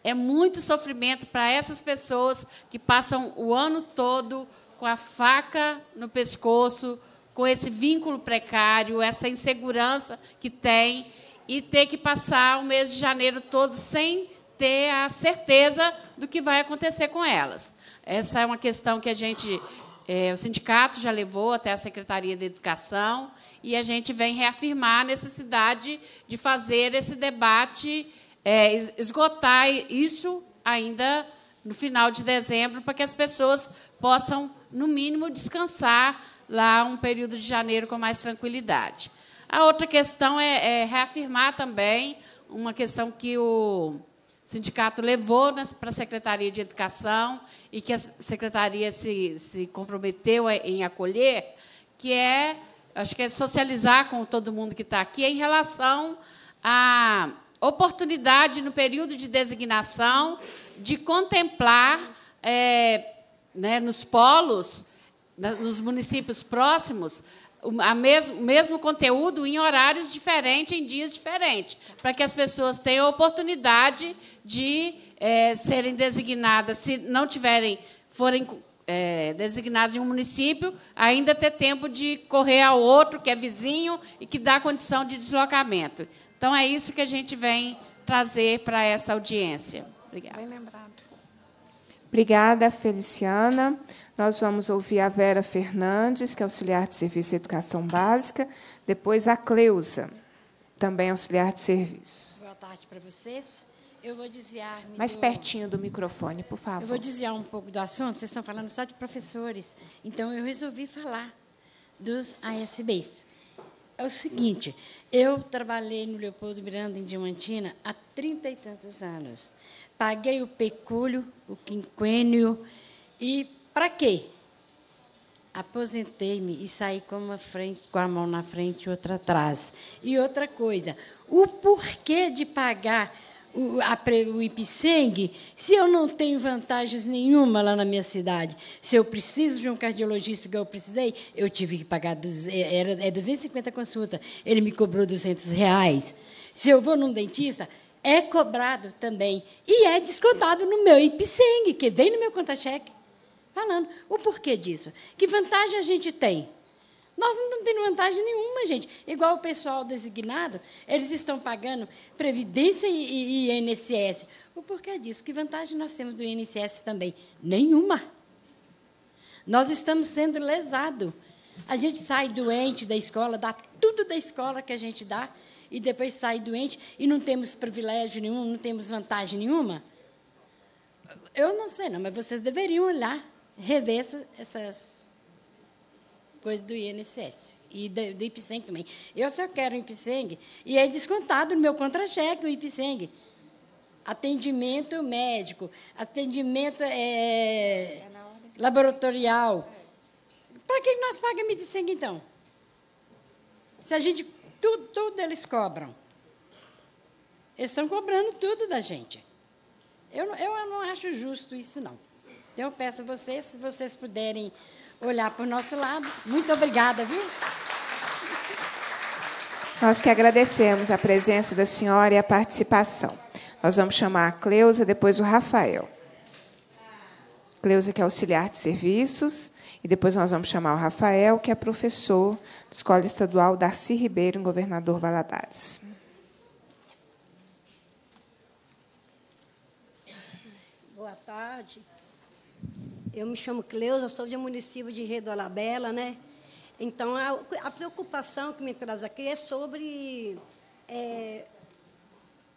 É muito sofrimento para essas pessoas que passam o ano todo com a faca no pescoço, com esse vínculo precário, essa insegurança que tem e ter que passar o mês de janeiro todo sem ter a certeza do que vai acontecer com elas. Essa é uma questão que a gente é, o sindicato já levou até a Secretaria de Educação e a gente vem reafirmar a necessidade de fazer esse debate, é, esgotar isso ainda no final de dezembro, para que as pessoas possam, no mínimo, descansar lá um período de janeiro com mais tranquilidade. A outra questão é, é reafirmar também uma questão que o sindicato levou para a Secretaria de Educação, e que a secretaria se, se comprometeu em acolher, que é, acho que é socializar com todo mundo que está aqui em relação à oportunidade no período de designação de contemplar é, né, nos polos, nos municípios próximos, o mesmo, mesmo conteúdo em horários diferentes, em dias diferentes, para que as pessoas tenham a oportunidade de é, serem designadas, se não tiverem, forem é, designadas em um município, ainda ter tempo de correr ao outro, que é vizinho e que dá condição de deslocamento. Então, é isso que a gente vem trazer para essa audiência. Obrigada. Bem lembrado. Obrigada, Feliciana. Nós vamos ouvir a Vera Fernandes, que é auxiliar de serviço de educação básica, depois a Cleusa, também auxiliar de serviço. Boa tarde para vocês. Eu vou desviar. Mais do... pertinho do microfone, por favor. Eu vou desviar um pouco do assunto. Vocês estão falando só de professores. Então, eu resolvi falar dos ASBs. É o seguinte, eu trabalhei no Leopoldo Miranda, em Diamantina, há trinta e tantos anos. Paguei o pecúlio, o quinquênio, e para quê? Aposentei-me e saí com, uma frente, com a mão na frente e outra atrás. E outra coisa, o porquê de pagar o, a, o IPSENG se eu não tenho vantagens nenhuma lá na minha cidade? Se eu preciso de um cardiologista que eu precisei, eu tive que pagar é, era, é 250 consulta, ele me cobrou 200 reais. Se eu vou num dentista, é cobrado também e é descontado no meu IPSENG, que vem no meu conta-cheque. Falando o porquê disso. Que vantagem a gente tem? Nós não estamos tendo vantagem nenhuma, gente. Igual o pessoal designado, eles estão pagando Previdência e, e, e INSS. O porquê disso? Que vantagem nós temos do INSS também? Nenhuma. Nós estamos sendo lesados. A gente sai doente da escola, dá tudo da escola que a gente dá, e depois sai doente e não temos privilégio nenhum, não temos vantagem nenhuma? Eu não sei, não, mas vocês deveriam olhar, rever essas coisa do INSS e do, do IPSENG também. Eu só quero o IPSENG e é descontado no meu contra-cheque o IPSENG. Atendimento médico, atendimento é, laboratorial. Para que nós pagamos IPSENG, então? Se a gente... Tudo, tudo eles cobram. Eles estão cobrando tudo da gente. Eu, eu não acho justo isso, não. Então, eu peço a vocês, se vocês puderem olhar para o nosso lado. Muito obrigada, viu? Nós que agradecemos a presença da senhora e a participação. Nós vamos chamar a Cleusa, depois o Rafael. Cleusa, que é auxiliar de serviços, e depois nós vamos chamar o Rafael, que é professor da Escola Estadual Darcy Ribeiro, em Governador Valadares. Boa tarde. Eu me chamo Cleusa, sou de município de Redolabela, né? Então, a, a, preocupação que me traz aqui é sobre, é,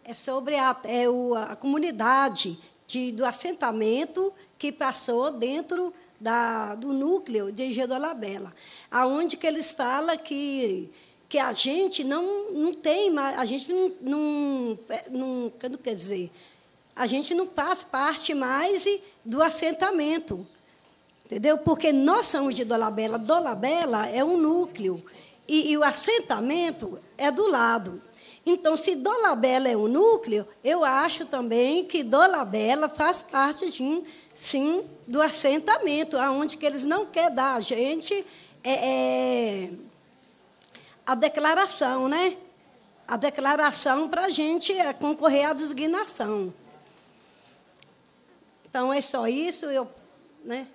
é sobre a, é o, a comunidade de, do assentamento que passou dentro da, do núcleo de Gedolabela, aonde que eles falam que que a gente não, não tem mais, a gente não, não, é, não, não quer dizer, a gente não faz parte mais do assentamento. Entendeu? Porque nós somos de Dolabella. Dolabella é um núcleo. E, e o assentamento é do lado. Então, se Dolabella é um núcleo, eu acho também que Dolabella faz parte, de, sim, do assentamento, aonde que eles não querem dar a gente é, é, a declaração, né? A declaração para a gente é concorrer à designação. Então, é só isso. Eu, né?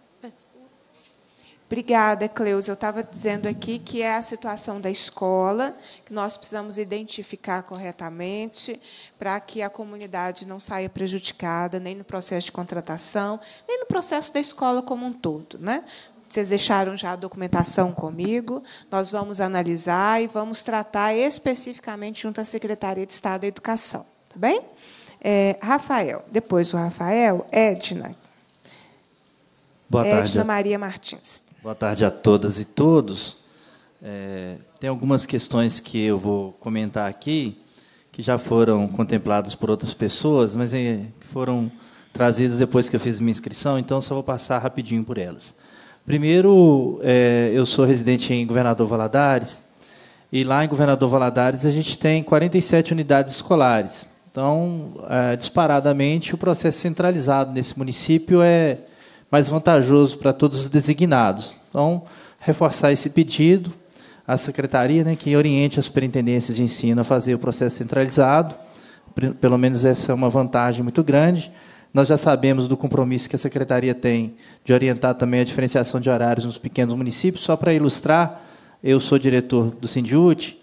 Obrigada, Cleusa. Eu estava dizendo aqui que é a situação da escola, que nós precisamos identificar corretamente para que a comunidade não saia prejudicada, nem no processo de contratação, nem no processo da escola como um todo. Né? Vocês deixaram já a documentação comigo, nós vamos analisar e vamos tratar especificamente junto à Secretaria de Estado da Educação. Tá bem? É, Rafael, depois o Rafael, Edna. Boa Edna tarde. Edna Maria Martins. Boa tarde a todas e todos. É, tem algumas questões que eu vou comentar aqui, que já foram contempladas por outras pessoas, mas é, foram trazidas depois que eu fiz minha inscrição, então só vou passar rapidinho por elas. Primeiro, é, eu sou residente em Governador Valadares, e lá em Governador Valadares a gente tem 47 unidades escolares. Então, é, disparadamente, o processo centralizado nesse município é mais vantajoso para todos os designados. Então, reforçar esse pedido à secretaria, né, que oriente as superintendências de ensino a fazer o processo centralizado. Pelo menos essa é uma vantagem muito grande. Nós já sabemos do compromisso que a secretaria tem de orientar também a diferenciação de horários nos pequenos municípios. Só para ilustrar, eu sou diretor do Sindiúte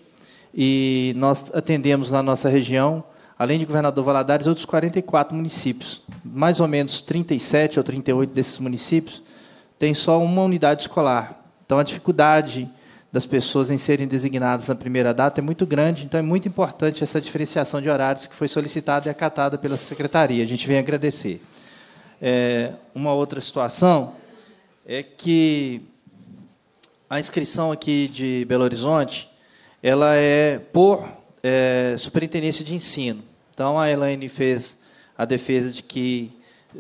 e nós atendemos na nossa região além de Governador Valadares, outros 44 municípios. Mais ou menos 37 ou 38 desses municípios têm só uma unidade escolar. Então, a dificuldade das pessoas em serem designadas na primeira data é muito grande, então é muito importante essa diferenciação de horários que foi solicitada e acatada pela Secretaria. A gente vem agradecer. É, uma outra situação é que a inscrição aqui de Belo Horizonte ela é por é, superintendência de ensino. Então, a Elaine fez a defesa de que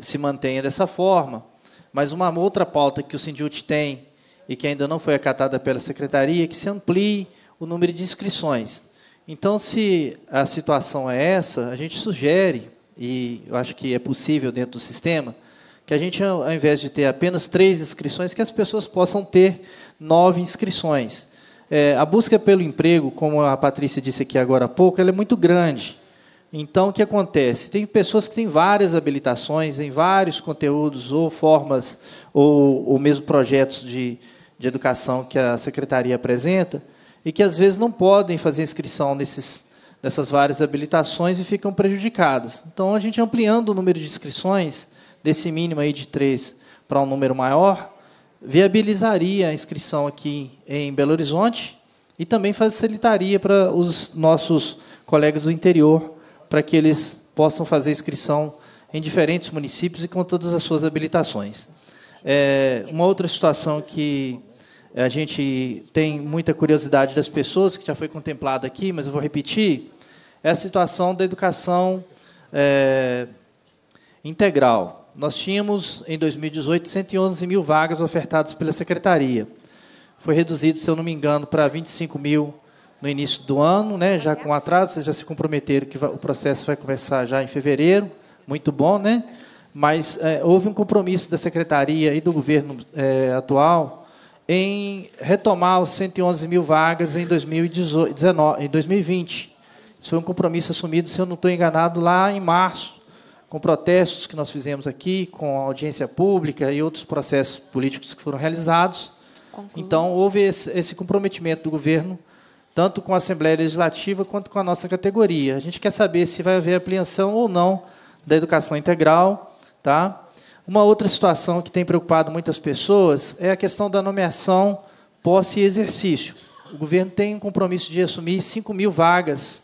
se mantenha dessa forma, mas uma outra pauta que o Sindhut tem e que ainda não foi acatada pela secretaria é que se amplie o número de inscrições. Então, se a situação é essa, a gente sugere, e eu acho que é possível dentro do sistema, que a gente, ao invés de ter apenas três inscrições, que as pessoas possam ter nove inscrições é, a busca pelo emprego, como a Patrícia disse aqui agora há pouco, ela é muito grande. Então, o que acontece? Tem pessoas que têm várias habilitações em vários conteúdos ou formas, ou, ou mesmo projetos de, de educação que a secretaria apresenta, e que às vezes não podem fazer inscrição nesses, nessas várias habilitações e ficam prejudicadas. Então, a gente ampliando o número de inscrições, desse mínimo aí de três para um número maior, viabilizaria a inscrição aqui em Belo Horizonte e também facilitaria para os nossos colegas do interior, para que eles possam fazer inscrição em diferentes municípios e com todas as suas habilitações. É, uma outra situação que a gente tem muita curiosidade das pessoas, que já foi contemplada aqui, mas eu vou repetir, é a situação da educação é, integral nós tínhamos, em 2018, 111 mil vagas ofertadas pela Secretaria. Foi reduzido, se eu não me engano, para 25 mil no início do ano, né, já com atraso, vocês já se comprometeram que o processo vai começar já em fevereiro, muito bom, né? Mas é, houve um compromisso da Secretaria e do governo é, atual em retomar os 111 mil vagas em, 2019, em 2020. Isso foi um compromisso assumido, se eu não estou enganado, lá em março com protestos que nós fizemos aqui, com audiência pública e outros processos políticos que foram realizados. Então, houve esse comprometimento do governo, tanto com a Assembleia Legislativa quanto com a nossa categoria. A gente quer saber se vai haver apreensão ou não da educação integral. Tá? Uma outra situação que tem preocupado muitas pessoas é a questão da nomeação, posse e exercício. O governo tem um compromisso de assumir 5 mil vagas,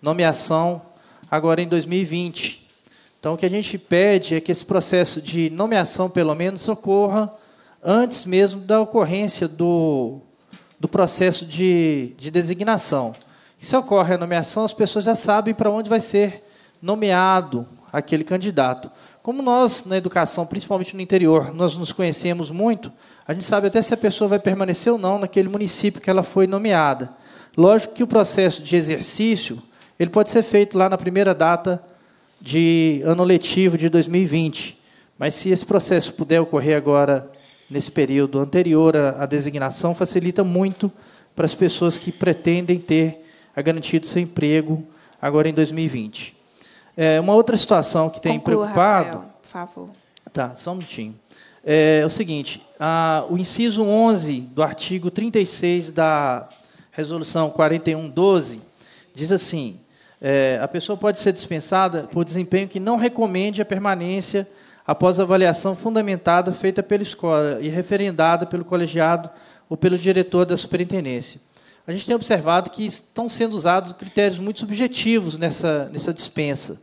nomeação, agora em 2020. Então, o que a gente pede é que esse processo de nomeação, pelo menos, ocorra antes mesmo da ocorrência do, do processo de, de designação. Se ocorre a nomeação, as pessoas já sabem para onde vai ser nomeado aquele candidato. Como nós, na educação, principalmente no interior, nós nos conhecemos muito, a gente sabe até se a pessoa vai permanecer ou não naquele município que ela foi nomeada. Lógico que o processo de exercício ele pode ser feito lá na primeira data de ano letivo de 2020. Mas se esse processo puder ocorrer agora, nesse período anterior à designação, facilita muito para as pessoas que pretendem ter a garantia do seu emprego agora em 2020. É, uma outra situação que tem Conclua, preocupado. Rafael, por favor. Tá, só um minutinho. É, é o seguinte: a, o inciso 11 do artigo 36 da resolução 4112 diz assim é, a pessoa pode ser dispensada por desempenho que não recomende a permanência após avaliação fundamentada feita pela escola e referendada pelo colegiado ou pelo diretor da superintendência. A gente tem observado que estão sendo usados critérios muito subjetivos nessa, nessa dispensa.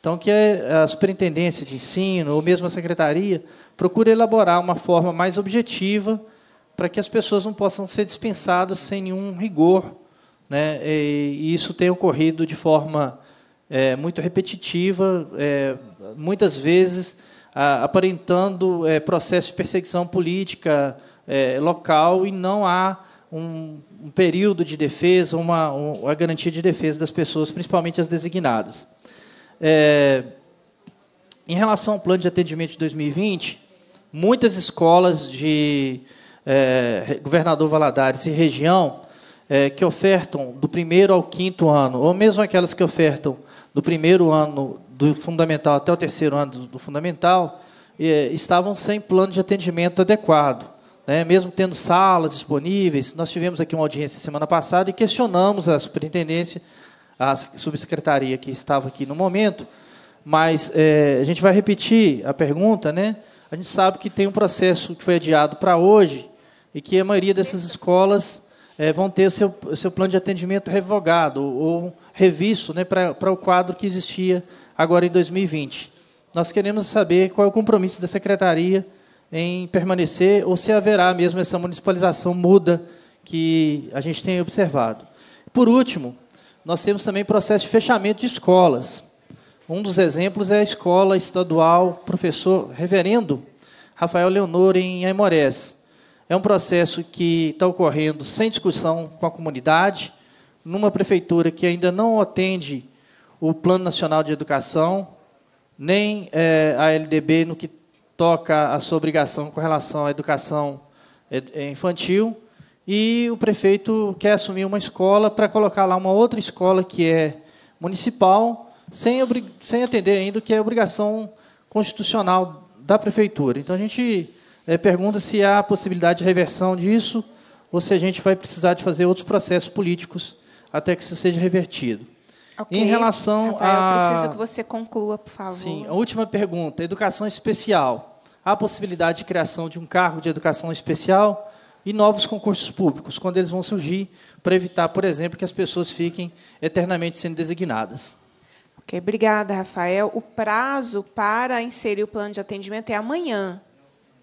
Então, que a superintendência de ensino ou mesmo a secretaria procure elaborar uma forma mais objetiva para que as pessoas não possam ser dispensadas sem nenhum rigor né? E, isso tem ocorrido de forma é, muito repetitiva, é, muitas vezes a, aparentando é, processo de perseguição política é, local e não há um, um período de defesa, uma, uma, garantia de defesa das pessoas, principalmente as designadas. É, em relação ao plano de atendimento de 2020, muitas escolas de é, governador Valadares e região é, que ofertam do primeiro ao quinto ano, ou mesmo aquelas que ofertam do primeiro ano do fundamental até o terceiro ano do, fundamental, é, estavam sem plano de atendimento adequado. Né? Mesmo tendo salas disponíveis, nós tivemos aqui uma audiência semana passada e questionamos a superintendência, a subsecretaria que estava aqui no momento, mas é, a gente vai repetir a pergunta, né? A gente sabe que tem um processo que foi adiado para hoje e que a maioria dessas escolas é, vão ter o seu, seu plano de atendimento revogado ou revisto né, para o quadro que existia agora em 2020. Nós queremos saber qual é o compromisso da secretaria em permanecer ou se haverá mesmo essa municipalização muda que a gente tem observado. Por último, nós temos também processo de fechamento de escolas. Um dos exemplos é a escola estadual professor reverendo Rafael Leonor em Aimorés. É um processo que está ocorrendo sem discussão com a comunidade, numa prefeitura que ainda não atende o Plano Nacional de Educação, nem é, a LDB no que toca a sua obrigação com relação à educação eh, eh, infantil, e o prefeito quer assumir uma escola para colocar lá uma outra escola que é municipal, sem, sem atender ainda o que é obrigação constitucional da prefeitura. Então, a gente é, pergunta se há possibilidade de reversão disso ou se a gente vai precisar de fazer outros processos políticos até que isso seja revertido. Okay. Em relação Rafael, a. Eu preciso que você conclua, por favor. Sim, a última pergunta: educação especial. Há possibilidade de criação de um cargo de educação especial e novos concursos públicos, quando eles vão surgir, para evitar, por exemplo, que as pessoas fiquem eternamente sendo designadas. Ok, obrigada, Rafael. O prazo para inserir o plano de atendimento é amanhã,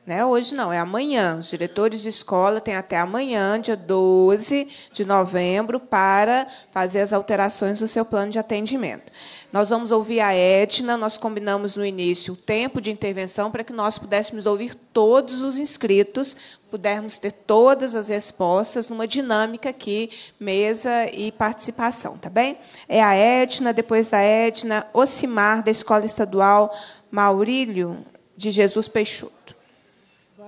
né? Hoje não, é amanhã. Os diretores de escola têm até amanhã, dia 12 de novembro, para fazer as alterações no seu plano de atendimento. Nós vamos ouvir a Etna, nós combinamos no início o tempo de intervenção para que nós pudéssemos ouvir todos os inscritos, pudermos ter todas as respostas numa dinâmica aqui, mesa e participação, tá bem? É a Etna, depois da Etna, Ocimar, da Escola Estadual Maurílio de Jesus Peixoto.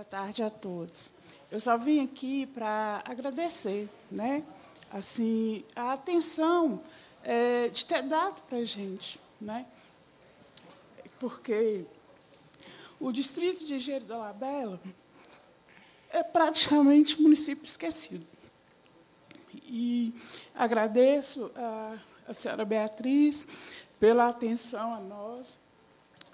Boa tarde a todos. Eu só vim aqui para agradecer, né? Assim, a atenção é, de ter dado para a gente, né? Porque o distrito de Engenheiro da Labela é praticamente um município esquecido. E agradeço a, a senhora Beatriz pela atenção a nós,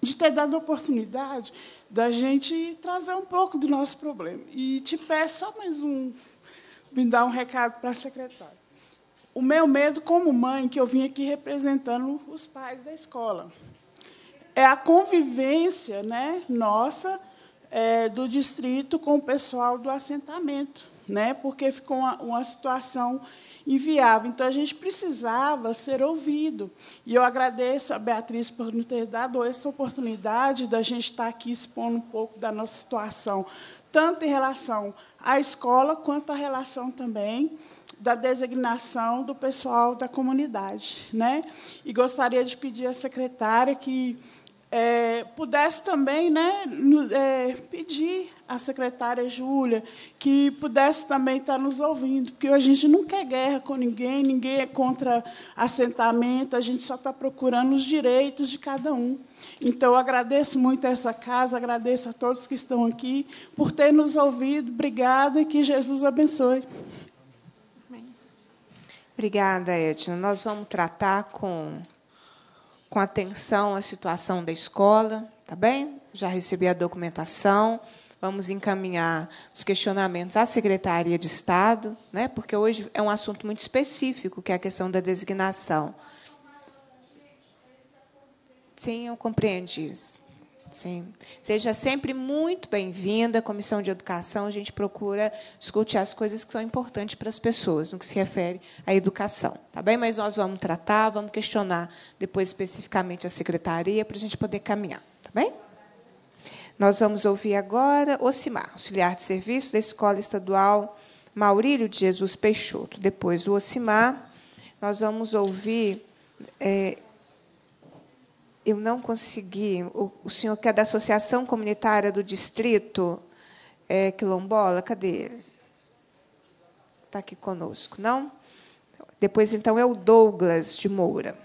de ter dado a oportunidade da gente trazer um pouco do nosso problema. E te peço só mais um, me dar um recado para a secretária. O meu medo como mãe, que eu vim aqui representando os pais da escola, é a convivência né, nossa é, do distrito com o pessoal do assentamento, né, porque ficou uma, uma situação enviava. Então, a gente precisava ser ouvido. E eu agradeço a Beatriz por nos ter dado essa oportunidade da gente estar aqui expondo um pouco da nossa situação, tanto em relação à escola, quanto à relação também da designação do pessoal da comunidade. Né? E gostaria de pedir à secretária que é, pudesse também né, é, pedir à secretária Júlia que pudesse também estar tá nos ouvindo, porque a gente não quer guerra com ninguém, ninguém é contra assentamento, a gente só está procurando os direitos de cada um. Então, eu agradeço muito a essa casa, agradeço a todos que estão aqui por ter nos ouvido. Obrigada e que Jesus abençoe. Obrigada, Edna. Nós vamos tratar com com atenção a situação da escola, tá bem? Já recebi a documentação. Vamos encaminhar os questionamentos à Secretaria de Estado, né? Porque hoje é um assunto muito específico, que é a questão da designação. Sim, eu compreendi isso. Sim. Seja sempre muito bem-vinda. Comissão de Educação, a gente procura discutir as coisas que são importantes para as pessoas, no que se refere à educação. Tá bem? Mas nós vamos tratar, vamos questionar depois especificamente a secretaria para a gente poder caminhar. Tá bem? Nós vamos ouvir agora Ocimar, auxiliar de serviço da Escola Estadual Maurílio de Jesus Peixoto. Depois o Ocimar. Nós vamos ouvir. É, eu não consegui. O, o, senhor que é da Associação Comunitária do Distrito é, Quilombola, cadê ele? Está aqui conosco, não? Depois, então, é o Douglas de Moura.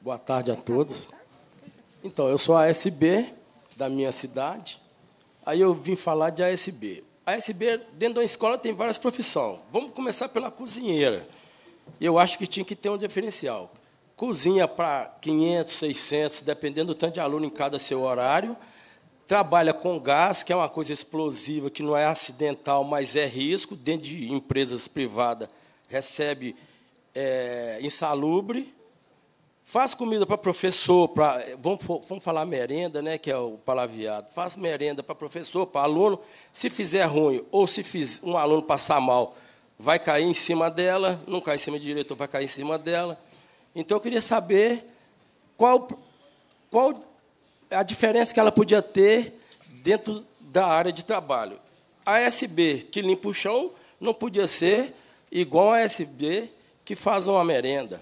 Boa tarde a todos. Então, eu sou ASB da minha cidade. Aí eu vim falar de ASB. ASB, dentro da escola, tem várias profissões. Vamos começar pela cozinheira. Eu acho que tinha que ter um diferencial cozinha para 500, 600, dependendo do tanto de aluno em cada seu horário, trabalha com gás, que é uma coisa explosiva, que não é acidental, mas é risco, dentro de empresas privadas, recebe é, insalubre, faz comida para professor, para vamos, vamos falar merenda, né, que é o palaviado, faz merenda para professor, para aluno, se fizer ruim ou se fiz, um aluno passar mal, vai cair em cima dela, não cai em cima do diretor, vai cair em cima dela, então eu queria saber qual, qual a diferença que ela podia ter dentro da área de trabalho. A SB que limpa o chão não podia ser igual a SB que faz uma merenda.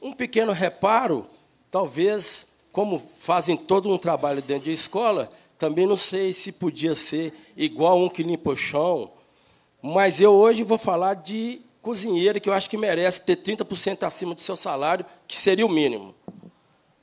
Um pequeno reparo, talvez, como fazem todo um trabalho dentro de escola, também não sei se podia ser igual um que limpa o chão, mas eu hoje vou falar de cozinheira que eu acho que merece ter 30% acima do seu salário, que seria o mínimo.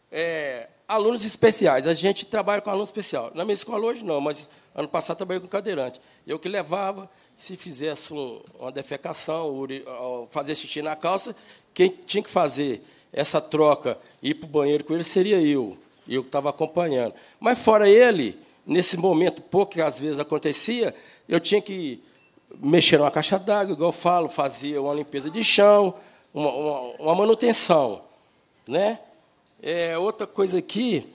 É, alunos especiais. A gente trabalha com aluno especial. Na minha escola hoje não, mas ano passado trabalhei com cadeirante. Eu que levava, se fizesse um, uma defecação, uri, fazer xixi na calça, quem tinha que fazer essa troca e ir para o banheiro com ele seria eu. Eu que estava acompanhando. Mas fora ele, nesse momento pouco que às vezes acontecia, eu tinha que mexeram a caixa d'água, igual eu falo, faziam uma limpeza de chão, uma, uma, uma manutenção. Né? É, outra coisa aqui,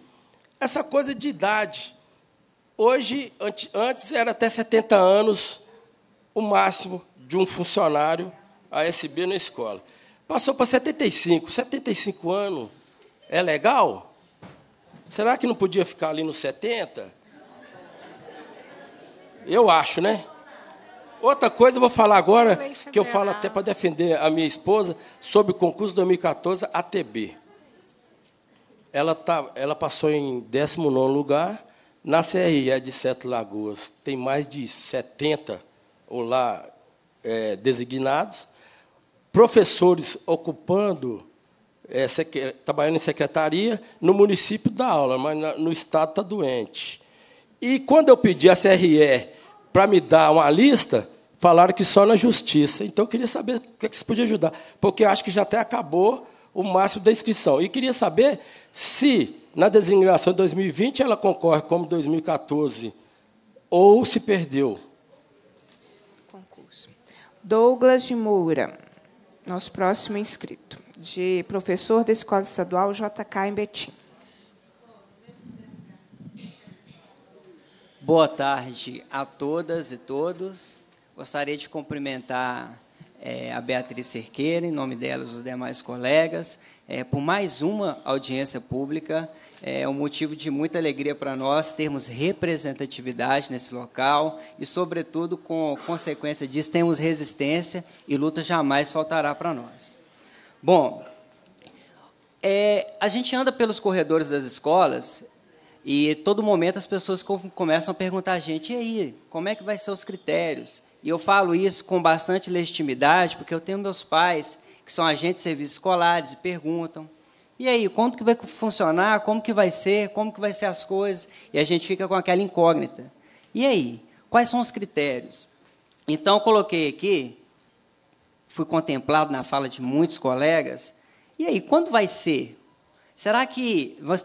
essa coisa de idade. Hoje, antes, antes era até 70 anos o máximo de um funcionário ASB na escola. Passou para 75. 75 anos é legal? Será que não podia ficar ali nos 70? Eu acho, né? Outra coisa eu vou falar agora, que eu falo até para defender a minha esposa, sobre o concurso 2014 ATB. Ela, tá, ela passou em 19 lugar. Na CRE de Sete Lagoas, tem mais de 70 ou lá é, designados, professores ocupando, é, trabalhando em secretaria, no município da aula, mas na, no estado está doente. E quando eu pedi a CRE para me dar uma lista, falaram que só na justiça. Então, eu queria saber o que, é que ajudar, porque acho que já até acabou o máximo da inscrição. E queria saber se, na designação de 2020, ela concorre como 2014 ou se perdeu. Concurso. Douglas de Moura, nosso próximo inscrito, de professor da Escola Estadual JK em Betim. Boa tarde a todas e todos. Gostaria de cumprimentar é, a Beatriz Cerqueira, em nome delas, os demais colegas, é, por mais uma audiência pública. É, é um motivo de muita alegria para nós termos representatividade nesse local e, sobretudo, com consequência disso, temos resistência e luta jamais faltará para nós. Bom, é, a gente anda pelos corredores das escolas e, todo momento, as pessoas começam a perguntar a gente: e aí, como é que vai ser os critérios? E eu falo isso com bastante legitimidade, porque eu tenho meus pais que são agentes de serviços escolares e perguntam: "E aí, quanto que vai funcionar? Como que vai ser? Como que vai ser as coisas?" E a gente fica com aquela incógnita. E aí, quais são os critérios? Então eu coloquei aqui, fui contemplado na fala de muitos colegas, e aí, quando vai ser? Será que nós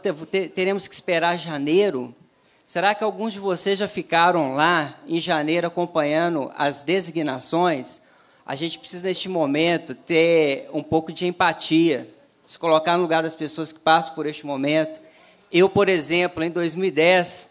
teremos que esperar janeiro Será que alguns de vocês já ficaram lá em janeiro acompanhando as designações? A gente precisa, neste momento, ter um pouco de empatia, se colocar no lugar das pessoas que passam por este momento. Eu, por exemplo, em 2010,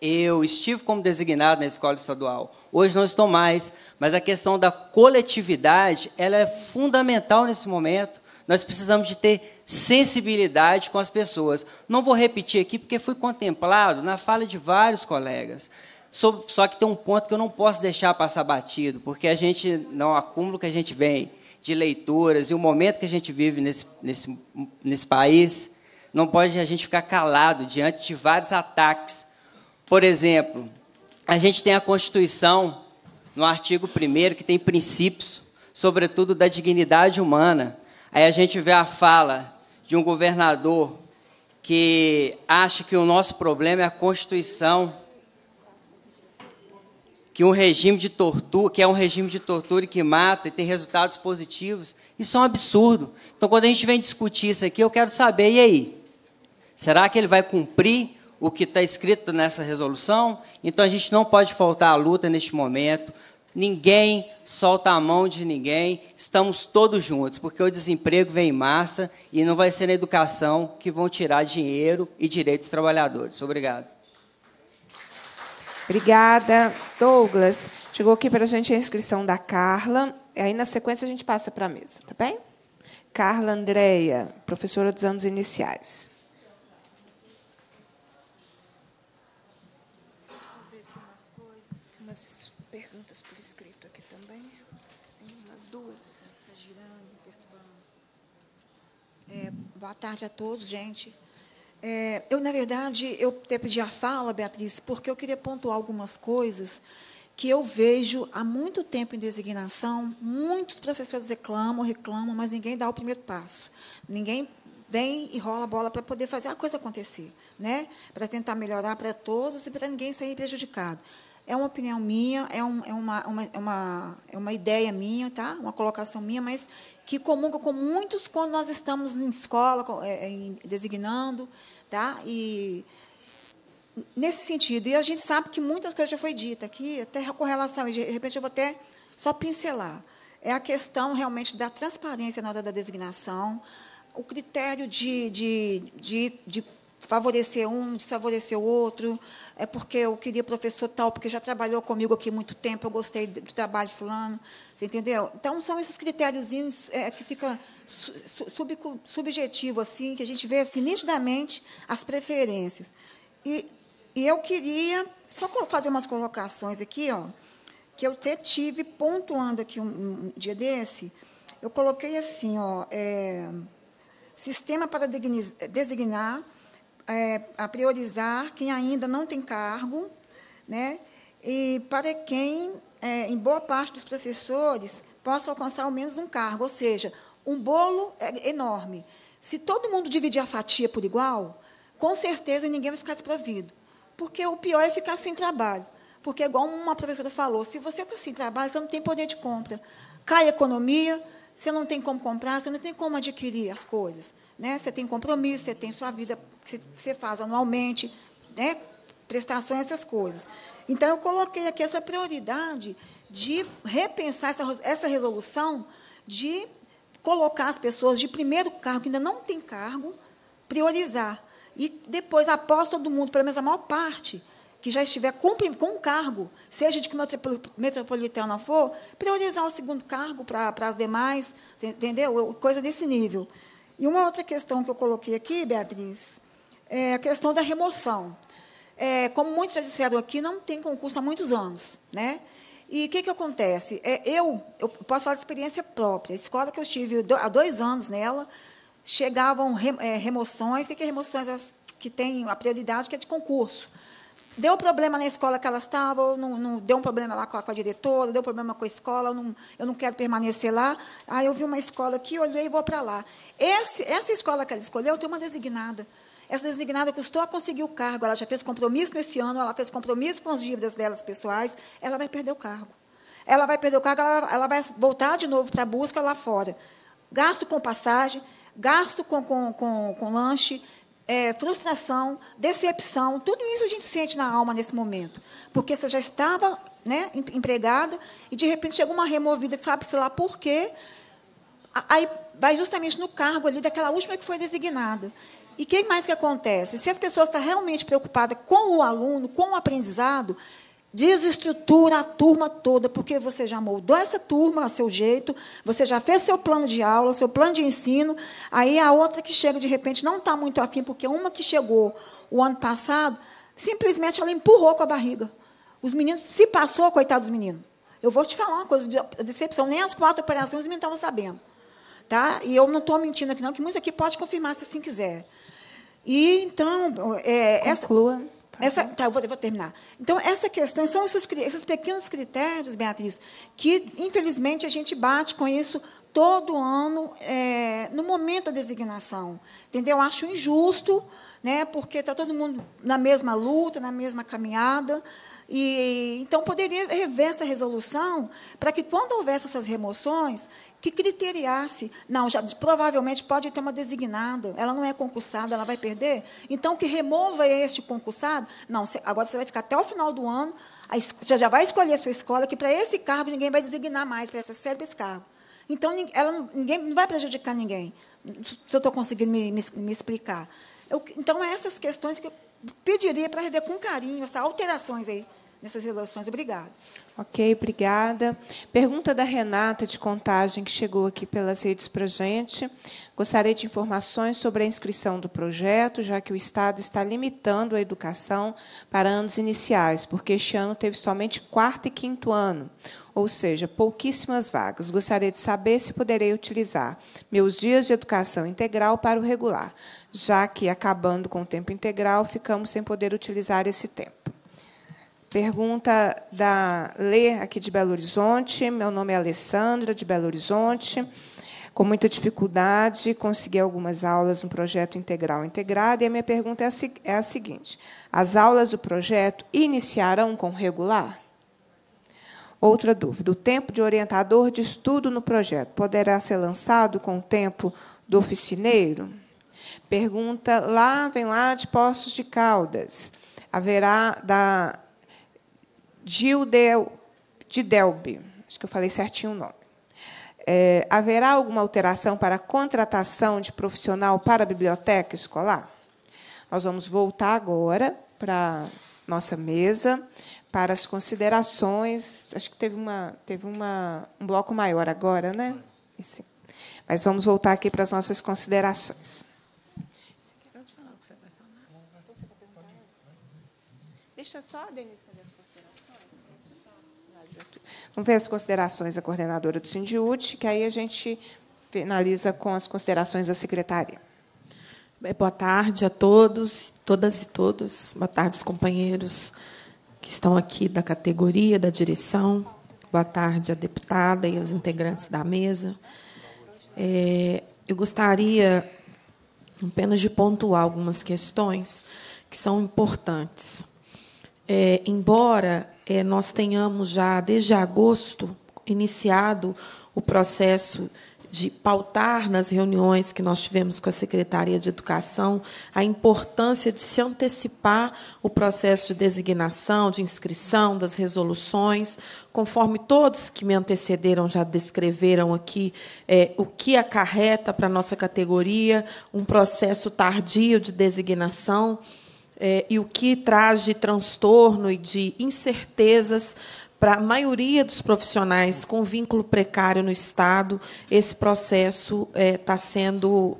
eu estive como designado na escola estadual. Hoje não estou mais, mas a questão da coletividade ela é fundamental nesse momento. Nós precisamos de ter sensibilidade com as pessoas. Não vou repetir aqui, porque fui contemplado na fala de vários colegas. Só que tem um ponto que eu não posso deixar passar batido, porque a gente, não acúmulo que a gente vem de leituras e o momento que a gente vive nesse, nesse, nesse país, não pode a gente ficar calado diante de vários ataques. Por exemplo, a gente tem a Constituição, no artigo 1, que tem princípios, sobretudo da dignidade humana. Aí a gente vê a fala de um governador que acha que o nosso problema é a Constituição, que um regime de tortura, que é um regime de tortura e que mata e tem resultados positivos, isso é um absurdo. Então, quando a gente vem discutir isso aqui, eu quero saber, e aí? Será que ele vai cumprir o que está escrito nessa resolução? Então, a gente não pode faltar à luta neste momento, ninguém solta a mão de ninguém, estamos todos juntos, porque o desemprego vem em massa e não vai ser na educação que vão tirar dinheiro e direitos dos trabalhadores. Obrigado. Obrigada, Douglas. Chegou aqui para a gente a inscrição da Carla. E aí, na sequência, a gente passa para a mesa, tá bem? Carla Andreia, professora dos anos iniciais. Boa tarde a todos, gente. É, eu, na verdade, eu até pedi a fala, Beatriz, porque eu queria pontuar algumas coisas que eu vejo há muito tempo em designação, muitos professores reclamam, reclamam, mas ninguém dá o primeiro passo. Ninguém vem e rola a bola para poder fazer a coisa acontecer, né? para tentar melhorar para todos e para ninguém sair prejudicado. É uma opinião minha, é, um, é, uma, uma, é uma, é uma ideia minha, tá? uma colocação minha, mas que comunga com muitos quando nós estamos em escola, é, é, em, designando. Tá? E nesse sentido. E a gente sabe que muitas coisas já foi dita aqui, até com relação, de repente eu vou até só pincelar. É a questão realmente da transparência na hora da designação, o critério de, de, de, de favorecer um, desfavorecer o outro, é porque eu queria professor tal, porque já trabalhou comigo aqui muito tempo, eu gostei do trabalho de fulano, você entendeu? Então, são esses critérios é, que fica sub, subjetivo, assim, que a gente vê assim, nitidamente as preferências. E, e eu queria só fazer umas colocações aqui, ó, que eu até tive pontuando aqui um, um dia desse, eu coloquei assim, ó, é, sistema para designar é, a priorizar quem ainda não tem cargo, né? E para quem, é, em boa parte dos professores, possa alcançar ao menos um cargo, ou seja, um bolo é enorme. Se todo mundo dividir a fatia por igual, com certeza ninguém vai ficar desprovido. Porque o pior é ficar sem trabalho. Porque, igual uma professora falou, se você está sem trabalho, você não tem poder de compra. Cai a economia, você não tem como comprar, você não tem como adquirir as coisas. Né? Você tem compromisso, você tem sua vida que você faz anualmente, né? prestações, essas coisas. Então, eu coloquei aqui essa prioridade de repensar essa, essa resolução de colocar as pessoas de primeiro cargo, que ainda não tem cargo, priorizar. E depois, após todo mundo, pelo menos a maior parte, que já estiver com, com um cargo, seja de que metropolitana for, priorizar o segundo cargo para as demais, entendeu? Coisa desse nível. E uma outra questão que eu coloquei aqui, Beatriz, é a questão da remoção. É, como muitos já disseram aqui, não tem concurso há muitos anos, né? E o que, que acontece? É, eu, eu posso falar de experiência própria. A escola que eu estive do, há dois anos nela, chegavam re, é, remoções. O que, que é remoções? As que têm a prioridade, que é de concurso. Deu problema na escola que elas estavam, não, não, deu um problema lá com a, com a, diretora, deu problema com a escola, não, eu não quero permanecer lá. Aí eu vi uma escola aqui, olhei e vou para lá. Esse, essa escola que ela escolheu tem uma designada. Essa designada custou a conseguir o cargo. Ela já fez compromisso nesse ano, ela fez compromisso com as dívidas delas pessoais, ela vai perder o cargo. Ela vai perder o cargo, ela, ela vai voltar de novo para a busca lá fora. Gasto com passagem, gasto com, com, com, com lanche, é, frustração, decepção, tudo isso a gente sente na alma nesse momento. Porque você já estava né, empregada e, de repente, chegou uma removida, sabe-se lá por quê. Aí vai justamente no cargo ali daquela última que foi designada. E o que mais que acontece? Se as pessoas estão realmente preocupadas com o aluno, com o aprendizado, Desestrutura a turma toda, porque você já moldou essa turma a seu jeito, você já fez seu plano de aula, seu plano de ensino, aí a outra que chega de repente não está muito afim, porque uma que chegou o ano passado, simplesmente ela empurrou com a barriga. Os meninos, se passou, coitado dos meninos. Eu vou te falar uma coisa, de decepção, nem as quatro operações os meninos estavam sabendo. Tá? E eu não estou mentindo aqui, não, que muitos aqui pode confirmar se assim quiser. E, então, é, Conclua. essa. Tá essa, tá eu vou, eu vou, terminar. Então, essa questão, são esses, esses pequenos critérios, Beatriz, que, infelizmente, a gente bate com isso todo ano, é, no momento da designação. Entendeu? Eu acho injusto, né, porque está todo mundo na mesma luta, na mesma caminhada, e, então, poderia rever essa resolução para que, quando houvesse essas remoções, que criteriasse. Não, já provavelmente pode ter uma designada, ela não é concursada, ela vai perder. Então, que remova este concursado. Não, agora você vai ficar até o final do ano, você já vai escolher a sua escola, que para esse cargo ninguém vai designar mais, para essa série, para esse cargo. Então, ela não, ninguém, não vai prejudicar ninguém, se eu estou conseguindo me, me, me explicar. Eu, então, essas questões que eu pediria para rever com carinho, essas alterações aí nessas relações. Obrigada. Ok, obrigada. Pergunta da Renata de Contagem, que chegou aqui pelas redes para a gente. Gostaria de informações sobre a inscrição do projeto, já que o Estado está limitando a educação para anos iniciais, porque este ano teve somente quarto e quinto ano, ou seja, pouquíssimas vagas. Gostaria de saber se poderei utilizar meus dias de educação integral para o regular, já que, acabando com o tempo integral, ficamos sem poder utilizar esse tempo. Pergunta da Lê, aqui de Belo Horizonte. Meu nome é Alessandra, de Belo Horizonte. Com muita dificuldade, consegui algumas aulas no projeto integral integrado. E a minha pergunta é a, é a seguinte: as aulas do projeto iniciarão com regular? Outra dúvida: o tempo de orientador de estudo no projeto poderá ser lançado com o tempo do oficineiro? Pergunta lá, vem lá de Poços de Caldas. Haverá da Gildel, de Delbe, acho que eu falei certinho o nome. É, haverá alguma alteração para a contratação de profissional para a biblioteca escolar? Nós vamos voltar agora para nossa mesa para as considerações. Acho que teve uma teve uma um bloco maior agora, né? Sim. Mas vamos voltar aqui para as nossas considerações. Deixa só, Denise. Vamos ver as considerações da coordenadora do Sindiúd, que aí a gente finaliza com as considerações da secretária. Boa tarde a todos, todas e todos. Boa tarde, companheiros que estão aqui da categoria, da direção. Boa tarde à deputada e aos integrantes da mesa. É, eu gostaria apenas de pontuar algumas questões que são importantes. É, embora é, nós tenhamos já, desde agosto, iniciado o processo de pautar nas reuniões que nós tivemos com a Secretaria de Educação a importância de se antecipar o processo de designação, de inscrição, das resoluções, conforme todos que me antecederam já descreveram aqui é, o que acarreta para a nossa categoria um processo tardio de designação é, e o que traz de transtorno e de incertezas para a maioria dos profissionais com vínculo precário no Estado, esse processo está é, tá sendo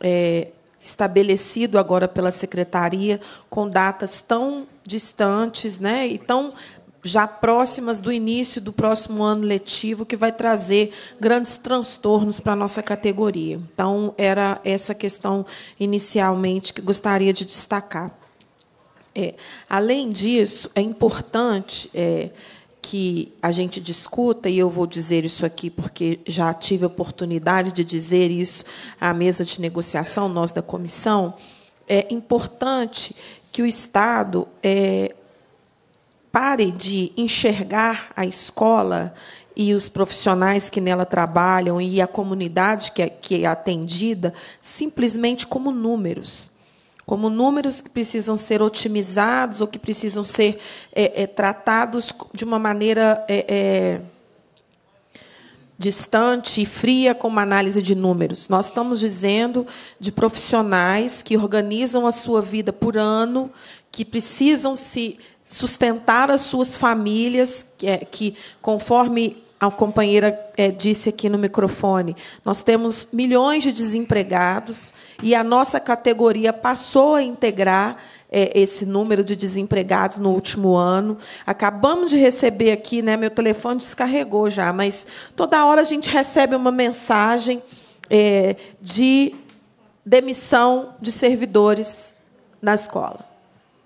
é, estabelecido agora pela secretaria com datas tão distantes, né, e tão já próximas do início do próximo ano letivo, que vai trazer grandes transtornos para a nossa categoria. Então, era essa questão inicialmente que gostaria de destacar. É, além disso, é importante é, que a gente discuta, e eu vou dizer isso aqui porque já tive a oportunidade de dizer isso à mesa de negociação, nós da comissão, é importante que o Estado é, pare de enxergar a escola e os profissionais que nela trabalham e a comunidade que é, que é atendida simplesmente como números como números que precisam ser otimizados ou que precisam ser é, é, tratados de uma maneira é, é, distante e fria com uma análise de números. Nós estamos dizendo de profissionais que organizam a sua vida por ano, que precisam se sustentar as suas famílias, que, é, que conforme a companheira é, disse aqui no microfone, nós temos milhões de desempregados e a nossa categoria passou a integrar é, esse número de desempregados no último ano. Acabamos de receber aqui, né? Meu telefone descarregou já, mas toda hora a gente recebe uma mensagem é, de demissão de servidores na escola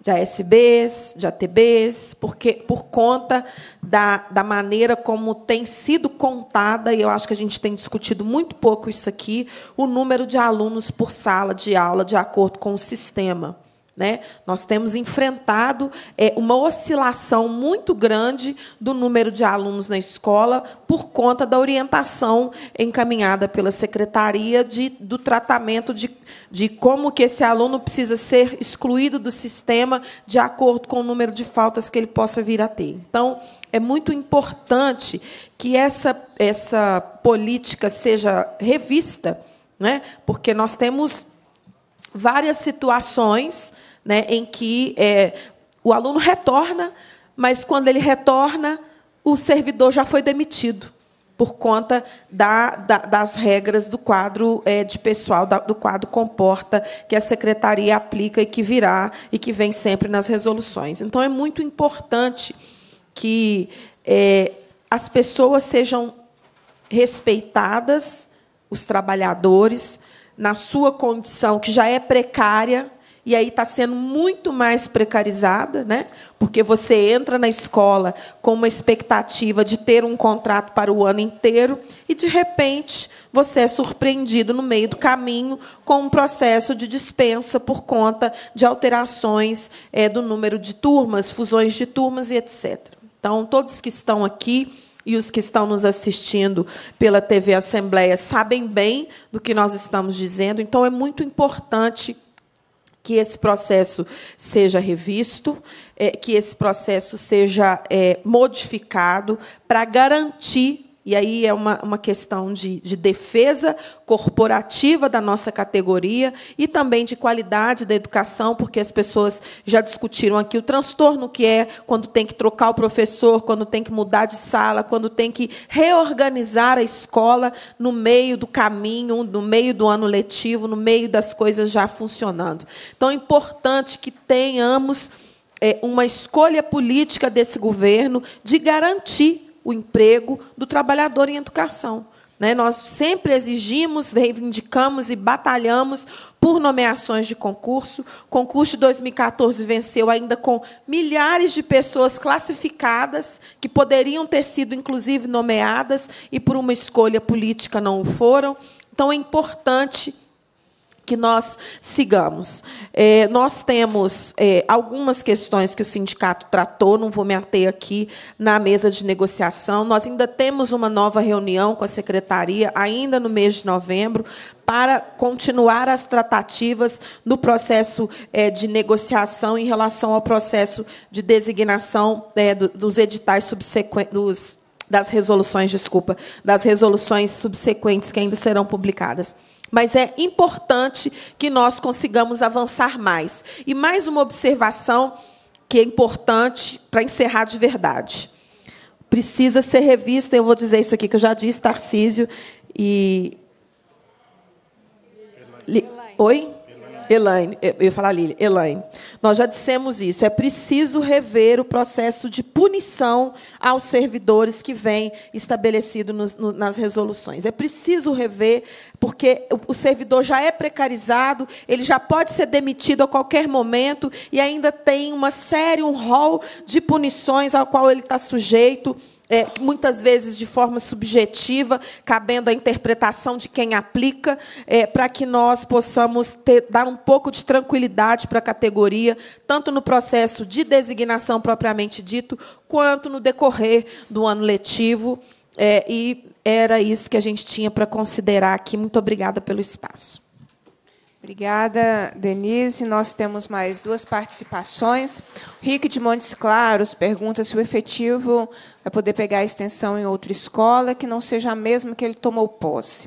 de ASBs, de ATBs, porque, por conta da, da maneira como tem sido contada, e eu acho que a gente tem discutido muito pouco isso aqui, o número de alunos por sala de aula de acordo com o sistema. Né? Nós temos enfrentado é, uma oscilação muito grande do número de alunos na escola por conta da orientação encaminhada pela secretaria de, do tratamento de, de como que esse aluno precisa ser excluído do sistema de acordo com o número de faltas que ele possa vir a ter. Então, é muito importante que essa, essa política seja revista, né? porque nós temos várias situações né, em que é, o aluno retorna, mas quando ele retorna, o servidor já foi demitido por conta da, da, das regras do quadro é, de pessoal, da, do quadro comporta que a secretaria aplica e que virá e que vem sempre nas resoluções. Então é muito importante que é, as pessoas sejam respeitadas, os trabalhadores, na sua condição, que já é precária, e aí está sendo muito mais precarizada, né? porque você entra na escola com uma expectativa de ter um contrato para o ano inteiro e, de repente, você é surpreendido no meio do caminho com um processo de dispensa por conta de alterações é, do número de turmas, fusões de turmas e etc. Então, todos que estão aqui e os que estão nos assistindo pela TV Assembleia sabem bem do que nós estamos dizendo, então é muito importante que esse processo seja revisto, eh, que esse processo seja eh, modificado para garantir e aí é uma, uma questão de, de defesa corporativa da nossa categoria e também de qualidade da educação, porque as pessoas já discutiram aqui o transtorno que é quando tem que trocar o professor, quando tem que mudar de sala, quando tem que reorganizar a escola no meio do caminho, no meio do ano letivo, no meio das coisas já funcionando. Então é importante que tenhamos é, uma escolha política desse governo de garantir o emprego do trabalhador em educação. Né? Nós sempre exigimos, reivindicamos e batalhamos por nomeações de concurso. O concurso de 2014 venceu ainda com milhares de pessoas classificadas, que poderiam ter sido, inclusive, nomeadas e, por uma escolha política, não o foram. Então, é importante que nós sigamos. É, nós temos é, algumas questões que o sindicato tratou, não vou me ater aqui na mesa de negociação. Nós ainda temos uma nova reunião com a secretaria, ainda no mês de novembro, para continuar as tratativas do processo é, de negociação em relação ao processo de designação é, dos editais subsequentes, das resoluções, desculpa, das resoluções subsequentes que ainda serão publicadas. Mas é importante que nós consigamos avançar mais. E mais uma observação que é importante para encerrar de verdade. Precisa ser revista, eu vou dizer isso aqui que eu já disse, Tarcísio, e. Oi? Elaine, eu ia falar Lília, Elaine, nós já dissemos isso, é preciso rever o processo de punição aos servidores que vem estabelecido nos, no, nas resoluções. É preciso rever, porque o, o servidor já é precarizado, ele já pode ser demitido a qualquer momento e ainda tem uma série, um rol de punições ao qual ele está sujeito é, muitas vezes de forma subjetiva, cabendo à interpretação de quem aplica, é, para que nós possamos ter, dar um pouco de tranquilidade para a categoria, tanto no processo de designação propriamente dito, quanto no decorrer do ano letivo. É, e era isso que a gente tinha para considerar aqui. Muito obrigada pelo espaço. Obrigada, Denise. Nós temos mais duas participações. Rick de Montes Claros pergunta se o efetivo vai poder pegar a extensão em outra escola que não seja a mesma que ele tomou posse.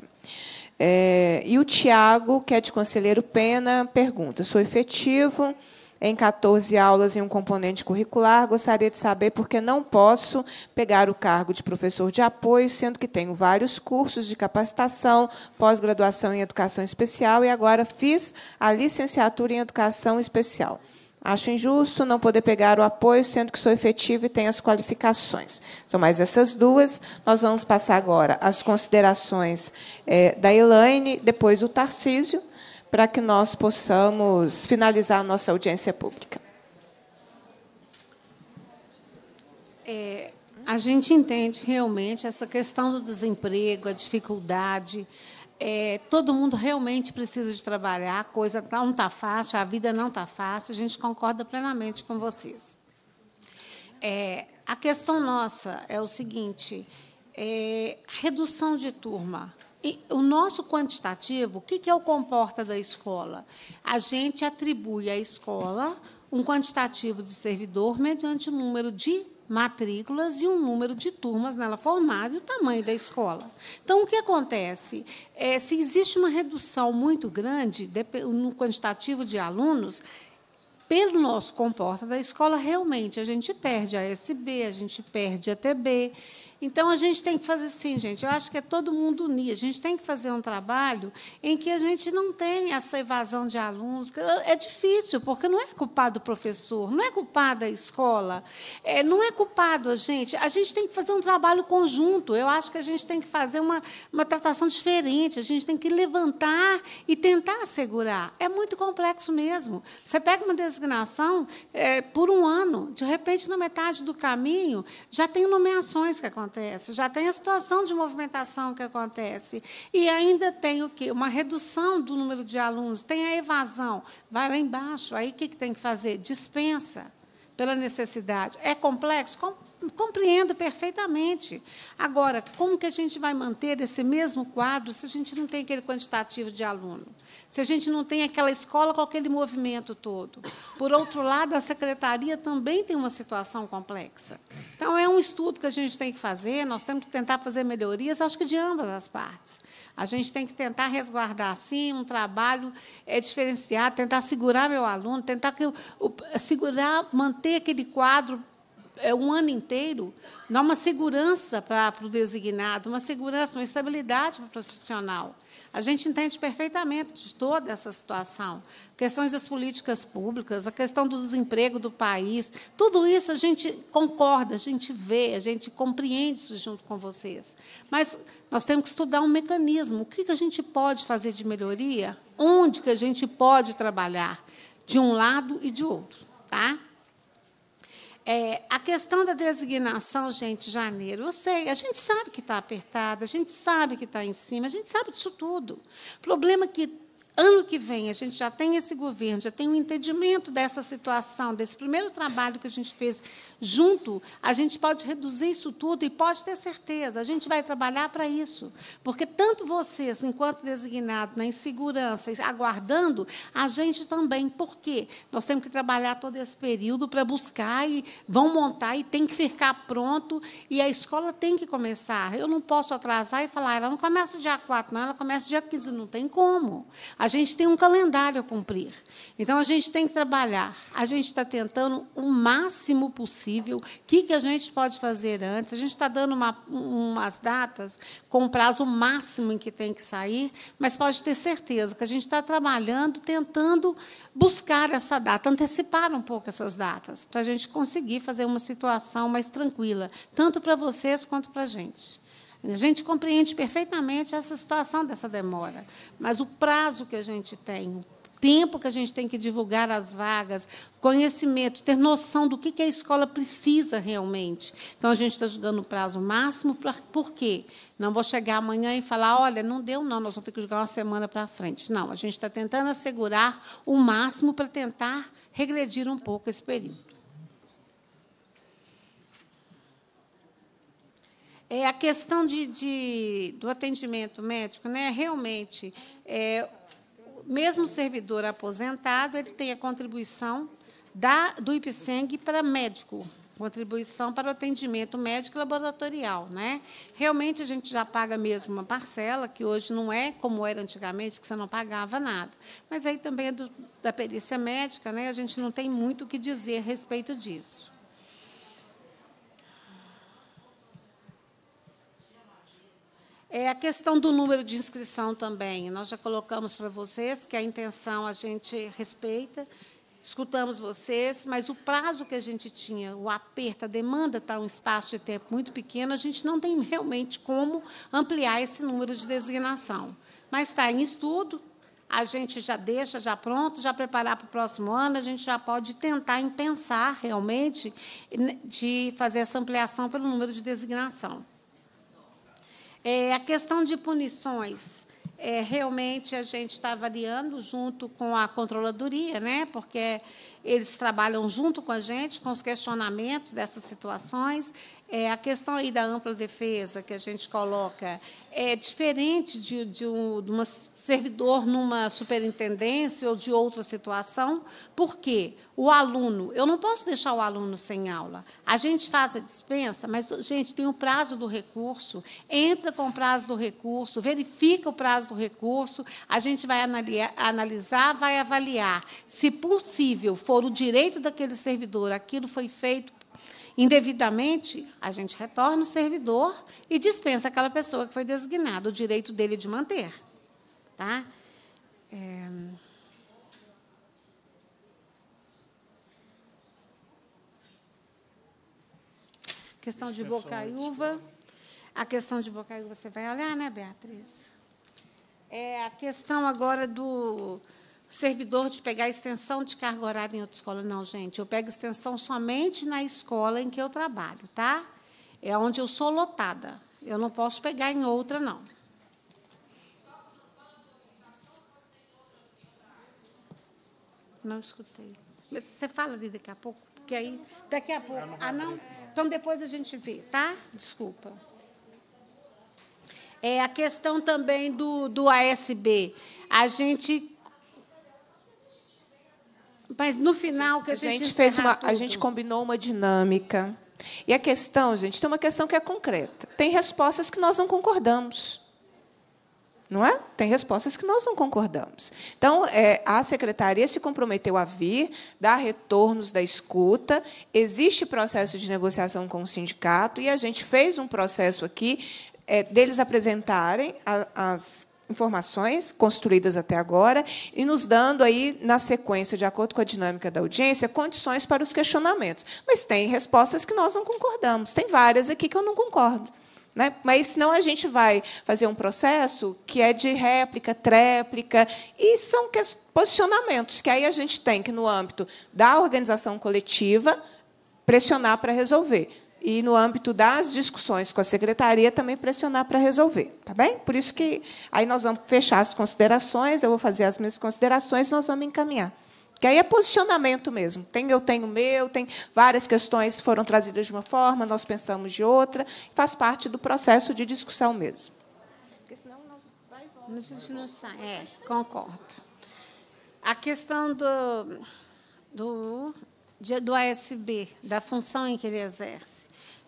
É, e o Tiago, que é de Conselheiro Pena, pergunta se o efetivo em 14 aulas e um componente curricular. Gostaria de saber por que não posso pegar o cargo de professor de apoio, sendo que tenho vários cursos de capacitação, pós-graduação em educação especial e agora fiz a licenciatura em educação especial. Acho injusto não poder pegar o apoio, sendo que sou efetivo e tenho as qualificações. São mais essas duas. Nós vamos passar agora as considerações é, da Elaine, depois o Tarcísio, para que nós possamos finalizar a nossa audiência pública. É, a gente entende realmente essa questão do desemprego, a dificuldade. É, todo mundo realmente precisa de trabalhar, a coisa tá, não está fácil, a vida não está fácil, a gente concorda plenamente com vocês. É, a questão nossa é o seguinte: é, redução de turma. E o nosso quantitativo, o que, que é o comporta da escola? A gente atribui à escola um quantitativo de servidor mediante o número de matrículas e um número de turmas nela formada e o tamanho da escola. Então, o que acontece? É, se existe uma redução muito grande no quantitativo de alunos, pelo nosso comporta da escola, realmente a gente perde a SB, a gente perde a TB. Então, a gente tem que fazer assim, gente. Eu acho que é todo mundo unir. A gente tem que fazer um trabalho em que a gente não tem essa evasão de alunos. É difícil, porque não é culpado o professor, não é culpada a escola, é, não é culpado a gente. A gente tem que fazer um trabalho conjunto. Eu acho que a gente tem que fazer uma, uma tratação diferente. A gente tem que levantar e tentar assegurar. É muito complexo mesmo. Você pega uma designação é, por um ano, de repente, na metade do caminho, já tem nomeações que acontecem acontece, já tem a situação de movimentação que acontece. E ainda tem o quê? Uma redução do número de alunos, tem a evasão, vai lá embaixo. Aí o que, que tem que fazer? Dispensa pela necessidade. É complexo? Complexo compreendo perfeitamente. Agora, como que a gente vai manter esse mesmo quadro se a gente não tem aquele quantitativo de aluno? Se a gente não tem aquela escola com aquele movimento todo? Por outro lado, a secretaria também tem uma situação complexa. Então, é um estudo que a gente tem que fazer, nós temos que tentar fazer melhorias, acho que de ambas as partes. A gente tem que tentar resguardar, sim, um trabalho é, diferenciado, tentar segurar meu aluno, tentar que, o, segurar, manter aquele quadro é, um ano inteiro, dá uma segurança para, para o designado, uma segurança, uma estabilidade para o profissional. A gente entende perfeitamente de toda essa situação. Questões das políticas públicas, a questão do desemprego do país, tudo isso a gente concorda, a gente vê, a gente compreende isso junto com vocês. Mas nós temos que estudar um mecanismo. O que, que a gente pode fazer de melhoria? Onde que a gente pode trabalhar? De um lado e de outro. Tá? É, a questão da designação, gente, janeiro, eu sei, a gente sabe que está apertada, a gente sabe que está em cima, a gente sabe disso tudo. O problema é que Ano que vem, a gente já tem esse governo, já tem um entendimento dessa situação, desse primeiro trabalho que a gente fez junto, a gente pode reduzir isso tudo e pode ter certeza, a gente vai trabalhar para isso. Porque tanto vocês, enquanto designados na insegurança, aguardando, a gente também. Por quê? Nós temos que trabalhar todo esse período para buscar e vão montar e tem que ficar pronto e a escola tem que começar. Eu não posso atrasar e falar, ela não começa dia 4, não, ela começa dia 15, não tem como a gente tem um calendário a cumprir. Então, a gente tem que trabalhar. A gente está tentando o máximo possível. O que, que a gente pode fazer antes? A gente está dando uma, umas datas com o prazo máximo em que tem que sair, mas pode ter certeza que a gente está trabalhando, tentando buscar essa data, antecipar um pouco essas datas, para a gente conseguir fazer uma situação mais tranquila, tanto para vocês quanto para a gente. A gente compreende perfeitamente essa situação dessa demora, mas o prazo que a gente tem, o tempo que a gente tem que divulgar as vagas, conhecimento, ter noção do que a escola precisa realmente. Então, a gente está jogando o prazo máximo, pra, por quê? Não vou chegar amanhã e falar, olha, não deu, não, nós vamos ter que jogar uma semana para frente. Não, a gente está tentando assegurar o máximo para tentar regredir um pouco esse período. É, a questão de, de, do atendimento médico, né, realmente, é, mesmo servidor aposentado, ele tem a contribuição da, do IPSENG para médico, contribuição para o atendimento médico laboratorial. Né? Realmente, a gente já paga mesmo uma parcela, que hoje não é como era antigamente, que você não pagava nada. Mas aí também é do, da perícia médica, né? a gente não tem muito o que dizer a respeito disso. É a questão do número de inscrição também. Nós já colocamos para vocês que a intenção a gente respeita, escutamos vocês, mas o prazo que a gente tinha, o aperto, a demanda está um espaço de tempo muito pequeno, a gente não tem realmente como ampliar esse número de designação. Mas está em estudo, a gente já deixa já pronto, já preparar para o próximo ano, a gente já pode tentar em pensar realmente né, de fazer essa ampliação pelo número de designação. É, a questão de punições. É, realmente a gente está avaliando junto com a controladoria, né? porque eles trabalham junto com a gente, com os questionamentos dessas situações. É, a questão aí da ampla defesa que a gente coloca é diferente de, de, um, de servidor numa superintendência ou de outra situação, porque o aluno, eu não posso deixar o aluno sem aula. A gente faz a dispensa, mas, gente, tem o prazo do recurso, entra com o prazo do recurso, verifica o prazo do recurso, a gente vai analisar, vai avaliar. Se possível for for o direito daquele servidor, aquilo foi feito indevidamente, a gente retorna o servidor e dispensa aquela pessoa que foi designada, o direito dele de manter. Tá? É... Questão de Bocaiúva. A questão de Bocaiúva você vai olhar, né, Beatriz? É a questão agora do servidor de pegar extensão de carga horária em outra escola. Não, gente, eu pego extensão somente na escola em que eu trabalho, tá? É onde eu sou lotada. Eu não posso pegar em outra, não. Não escutei. Mas você fala ali daqui a pouco, porque aí daqui a pouco. Ah, não? Então depois a gente vê, tá? Desculpa. É a questão também do, do ASB. A gente mas no final que a gente, a gente fez uma, tudo. a gente combinou uma dinâmica. E a questão, gente, tem uma questão que é concreta. Tem respostas que nós não concordamos. Não é? Tem respostas que nós não concordamos. Então, é, a secretaria se comprometeu a vir, dar retornos da escuta. Existe processo de negociação com o sindicato e a gente fez um processo aqui é, deles apresentarem a, as informações construídas até agora e nos dando aí na sequência, de acordo com a dinâmica da audiência, condições para os questionamentos. Mas tem respostas que nós não concordamos. Tem várias aqui que eu não concordo. Né? Mas senão a gente vai fazer um processo que é de réplica, tréplica, e são posicionamentos que aí a gente tem que, no âmbito da organização coletiva, pressionar para resolver e, no âmbito das discussões com a secretaria, também pressionar para resolver. Tá bem? Por isso que aí nós vamos fechar as considerações, eu vou fazer as minhas considerações, nós vamos encaminhar. Que aí é posicionamento mesmo. Tem eu tenho meu, tem várias questões foram trazidas de uma forma, nós pensamos de outra, faz parte do processo de discussão mesmo. Porque senão nós vai e A gente não sai. É, concordo. A questão do, do, do ASB, da função em que ele exerce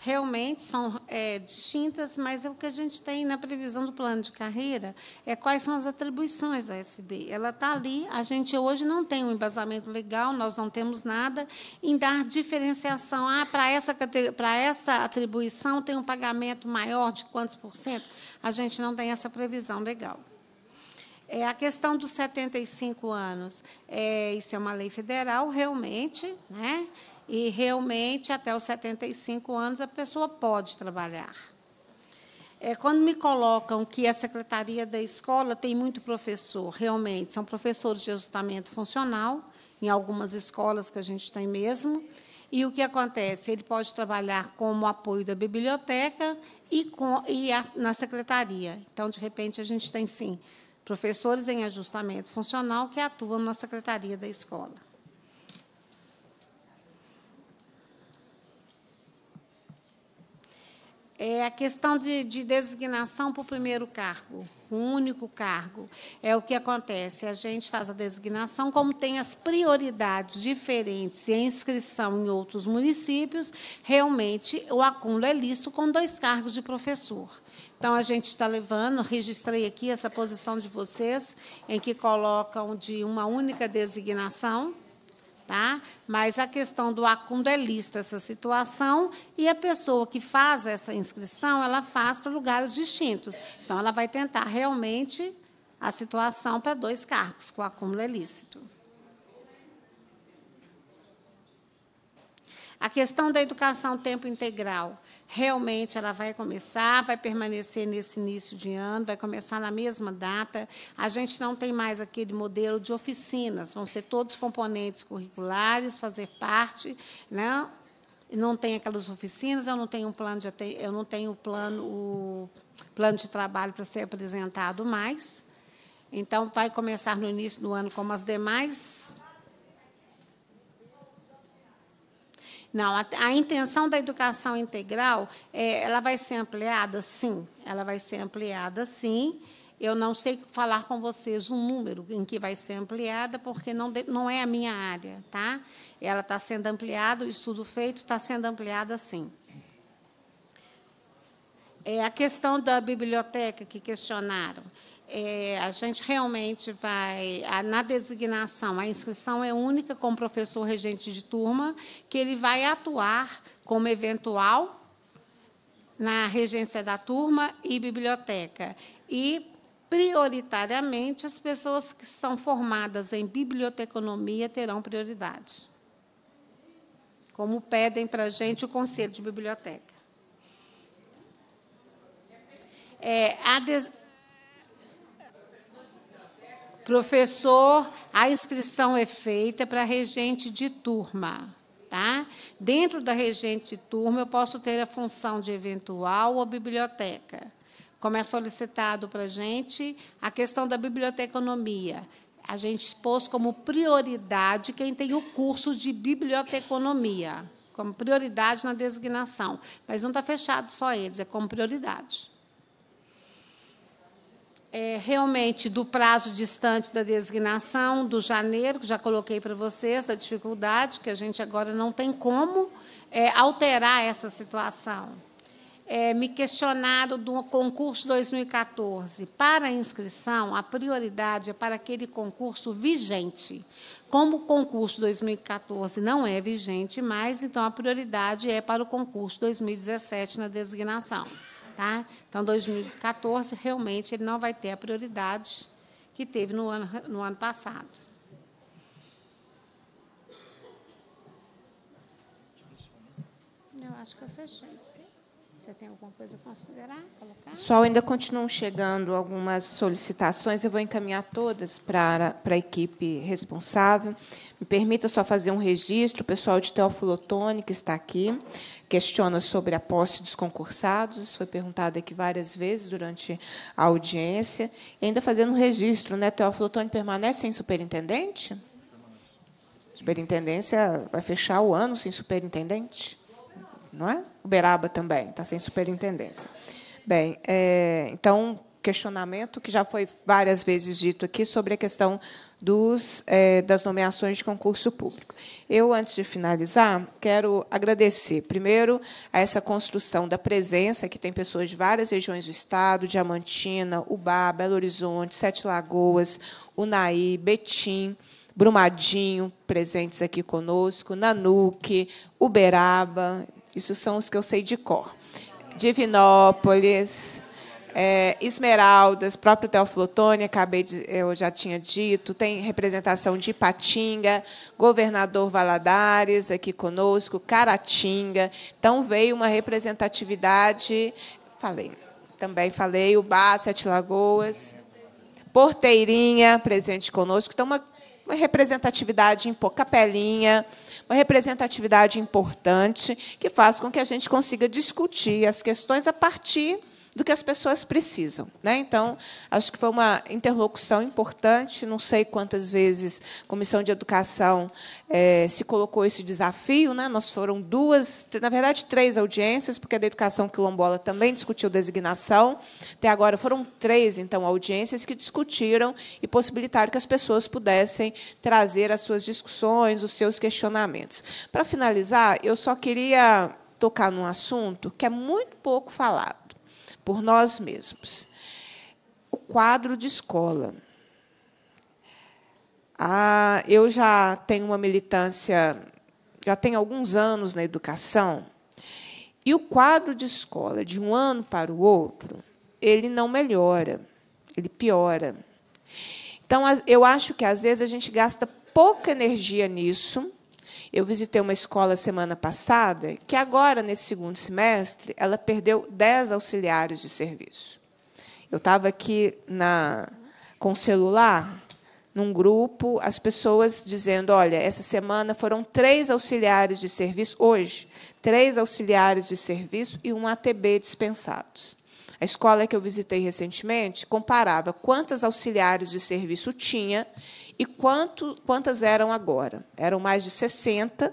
realmente são é, distintas, mas é o que a gente tem na previsão do plano de carreira, é quais são as atribuições da SB. Ela está ali, a gente hoje não tem um embasamento legal, nós não temos nada em dar diferenciação. Ah, para essa, para essa atribuição tem um pagamento maior de quantos por cento? A gente não tem essa previsão legal. É, a questão dos 75 anos, é, isso é uma lei federal, realmente, né? E realmente, até os 75 anos, a pessoa pode trabalhar. É, quando me colocam que a secretaria da escola tem muito professor, realmente, são professores de ajustamento funcional, em algumas escolas que a gente tem mesmo. E o que acontece? Ele pode trabalhar como apoio da biblioteca e, com, e a, na secretaria. Então, de repente, a gente tem, sim, professores em ajustamento funcional que atuam na secretaria da escola. É a questão de, de designação para o primeiro cargo, um único cargo. É o que acontece. A gente faz a designação, como tem as prioridades diferentes e a inscrição em outros municípios, realmente o acúmulo é lícito com dois cargos de professor. Então, a gente está levando, registrei aqui essa posição de vocês, em que colocam de uma única designação Tá? Mas a questão do acúmulo é lícito essa situação e a pessoa que faz essa inscrição, ela faz para lugares distintos. Então, ela vai tentar realmente a situação para dois cargos, com o acúmulo é lícito. A questão da educação tempo integral realmente ela vai começar, vai permanecer nesse início de ano, vai começar na mesma data. A gente não tem mais aquele modelo de oficinas, vão ser todos componentes curriculares, fazer parte, né? não tem aquelas oficinas, eu não tenho um plano de eu não tenho plano o plano de trabalho para ser apresentado mais. Então vai começar no início do ano como as demais Não, a, a intenção da educação integral, é, ela vai ser ampliada, sim. Ela vai ser ampliada, sim. Eu não sei falar com vocês um número em que vai ser ampliada, porque não, não é a minha área, tá? Ela está sendo ampliada, o estudo feito está sendo ampliada, sim. É a questão da biblioteca que questionaram é, a gente realmente vai, a, na designação, a inscrição é única com o professor regente de turma, que ele vai atuar como eventual na regência da turma e biblioteca. E, prioritariamente, as pessoas que são formadas em biblioteconomia terão prioridade, como pedem para a gente o Conselho de Biblioteca. É, a des Professor, a inscrição é feita para regente de turma. Tá? Dentro da regente de turma, eu posso ter a função de eventual ou biblioteca. Como é solicitado para a gente, a questão da biblioteconomia. A gente pôs como prioridade quem tem o curso de biblioteconomia, como prioridade na designação. Mas não está fechado só eles, é como prioridade é, realmente do prazo distante da designação, do janeiro, que já coloquei para vocês, da dificuldade, que a gente agora não tem como é, alterar essa situação. É, me questionaram do concurso 2014. Para a inscrição, a prioridade é para aquele concurso vigente. Como o concurso 2014 não é vigente mais, então a prioridade é para o concurso 2017 na designação. Tá? Então, 2014, realmente, ele não vai ter a prioridade que teve no ano, no ano passado. Eu acho que eu fechei. Você tem alguma coisa a considerar, colocar? ainda continuam chegando algumas solicitações, eu vou encaminhar todas para, para a equipe responsável. Me permita só fazer um registro, o pessoal de Teofilotone, que está aqui, questiona sobre a posse dos concursados, isso foi perguntado aqui várias vezes durante a audiência. E ainda fazendo um registro, né, Teofilotone permanece sem superintendente? Superintendência vai fechar o ano sem superintendente? não é? Uberaba também está sem superintendência. Bem, é, então questionamento que já foi várias vezes dito aqui sobre a questão dos, é, das nomeações de concurso público. Eu, antes de finalizar, quero agradecer, primeiro, a essa construção da presença, que tem pessoas de várias regiões do Estado, Diamantina, Ubá, Belo Horizonte, Sete Lagoas, Unaí, Betim, Brumadinho, presentes aqui conosco, Nanuque, Uberaba, isso são os que eu sei de cor. Divinópolis, é, Esmeraldas, próprio Teoflotone, acabei de, eu já tinha dito, tem representação de Patinga, governador Valadares aqui conosco, Caratinga. Então veio uma representatividade, falei, também falei, o Bar, Sete Lagoas, Porteirinha, presente conosco. Então, uma uma representatividade em pouca pelinha, uma representatividade importante, que faz com que a gente consiga discutir as questões a partir do que as pessoas precisam. Né? Então, acho que foi uma interlocução importante. Não sei quantas vezes a Comissão de Educação é, se colocou esse desafio. Né? Nós foram duas, na verdade, três audiências, porque a da Educação Quilombola também discutiu designação. Até agora foram três, então, audiências que discutiram e possibilitaram que as pessoas pudessem trazer as suas discussões, os seus questionamentos. Para finalizar, eu só queria tocar num assunto que é muito pouco falado por nós mesmos. O quadro de escola. Ah, eu já tenho uma militância, já tenho alguns anos na educação, e o quadro de escola, de um ano para o outro, ele não melhora, ele piora. Então, eu acho que, às vezes, a gente gasta pouca energia nisso eu visitei uma escola semana passada que agora, nesse segundo semestre, ela perdeu 10 auxiliares de serviço. Eu estava aqui na, com o celular, num grupo, as pessoas dizendo: olha, essa semana foram três auxiliares de serviço, hoje, três auxiliares de serviço e um ATB dispensados. A escola que eu visitei recentemente comparava quantas auxiliares de serviço tinha e quanto, quantas eram agora? Eram mais de 60,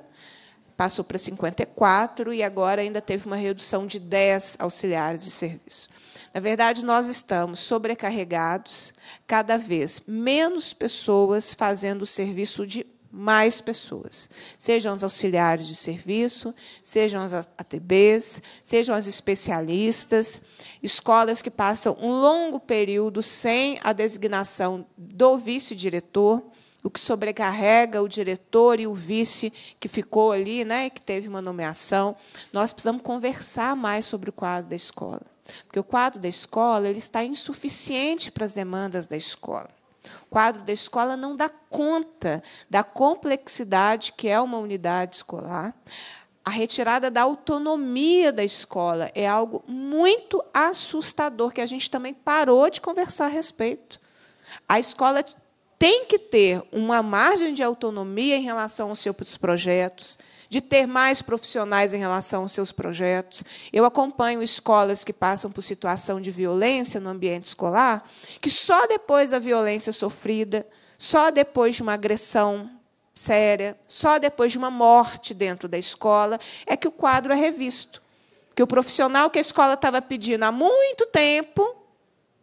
passou para 54 e agora ainda teve uma redução de 10 auxiliares de serviço. Na verdade, nós estamos sobrecarregados, cada vez menos pessoas fazendo o serviço de mais pessoas. Sejam os auxiliares de serviço, sejam as ATBs, sejam as especialistas, escolas que passam um longo período sem a designação do vice-diretor, o que sobrecarrega o diretor e o vice que ficou ali, né, que teve uma nomeação. Nós precisamos conversar mais sobre o quadro da escola, porque o quadro da escola ele está insuficiente para as demandas da escola. O quadro da escola não dá conta da complexidade que é uma unidade escolar. A retirada da autonomia da escola é algo muito assustador que a gente também parou de conversar a respeito. A escola tem que ter uma margem de autonomia em relação aos seus projetos, de ter mais profissionais em relação aos seus projetos. Eu acompanho escolas que passam por situação de violência no ambiente escolar, que só depois da violência sofrida, só depois de uma agressão séria, só depois de uma morte dentro da escola, é que o quadro é revisto. Que o profissional que a escola estava pedindo há muito tempo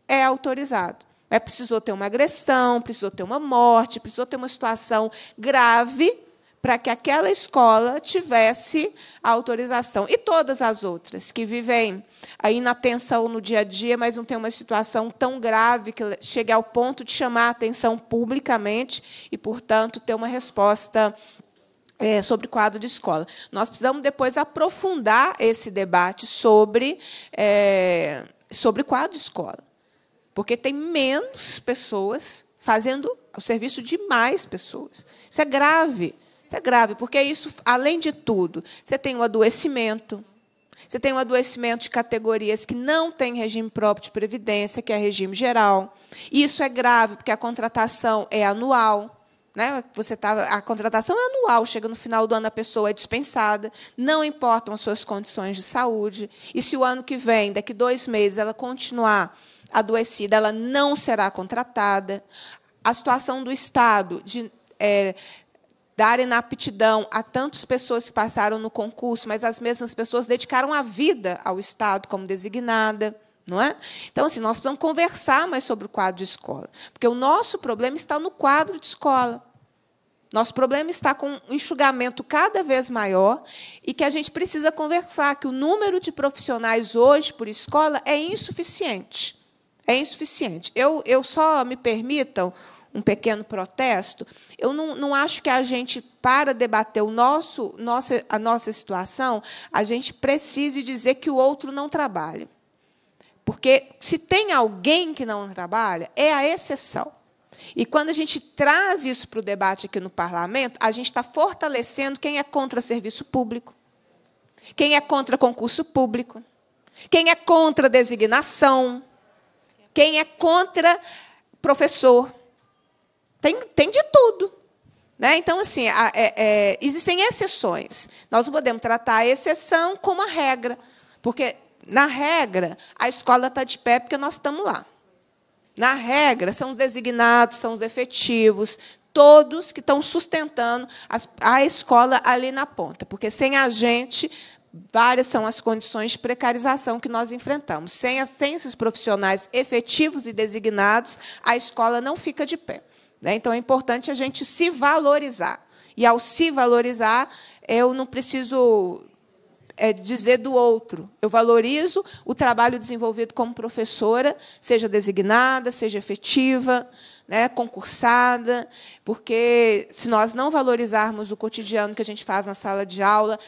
é autorizado. É precisou ter uma agressão, precisou ter uma morte, precisou ter uma situação grave para que aquela escola tivesse a autorização. E todas as outras que vivem aí na tensão no dia a dia, mas não tem uma situação tão grave que chegue ao ponto de chamar a atenção publicamente e, portanto, ter uma resposta é, sobre quadro de escola. Nós precisamos depois aprofundar esse debate sobre, é, sobre quadro de escola, porque tem menos pessoas fazendo o serviço de mais pessoas. Isso é grave. Isso é grave, porque isso, além de tudo, você tem um adoecimento, você tem um adoecimento de categorias que não têm regime próprio de previdência, que é regime geral. E isso é grave, porque a contratação é anual. Né? Você tá, a contratação é anual, chega no final do ano a pessoa é dispensada, não importam as suas condições de saúde. E se o ano que vem, daqui dois meses, ela continuar adoecida, ela não será contratada. A situação do Estado de é, dar inaptidão a tantas pessoas que passaram no concurso, mas as mesmas pessoas dedicaram a vida ao Estado como designada. Não é? Então, assim, nós precisamos conversar mais sobre o quadro de escola, porque o nosso problema está no quadro de escola. Nosso problema está com um enxugamento cada vez maior e que a gente precisa conversar que o número de profissionais hoje por escola é insuficiente. É insuficiente. Eu, eu só me permitam um pequeno protesto, eu não, não acho que a gente, para debater o nosso, nossa, a nossa situação, a gente precise dizer que o outro não trabalha. Porque se tem alguém que não trabalha, é a exceção. E quando a gente traz isso para o debate aqui no parlamento, a gente está fortalecendo quem é contra serviço público, quem é contra concurso público, quem é contra designação, quem é contra professor. Tem, tem de tudo. Né? Então, assim, a, é, é, existem exceções. Nós não podemos tratar a exceção como a regra, porque, na regra, a escola está de pé porque nós estamos lá. Na regra, são os designados, são os efetivos, todos que estão sustentando a, a escola ali na ponta, porque sem a gente Várias são as condições de precarização que nós enfrentamos. Sem, sem esses profissionais efetivos e designados, a escola não fica de pé. Né? Então é importante a gente se valorizar. E ao se valorizar, eu não preciso é dizer do outro. Eu valorizo o trabalho desenvolvido como professora, seja designada, seja efetiva, né, concursada, porque se nós não valorizarmos o cotidiano que a gente faz na sala de aula,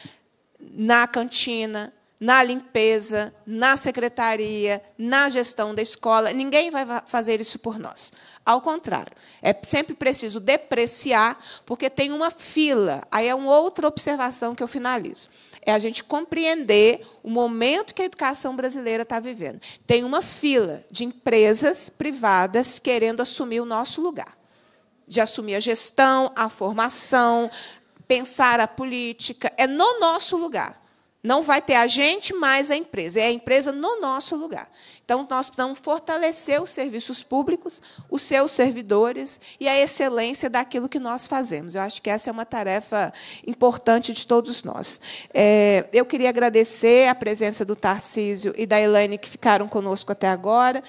na cantina, na limpeza, na secretaria, na gestão da escola. Ninguém vai fazer isso por nós. Ao contrário, é sempre preciso depreciar, porque tem uma fila. Aí é uma outra observação que eu finalizo. É a gente compreender o momento que a educação brasileira está vivendo. Tem uma fila de empresas privadas querendo assumir o nosso lugar. De assumir a gestão, a formação, pensar a política. É no nosso lugar. Não vai ter a gente mais a empresa, é a empresa no nosso lugar. Então, nós precisamos fortalecer os serviços públicos, os seus servidores e a excelência daquilo que nós fazemos. Eu acho que essa é uma tarefa importante de todos nós. É, eu queria agradecer a presença do Tarcísio e da Elaine, que ficaram conosco até agora.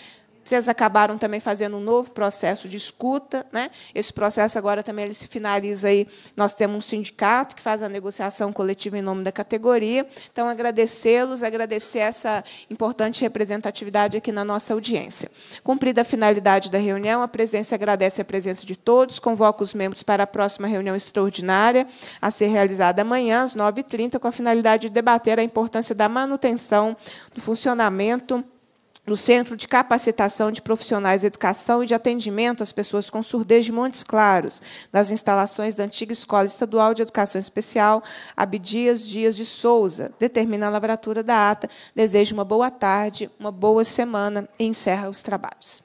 Vocês acabaram também fazendo um novo processo de escuta. Né? Esse processo agora também ele se finaliza aí. Nós temos um sindicato que faz a negociação coletiva em nome da categoria. Então, agradecê-los, agradecer essa importante representatividade aqui na nossa audiência. Cumprida a finalidade da reunião, a presença agradece a presença de todos, convoca os membros para a próxima reunião extraordinária, a ser realizada amanhã, às 9h30, com a finalidade de debater a importância da manutenção do funcionamento no Centro de Capacitação de Profissionais de Educação e de Atendimento às Pessoas com Surdez de Montes Claros, nas instalações da antiga Escola Estadual de Educação Especial Abdias Dias de Souza. Determina a lavratura da ata. Desejo uma boa tarde, uma boa semana e encerra os trabalhos.